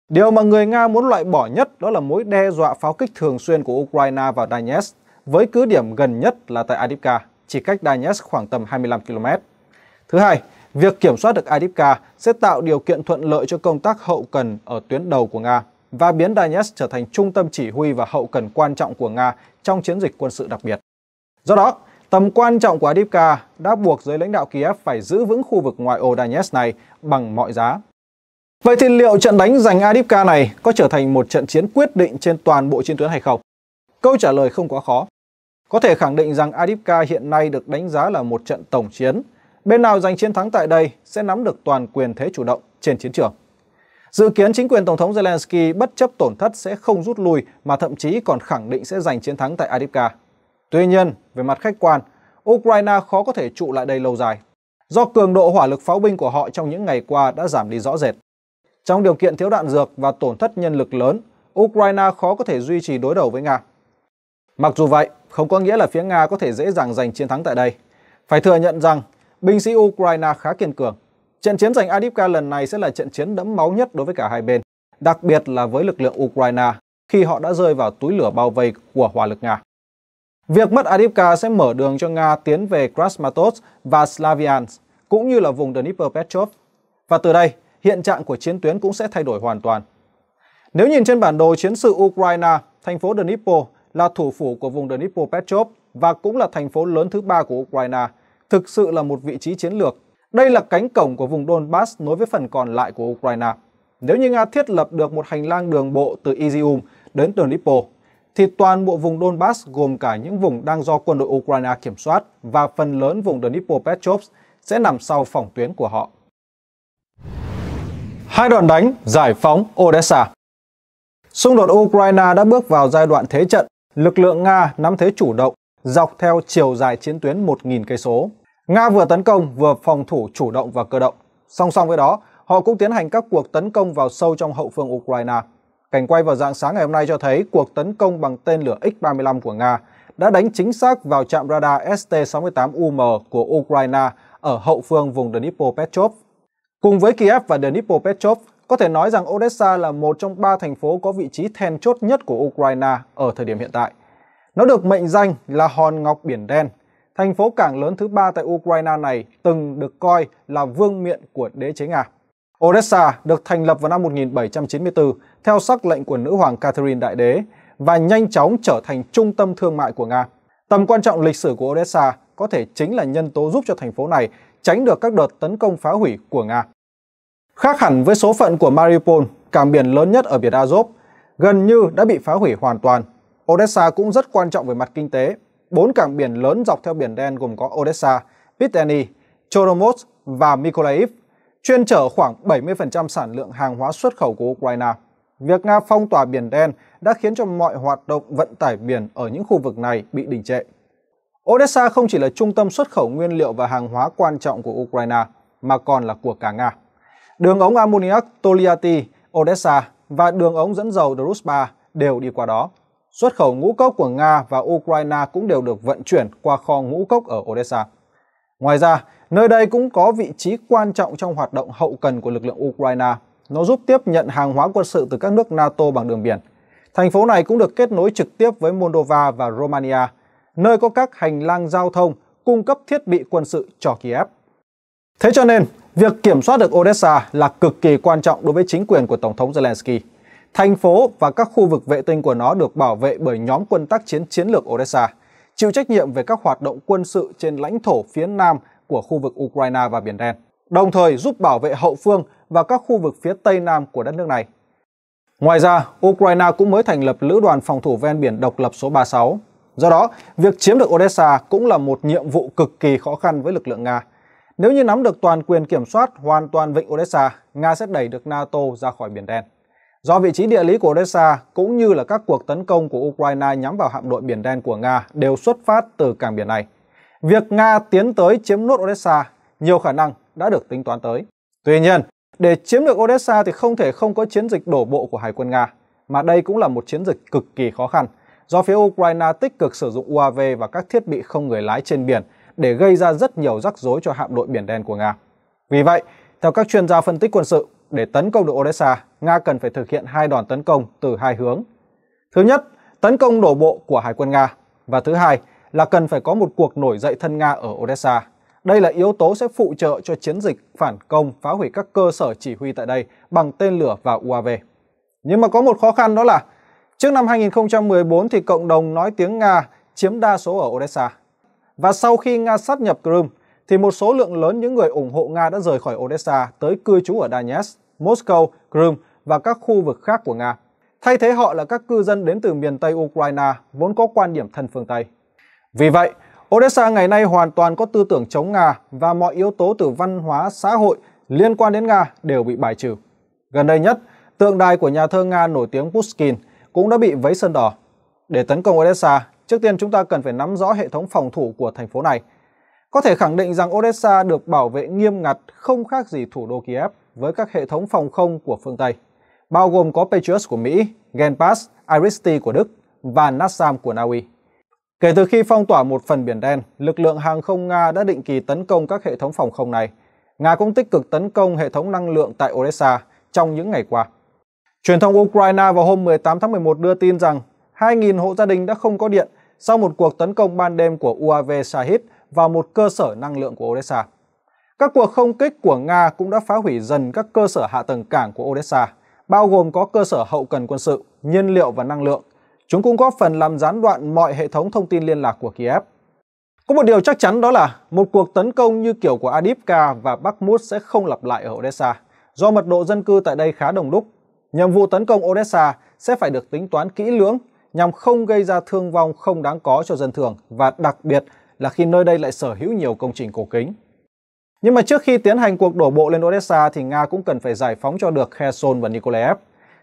Điều mà người Nga muốn loại bỏ nhất đó là mối đe dọa pháo kích thường xuyên của Ukraine vào Donetsk, với cứ điểm gần nhất là tại Adivka, chỉ cách Donetsk khoảng tầm 25 km. Thứ hai, Việc kiểm soát được Adipka sẽ tạo điều kiện thuận lợi cho công tác hậu cần ở tuyến đầu của Nga và biến Donetsk trở thành trung tâm chỉ huy và hậu cần quan trọng của Nga trong chiến dịch quân sự đặc biệt. Do đó, tầm quan trọng của Adipka đã buộc giới lãnh đạo Kiev phải giữ vững khu vực ngoại ô Donetsk này bằng mọi giá. Vậy thì liệu trận đánh giành Adipka này có trở thành một trận chiến quyết định trên toàn bộ chiến tuyến hay không? Câu trả lời không quá khó. Có thể khẳng định rằng Adipka hiện nay được đánh giá là một trận tổng chiến, bên nào giành chiến thắng tại đây sẽ nắm được toàn quyền thế chủ động trên chiến trường. Dự kiến chính quyền Tổng thống Zelensky bất chấp tổn thất sẽ không rút lui mà thậm chí còn khẳng định sẽ giành chiến thắng tại Adipka. Tuy nhiên, về mặt khách quan, Ukraine khó có thể trụ lại đây lâu dài do cường độ hỏa lực pháo binh của họ trong những ngày qua đã giảm đi rõ rệt. Trong điều kiện thiếu đạn dược và tổn thất nhân lực lớn, Ukraine khó có thể duy trì đối đầu với Nga. Mặc dù vậy, không có nghĩa là phía Nga có thể dễ dàng giành chiến thắng tại đây. Phải thừa nhận rằng binh sĩ Ukraine khá kiên cường. Trận chiến giành Adipka lần này sẽ là trận chiến đẫm máu nhất đối với cả hai bên, đặc biệt là với lực lượng Ukraine khi họ đã rơi vào túi lửa bao vây của hỏa lực Nga. Việc mất Adipka sẽ mở đường cho Nga tiến về Krasmatorsk và Slaviansk, cũng như là vùng Dnipropetrovsk. Và từ đây, hiện trạng của chiến tuyến cũng sẽ thay đổi hoàn toàn. Nếu nhìn trên bản đồ chiến sự Ukraine, thành phố Dnipro là thủ phủ của vùng Dnipropetrovsk và cũng là thành phố lớn thứ ba của Ukraine – thực sự là một vị trí chiến lược. Đây là cánh cổng của vùng Donbass nối với phần còn lại của Ukraine. Nếu như Nga thiết lập được một hành lang đường bộ từ Izium đến Dnipro, thì toàn bộ vùng Donbass gồm cả những vùng đang do quân đội Ukraine kiểm soát và phần lớn vùng Dnipropetrovsk sẽ nằm sau phòng tuyến của họ. Hai đòn đánh giải phóng Odessa Xung đột Ukraine đã bước vào giai đoạn thế trận, lực lượng Nga nắm thế chủ động dọc theo chiều dài chiến tuyến 1.000 cây số. Nga vừa tấn công vừa phòng thủ chủ động và cơ động. Song song với đó, họ cũng tiến hành các cuộc tấn công vào sâu trong hậu phương Ukraine. Cảnh quay vào dạng sáng ngày hôm nay cho thấy cuộc tấn công bằng tên lửa X-35 của Nga đã đánh chính xác vào trạm radar ST-68UM của Ukraine ở hậu phương vùng Dnipropetrovsk. Cùng với Kiev và Dnipropetrovsk, có thể nói rằng Odessa là một trong ba thành phố có vị trí then chốt nhất của Ukraine ở thời điểm hiện tại. Nó được mệnh danh là hòn ngọc biển đen Thành phố cảng lớn thứ ba tại Ukraine này từng được coi là vương miện của đế chế Nga. Odessa được thành lập vào năm 1794 theo sắc lệnh của nữ hoàng Catherine Đại Đế và nhanh chóng trở thành trung tâm thương mại của Nga. Tầm quan trọng lịch sử của Odessa có thể chính là nhân tố giúp cho thành phố này tránh được các đợt tấn công phá hủy của Nga. Khác hẳn với số phận của Mariupol, cảng biển lớn nhất ở biển Azov, gần như đã bị phá hủy hoàn toàn. Odessa cũng rất quan trọng về mặt kinh tế bốn cảng biển lớn dọc theo biển đen gồm có Odessa, Piteni, Choromos và Mykolaiv, chuyên chở khoảng 70% sản lượng hàng hóa xuất khẩu của Ukraine. Việc Nga phong tỏa biển đen đã khiến cho mọi hoạt động vận tải biển ở những khu vực này bị đình trệ. Odessa không chỉ là trung tâm xuất khẩu nguyên liệu và hàng hóa quan trọng của Ukraine, mà còn là của cả Nga. Đường ống ammoniac Toliati, Odessa và đường ống dẫn dầu Druzhba đều đi qua đó xuất khẩu ngũ cốc của Nga và Ukraine cũng đều được vận chuyển qua kho ngũ cốc ở Odessa. Ngoài ra, nơi đây cũng có vị trí quan trọng trong hoạt động hậu cần của lực lượng Ukraine. Nó giúp tiếp nhận hàng hóa quân sự từ các nước NATO bằng đường biển. Thành phố này cũng được kết nối trực tiếp với Moldova và Romania, nơi có các hành lang giao thông cung cấp thiết bị quân sự cho Kiev. Thế cho nên, việc kiểm soát được Odessa là cực kỳ quan trọng đối với chính quyền của Tổng thống Zelensky. Thành phố và các khu vực vệ tinh của nó được bảo vệ bởi nhóm quân tác chiến chiến lược Odessa, chịu trách nhiệm về các hoạt động quân sự trên lãnh thổ phía nam của khu vực Ukraine và Biển Đen, đồng thời giúp bảo vệ hậu phương và các khu vực phía tây nam của đất nước này. Ngoài ra, Ukraine cũng mới thành lập Lữ đoàn phòng thủ ven biển độc lập số 36. Do đó, việc chiếm được Odessa cũng là một nhiệm vụ cực kỳ khó khăn với lực lượng Nga. Nếu như nắm được toàn quyền kiểm soát hoàn toàn vịnh Odessa, Nga sẽ đẩy được NATO ra khỏi Biển Đen. Do vị trí địa lý của Odessa cũng như là các cuộc tấn công của Ukraine nhắm vào hạm đội Biển Đen của Nga đều xuất phát từ cảng biển này. Việc Nga tiến tới chiếm nốt Odessa nhiều khả năng đã được tính toán tới. Tuy nhiên, để chiếm được Odessa thì không thể không có chiến dịch đổ bộ của Hải quân Nga, mà đây cũng là một chiến dịch cực kỳ khó khăn do phía Ukraine tích cực sử dụng UAV và các thiết bị không người lái trên biển để gây ra rất nhiều rắc rối cho hạm đội Biển Đen của Nga. Vì vậy, theo các chuyên gia phân tích quân sự, để tấn công được Odessa, Nga cần phải thực hiện hai đòn tấn công từ hai hướng. Thứ nhất, tấn công đổ bộ của Hải quân Nga và thứ hai là cần phải có một cuộc nổi dậy thân Nga ở Odessa. Đây là yếu tố sẽ phụ trợ cho chiến dịch phản công phá hủy các cơ sở chỉ huy tại đây bằng tên lửa và UAV. Nhưng mà có một khó khăn đó là trước năm 2014 thì cộng đồng nói tiếng Nga chiếm đa số ở Odessa. Và sau khi Nga sát nhập Crimea thì một số lượng lớn những người ủng hộ Nga đã rời khỏi Odessa tới cư trú ở Donetsk, Moscow, Crimea và các khu vực khác của Nga. Thay thế họ là các cư dân đến từ miền Tây Ukraine vốn có quan điểm thân phương Tây. Vì vậy, Odessa ngày nay hoàn toàn có tư tưởng chống Nga và mọi yếu tố từ văn hóa, xã hội liên quan đến Nga đều bị bài trừ. Gần đây nhất, tượng đài của nhà thơ Nga nổi tiếng Pushkin cũng đã bị vấy sơn đỏ. Để tấn công Odessa, trước tiên chúng ta cần phải nắm rõ hệ thống phòng thủ của thành phố này – có thể khẳng định rằng Odessa được bảo vệ nghiêm ngặt không khác gì thủ đô Kiev với các hệ thống phòng không của phương Tây, bao gồm có Patriot của Mỹ, Genpass, t của Đức và Nasam của Na Uy. Kể từ khi phong tỏa một phần biển đen, lực lượng hàng không Nga đã định kỳ tấn công các hệ thống phòng không này. Nga cũng tích cực tấn công hệ thống năng lượng tại Odessa trong những ngày qua. Truyền thông Ukraine vào hôm 18 tháng 11 đưa tin rằng 2.000 hộ gia đình đã không có điện sau một cuộc tấn công ban đêm của UAV Shahid vào một cơ sở năng lượng của Odessa. Các cuộc không kích của Nga cũng đã phá hủy dần các cơ sở hạ tầng cảng của Odessa, bao gồm có cơ sở hậu cần quân sự, nhiên liệu và năng lượng. Chúng cũng góp phần làm gián đoạn mọi hệ thống thông tin liên lạc của Kiev. Có một điều chắc chắn đó là một cuộc tấn công như kiểu của Adipka và Bakhmut sẽ không lặp lại ở Odessa, do mật độ dân cư tại đây khá đông đúc. Nhiệm vụ tấn công Odessa sẽ phải được tính toán kỹ lưỡng nhằm không gây ra thương vong không đáng có cho dân thường và đặc biệt là khi nơi đây lại sở hữu nhiều công trình cổ kính. Nhưng mà trước khi tiến hành cuộc đổ bộ lên Odessa thì Nga cũng cần phải giải phóng cho được Kherson và Nikolaev.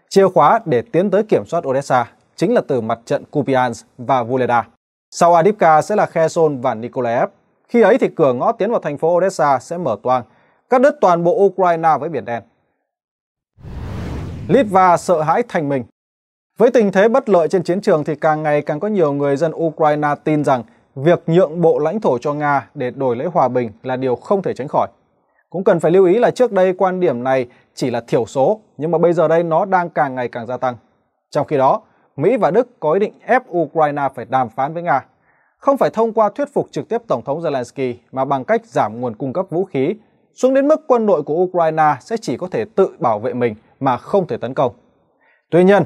Chìa khóa để tiến tới kiểm soát Odessa chính là từ mặt trận Kupiansk và Vuleda. Sau Adipka sẽ là Kherson và Nikolaev. Khi ấy thì cửa ngõ tiến vào thành phố Odessa sẽ mở toang, cắt đứt toàn bộ Ukraine với Biển Đen. Litva sợ hãi thành mình. Với tình thế bất lợi trên chiến trường thì càng ngày càng có nhiều người dân Ukraine tin rằng việc nhượng bộ lãnh thổ cho Nga để đổi lấy hòa bình là điều không thể tránh khỏi. Cũng cần phải lưu ý là trước đây quan điểm này chỉ là thiểu số, nhưng mà bây giờ đây nó đang càng ngày càng gia tăng. Trong khi đó, Mỹ và Đức có ý định ép Ukraine phải đàm phán với Nga, không phải thông qua thuyết phục trực tiếp Tổng thống Zelensky mà bằng cách giảm nguồn cung cấp vũ khí xuống đến mức quân đội của Ukraine sẽ chỉ có thể tự bảo vệ mình mà không thể tấn công. Tuy nhiên,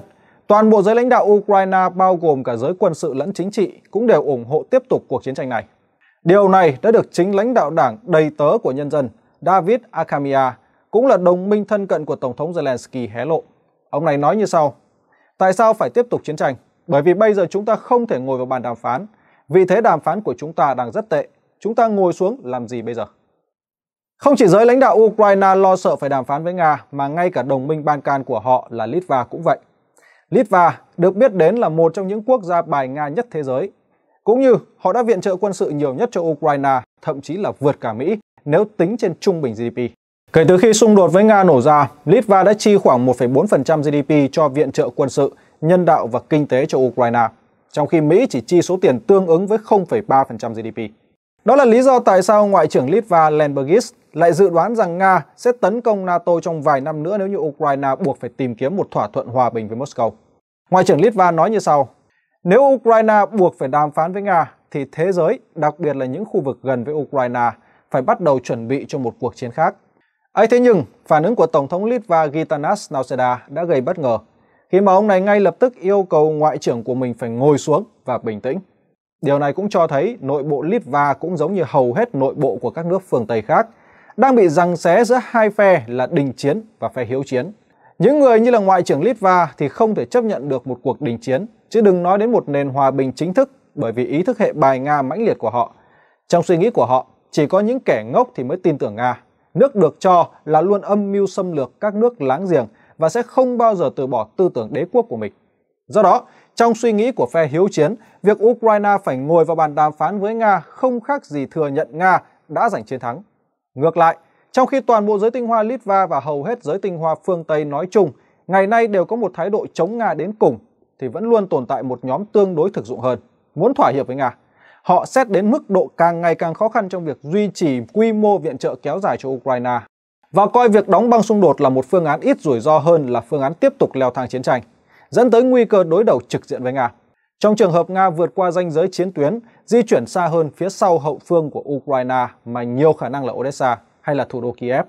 Toàn bộ giới lãnh đạo Ukraine bao gồm cả giới quân sự lẫn chính trị cũng đều ủng hộ tiếp tục cuộc chiến tranh này. Điều này đã được chính lãnh đạo đảng đầy tớ của nhân dân David Akamia, cũng là đồng minh thân cận của Tổng thống Zelensky hé lộ. Ông này nói như sau, tại sao phải tiếp tục chiến tranh? Bởi vì bây giờ chúng ta không thể ngồi vào bàn đàm phán, vì thế đàm phán của chúng ta đang rất tệ, chúng ta ngồi xuống làm gì bây giờ? Không chỉ giới lãnh đạo Ukraine lo sợ phải đàm phán với Nga mà ngay cả đồng minh Ban Can của họ là Litva cũng vậy. Litva được biết đến là một trong những quốc gia bài Nga nhất thế giới, cũng như họ đã viện trợ quân sự nhiều nhất cho Ukraine, thậm chí là vượt cả Mỹ nếu tính trên trung bình GDP. Kể từ khi xung đột với Nga nổ ra, Litva đã chi khoảng 1,4% GDP cho viện trợ quân sự, nhân đạo và kinh tế cho Ukraine, trong khi Mỹ chỉ chi số tiền tương ứng với 0,3% GDP. Đó là lý do tại sao Ngoại trưởng Litva Len lại dự đoán rằng Nga sẽ tấn công NATO trong vài năm nữa nếu như Ukraine buộc phải tìm kiếm một thỏa thuận hòa bình với Moscow. Ngoại trưởng Litva nói như sau, nếu Ukraine buộc phải đàm phán với Nga thì thế giới, đặc biệt là những khu vực gần với Ukraine, phải bắt đầu chuẩn bị cho một cuộc chiến khác. ấy thế nhưng, phản ứng của Tổng thống Litva Gitanas Nauseda đã gây bất ngờ khi mà ông này ngay lập tức yêu cầu ngoại trưởng của mình phải ngồi xuống và bình tĩnh. Điều này cũng cho thấy nội bộ Litva cũng giống như hầu hết nội bộ của các nước phương Tây khác – đang bị giằng xé giữa hai phe là đình chiến và phe hiếu chiến. Những người như là Ngoại trưởng Litva thì không thể chấp nhận được một cuộc đình chiến, chứ đừng nói đến một nền hòa bình chính thức bởi vì ý thức hệ bài Nga mãnh liệt của họ. Trong suy nghĩ của họ, chỉ có những kẻ ngốc thì mới tin tưởng Nga. Nước được cho là luôn âm mưu xâm lược các nước láng giềng và sẽ không bao giờ từ bỏ tư tưởng đế quốc của mình. Do đó, trong suy nghĩ của phe hiếu chiến, việc Ukraine phải ngồi vào bàn đàm phán với Nga không khác gì thừa nhận Nga đã giành chiến thắng. Ngược lại, trong khi toàn bộ giới tinh hoa Litva và hầu hết giới tinh hoa phương Tây nói chung ngày nay đều có một thái độ chống Nga đến cùng, thì vẫn luôn tồn tại một nhóm tương đối thực dụng hơn, muốn thỏa hiệp với Nga. Họ xét đến mức độ càng ngày càng khó khăn trong việc duy trì quy mô viện trợ kéo dài cho Ukraine và coi việc đóng băng xung đột là một phương án ít rủi ro hơn là phương án tiếp tục leo thang chiến tranh, dẫn tới nguy cơ đối đầu trực diện với Nga. Trong trường hợp Nga vượt qua ranh giới chiến tuyến, di chuyển xa hơn phía sau hậu phương của Ukraine mà nhiều khả năng là Odessa hay là thủ đô Kiev,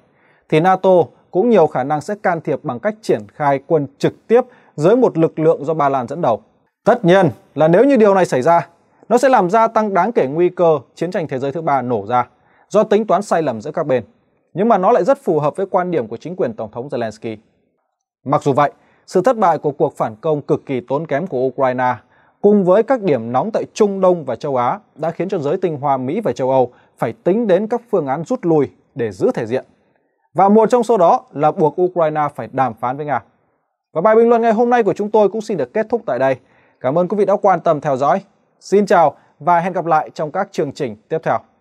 thì NATO cũng nhiều khả năng sẽ can thiệp bằng cách triển khai quân trực tiếp dưới một lực lượng do Ba Lan dẫn đầu. Tất nhiên là nếu như điều này xảy ra, nó sẽ làm gia tăng đáng kể nguy cơ chiến tranh thế giới thứ ba nổ ra do tính toán sai lầm giữa các bên. Nhưng mà nó lại rất phù hợp với quan điểm của chính quyền Tổng thống Zelensky. Mặc dù vậy, sự thất bại của cuộc phản công cực kỳ tốn kém của Ukraine cùng với các điểm nóng tại Trung Đông và châu Á đã khiến cho giới tinh hoa Mỹ và châu Âu phải tính đến các phương án rút lui để giữ thể diện. Và một trong số đó là buộc Ukraine phải đàm phán với Nga. Và bài bình luận ngày hôm nay của chúng tôi cũng xin được kết thúc tại đây. Cảm ơn quý vị đã quan tâm theo dõi. Xin chào và hẹn gặp lại trong các chương trình tiếp theo.